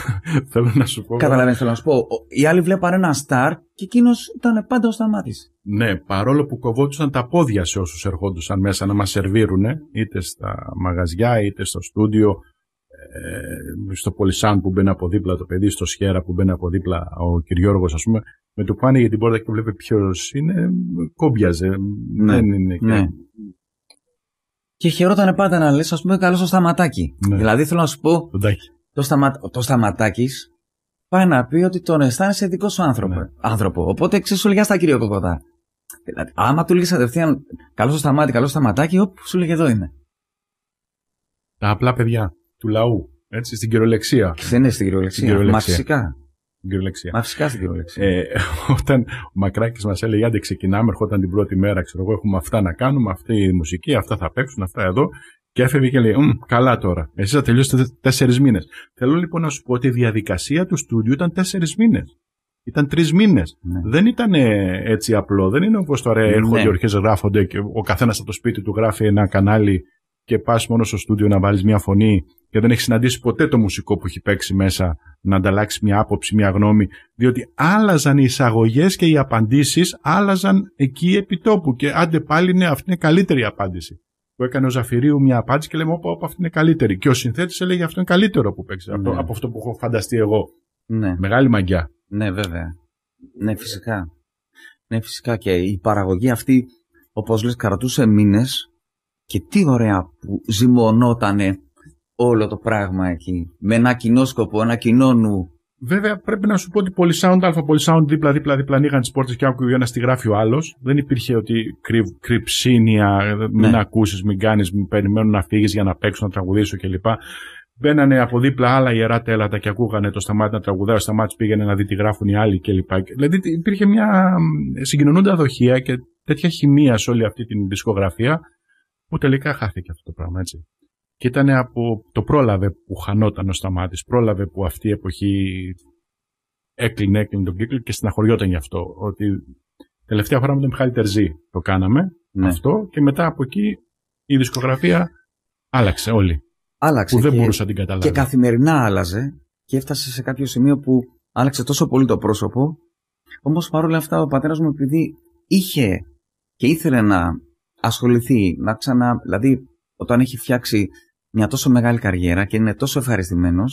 θέλω να σου πω. Καταλαβαίνεις, θέλω να σου πω. Οι άλλοι βλέπαν ένα Σταρ και εκείνος ήταν πάντα ο Σταμάτης. Ναι, παρόλο που κοβόντουσαν τα πόδια σε όσους ερχόντουσαν μέσα να μας σερβίρουν, είτε στα μαγαζιά, είτε στο στούντιο, ε, στο Πολυσάν που μπαίνει από δίπλα το παιδί, στο Σιέρα που μπαίνει από δίπλα ο Κυριόργος ας πούμε, με το πάνε για την πόρτα και βλέπει ποιος είναι, κόμπιαζε. Ναι, δεν είναι. Ναι. Και... χαιρόταν πάντα να λες, ας πούμε, καλό στο σταματάκι. Ναι. Δηλαδή θέλω να σου πω. Το, σταμα... το σταματάκι πάει να πει ότι τον αισθάνεσαι δικός σου άνθρωπο. Ναι. άνθρωπο. Οπότε ξέρεις σου στα κύριο κοκοτά. Δηλαδή, άμα του λύγεις κατευθείαν, καλό στο σταμάτη, καλό στο σταματάκι, όπου σου λέει εδώ είμαι. Τα απλά παιδιά του λαού. Έτσι, στην κυριολεξία. δεν είναι στην κυριολεξία. κυριολεξία. Μα φυσικά. Στην κυριολεξία. Μα φυσικά στην κυριολεξία. Ε, όταν ο Μακράκης μας έλεγε, άντε ξεκινάμε, ερχόταν την πρώτη μέρα, ξέρω εγώ, έχουμε αυτά να κάνουμε, αυτή η μουσική, αυτά θα παίξουν, αυτά εδώ. Και έφευγε και λέει, καλά τώρα. Εσείς θα τελειώσετε τέσσερις μήνες. Θέλω λοιπόν να σου πω ότι η διαδικασία του στούντιου ήταν τέσσερις μήνες. Ήταν τρεις μήνες. Ναι. Δεν ήταν ε, έτσι απλό. Δεν είναι όπως τώρα έρχονται ναι. οι ορχέ γράφονται και ο καθένας από το σπίτι του γράφει ένα κανάλι και πας μόνο στο στούντιο να βάλεις μια φωνή και δεν έχεις συναντήσει ποτέ το μουσικό που έχει παίξει μέσα να ανταλλάξεις μια άποψη, μια γνώμη, διότι άλλαζαν οι εισαγωγές και οι απαντήσεις, άλλαζαν εκεί επί τόπου. Και άντε πάλι είναι, αυτή είναι καλύτερη απάντηση. Που έκανε ο Ζαφυρίου μια απάντηση και λέμε: Όπα, όπα, αυτή είναι καλύτερη. Και ο συνθέτης έλεγε: Αυτό είναι καλύτερο που παίξει ναι. από, αυτό που έχω φανταστεί εγώ. Ναι. Μεγάλη μαγκιά. Ναι, βέβαια. Ναι, φυσικά. Ναι, φυσικά. Και η παραγωγή αυτή, όπως λες, κρατούσε μήνες και τι ωραία που ζυμωνότανε όλο το πράγμα εκεί. Με ένα κοινό σκοπό, ένα κοινό νου. Βέβαια, πρέπει να σου πω ότι αλφα Α, sound, δίπλα-δίπλα-δίπλα ανοίγαν τις πόρτες και άκουγε ένα τη γράφει ο άλλος. Δεν υπήρχε ότι κρυ, κρυψίνια, ε, μην ναι. ακούσεις, μην κάνεις, μην περιμένουν να φύγεις για να παίξουν, να τραγουδήσουν κλπ. Μπαίνανε από δίπλα άλλα ιερά τέλατα και ακούγανε το σταμάτη να τραγουδάει, ο σταμάτης πήγαινε να δει τι γράφουν οι άλλοι κλπ. Δηλαδή υπήρχε μια συγκοινωνούντα δοχεία και τέτοια χημεία σε όλη αυτή την δισκογραφία που τελικά χάθηκε αυτό το πράγμα, έτσι. Και ήταν από το πρόλαβε που χανόταν ο Σταμάτης, πρόλαβε που αυτή η εποχή έκλεινε, έκλεινε τον κύκλο και στεναχωριόταν γι' αυτό. Ότι τελευταία φορά με τον Μιχάλη Τερζή το κάναμε ναι. αυτό και μετά από εκεί η δισκογραφία άλλαξε όλη. Άλλαξε. Που δεν και, μπορούσα να την καταλάβω. Και καθημερινά άλλαζε και έφτασε σε κάποιο σημείο που άλλαξε τόσο πολύ το πρόσωπο. Όμως παρόλα αυτά ο πατέρας μου επειδή είχε και ήθελε να ασχοληθεί, να ξανα. Δηλαδή, όταν έχει φτιάξει μια τόσο μεγάλη καριέρα και είναι τόσο ευχαριστημένος,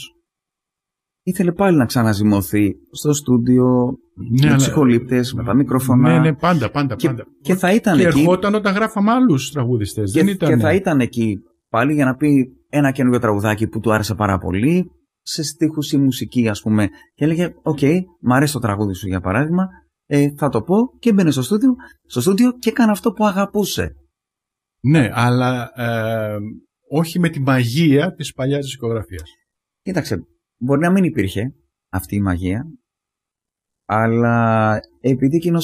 ήθελε πάλι να ξαναζημωθεί στο στούντιο, ναι, με ψυχολήπτε, ναι, με τα μικρόφωνα. Ναι, ναι, πάντα, πάντα, και, πάντα. Και θα ήταν και εκεί. ερχόταν όταν γράφαμε άλλους τραγουδιστές. Και, ήταν... και θα ήταν εκεί πάλι για να πει ένα καινούριο τραγουδάκι που του άρεσε πάρα πολύ, σε στίχους ή μουσική, ας πούμε. Και έλεγε, Οκ, okay, μου αρέσει το τραγούδι σου για παράδειγμα, ε, θα το πω και μπαίνει στο στούντιο, στο στούντιο και έκανε αυτό που αγαπούσε. Ναι, αλλά ε, όχι με τη μαγεία της παλιάς δισκογραφίας. Κοίταξε, μπορεί να μην υπήρχε αυτή η μαγεία, αλλά επειδή εκείνος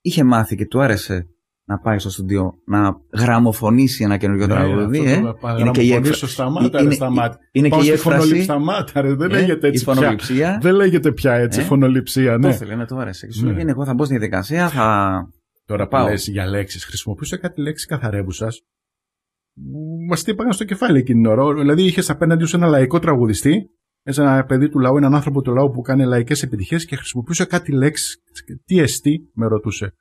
είχε μάθει και του άρεσε να πάει στο στούντιο να γραμμοφωνήσει ένα καινούργιο ναι, τραγούδι. Ε, είναι και η έκφραση. Σταμάτα, είναι, σταμάτα. είναι και η έκφραση. Σταμάτα, ρε. Δεν ε, λέγεται έτσι. Η φωνοληψία. Πια. Δεν λέγεται πια έτσι ε, φωνοληψία. Ναι. Το θέλει, ναι, το άρεσε. Και σου εγώ θα μπω στη διαδικασία, θα Τώρα πάω. που για λέξεις, Χρησιμοποιούσε κάτι λέξη καθαρεύουσας. Μας τι στο κεφάλι εκείνη την ώρα. Δηλαδή είχες απέναντι σου ένα λαϊκό τραγουδιστή, ένα παιδί του λαού, έναν άνθρωπο του λαού που κάνει λαϊκές επιτυχίες και χρησιμοποιούσε κάτι λέξη. Τι εστί, με ρωτούσε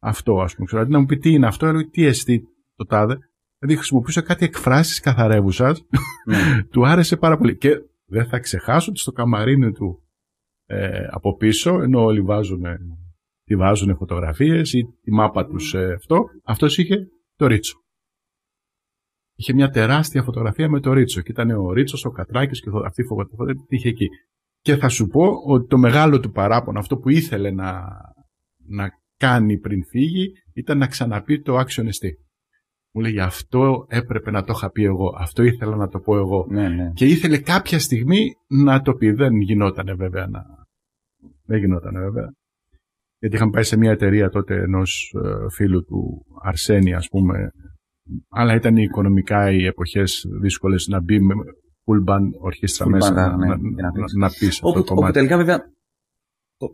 αυτό, ας πούμε. Ξέρω, αντί να μου πει τι είναι αυτό, έλεγε τι εστί το τάδε. Δηλαδή χρησιμοποιούσε κάτι εκφράσεις καθαρεύουσας. Mm. Ναι. του άρεσε πάρα πολύ. Και δεν θα ξεχάσω ότι στο καμαρίνι του ε, από πίσω, ενώ όλοι βάζουν τι βάζουν φωτογραφίες ή τη μάπα τους ε, αυτό. Αυτός είχε το ρίτσο. Είχε μια τεράστια φωτογραφία με το ρίτσο και ήταν ο ρίτσος, ο κατράκης και αυτή η φωτογραφία είχε εκεί. Και θα σου πω ότι το μεγάλο του παράπονο, αυτό που ήθελε να, να κάνει πριν φύγει, ήταν να ξαναπεί το εστί. Μου λέει αυτό έπρεπε να το είχα πει εγώ, αυτό ήθελα να το πω εγώ. Ναι, ναι. Και ήθελε κάποια στιγμή να το πει. Δεν γινότανε βέβαια να... Δεν γινότανε βέβαια γιατί είχαμε πάει σε μια εταιρεία τότε ενός ε, φίλου του Αρσένη, ας πούμε. Αλλά ήταν οι οικονομικά οι εποχές δύσκολες να μπει με full band ορχήστρα μέσα. να, ναι, να, πεις αυτό το κομμάτι. Όπου τελικά βέβαια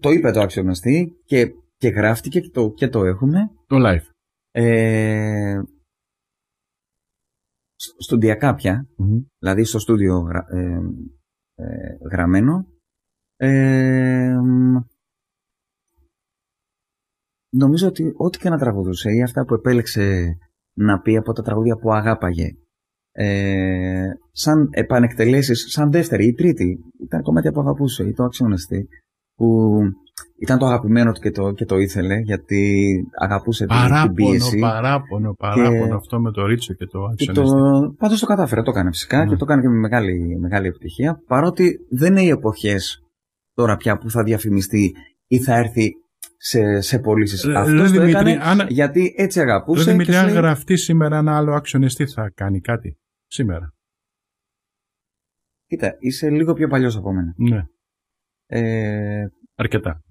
το, είπε το αξιοναστή και, και γράφτηκε και το, και το έχουμε. Το live. Ε, διακάπια δηλαδή στο στούντιο ε, ε, γραμμένο. Ε, νομίζω ότι ό,τι και να τραγουδούσε ή αυτά που επέλεξε να πει από τα τραγούδια που αγάπαγε, ε, σαν επανεκτελέσεις, σαν δεύτερη ή τρίτη, ήταν κομμάτια που αγαπούσε ή το αξιόνεστη που ήταν το αγαπημένο του και το, το ήθελε, γιατί αγαπούσε παράπονο, την πίεση. Παράπονο, παράπονο, αυτό με το ρίτσο και το αξιόνεστη Το... Πάντως το κατάφερε, το έκανε φυσικά ναι. και το έκανε και με μεγάλη, μεγάλη επιτυχία, παρότι δεν είναι οι εποχές τώρα πια που θα διαφημιστεί ή θα έρθει σε, σε πωλήσεις. Αυτό το έκανε αν... γιατί έτσι αγαπούσε. Ρε Δημήτρη, αν λέει... γραφτεί σήμερα ένα άλλο αξιονιστή, θα κάνει κάτι σήμερα. Κοίτα, είσαι λίγο πιο παλιός από μένα. Ναι. Ε... Αρκετά.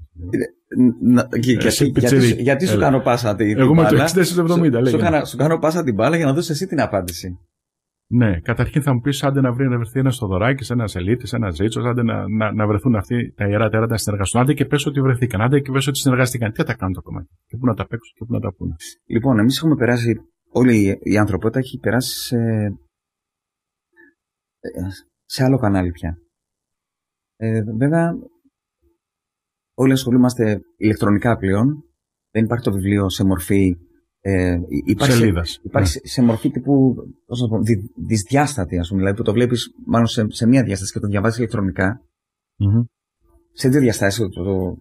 Να, και, ε, γιατί, γιατί, γιατί σου κάνω πάσα την, την Εγώ μπάλα. Εγώ με το 60-70, Σου, σου, κάνω, σου κάνω πάσα την μπάλα για να δώσεις εσύ την απάντηση. Ναι, καταρχήν θα μου πεις άντε να βρει να βρεθεί ένας Θοδωράκης, ένας Ελίτης, ένας Ζήτσος, άντε να, να, βρεθούν αυτοί τα ιερά τέρατα να συνεργαστούν. Άντε και πες ότι βρεθήκαν, άντε και πες ότι συνεργαστήκαν. Τι θα τα κάνουν τα κομμάτια, και πού να τα παίξουν και πού να τα πούνε. Λοιπόν, εμείς έχουμε περάσει, όλη η ανθρωπότητα έχει περάσει σε, ε, σε άλλο κανάλι πια. Ε, βέβαια, όλοι ασχολούμαστε ηλεκτρονικά πλέον. Δεν υπάρχει το βιβλίο σε μορφή ε, υπάρχει σε, υπάρχει ναι. σε μορφή τύπου δυσδιάστατη, ας πούμε, δηλαδή που το βλέπεις μάλλον σε, μία διάσταση και το διαβάζεις ηλεκτρονικα ηλεκτρονικά. Σε δύο διαστάσεις το, το, το,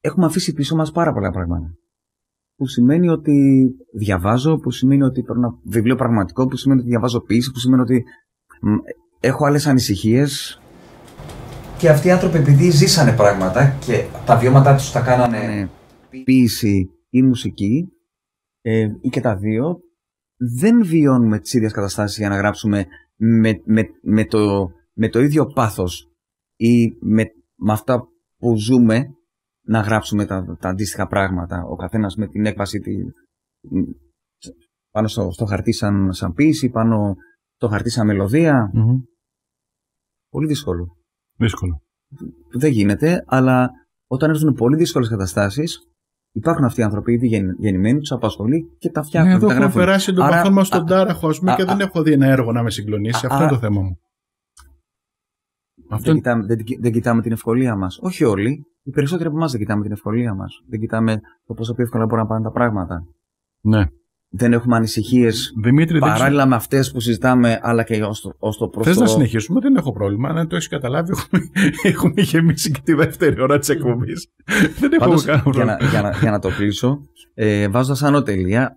έχουμε αφήσει πίσω μας πάρα πολλά πράγματα. Που σημαίνει ότι διαβάζω, που σημαίνει ότι παίρνω βιβλίο πραγματικό, που σημαίνει ότι διαβάζω ποιήση, που σημαίνει ότι έχω άλλες ανησυχίες. Και αυτοί οι άνθρωποι επειδή ζήσανε πράγματα και τα βιώματά τους τα κάνανε ναι. ποιήση, ή μουσική ε, ή και τα δύο, δεν βιώνουμε τις ίδιες καταστάσεις για να γράψουμε με, με, με, το, με το ίδιο πάθος ή με, με αυτά που ζούμε να γράψουμε τα, τα αντίστοιχα πράγματα. Ο καθένας με την έκβαση τη, πάνω στο, χαρτί σαν, σαν πάνω στο χαρτί σαν μελωδια Πολύ δύσκολο. Δύσκολο. Δεν γίνεται, αλλά όταν έρθουν πολύ δύσκολες καταστάσεις, Υπάρχουν αυτοί οι άνθρωποι ήδη γεννημένοι, τους απασχολεί και τα φτιάχνουν. Ναι, έχω περάσει τον παθό μας στον τάραχο, ας πούμε, και δεν έχω δει ένα έργο να με συγκλονίσει. Αυτό είναι το θέμα μου. Δεν, κοιτάμε, κοιτάμε την ευκολία μας. Όχι όλοι. Οι περισσότεροι από εμάς δεν κοιτάμε την ευκολία μας. Δεν κοιτάμε το πόσο πιο εύκολα μπορούν να πάνε τα πράγματα. Ναι δεν έχουμε ανησυχίες παράλληλα με αυτές που συζητάμε, αλλά και ως το, προς το Θες να συνεχίσουμε, δεν έχω πρόβλημα. Αν το έχεις καταλάβει, έχουμε, έχουμε γεμίσει και τη δεύτερη ώρα της εκπομπής. δεν έχω κανένα πρόβλημα. Για να, να, το κλείσω, ε, βάζω σαν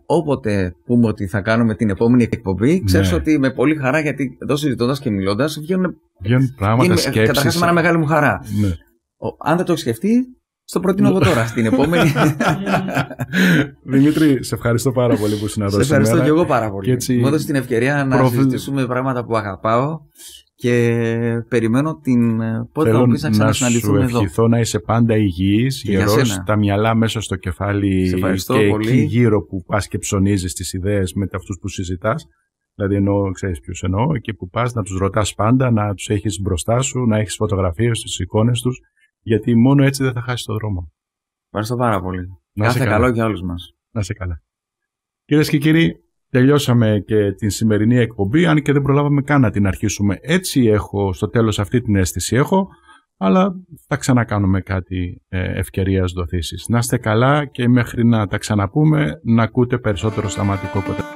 Όποτε πούμε ότι θα κάνουμε την επόμενη εκπομπή, ναι. ξέρεις ότι με πολύ χαρά, γιατί εδώ συζητώντας και μιλώντας, βγαίνουν, βγαίνουν πράγματα, σκέψει. Ε, Καταρχάς, με ένα μεγάλη μου χαρά. Ναι. αν δεν το έχεις σκεφτεί, στο προτείνω εγώ τώρα, στην επόμενη. Δημήτρη, σε ευχαριστώ πάρα πολύ που συναντώσαμε. Σε ευχαριστώ και εγώ πάρα πολύ. Έτσι... Μου έδωσε την ευκαιρία να συζητήσουμε πράγματα που αγαπάω και περιμένω την πότε που θα μου να ξανασυναντηθούμε εδώ. Θέλω να ευχηθώ να είσαι πάντα υγιής, και γερός, τα μυαλά μέσα στο κεφάλι και πολύ. εκεί γύρω που πας και ψωνίζεις τις ιδέες με αυτούς που συζητάς. Δηλαδή ενώ ξέρεις ποιους εννοώ, και που πας να τους ρωτάς πάντα, να τους έχεις μπροστά σου, να έχεις φωτογραφίες, τις εικόνες τους γιατί μόνο έτσι δεν θα χάσει το δρόμο. Ευχαριστώ πάρα πολύ. Να Κάθε καλό και όλους μας. Να είστε καλά. Κυρίες και κύριοι, τελειώσαμε και την σημερινή εκπομπή. Αν και δεν προλάβαμε καν να την αρχίσουμε. Έτσι έχω στο τέλος αυτή την αίσθηση έχω. Αλλά θα ξανακάνουμε κάτι ευκαιρία ευκαιρίας δοθήσεις. Να είστε καλά και μέχρι να τα ξαναπούμε να ακούτε περισσότερο σταματικό ποτέ.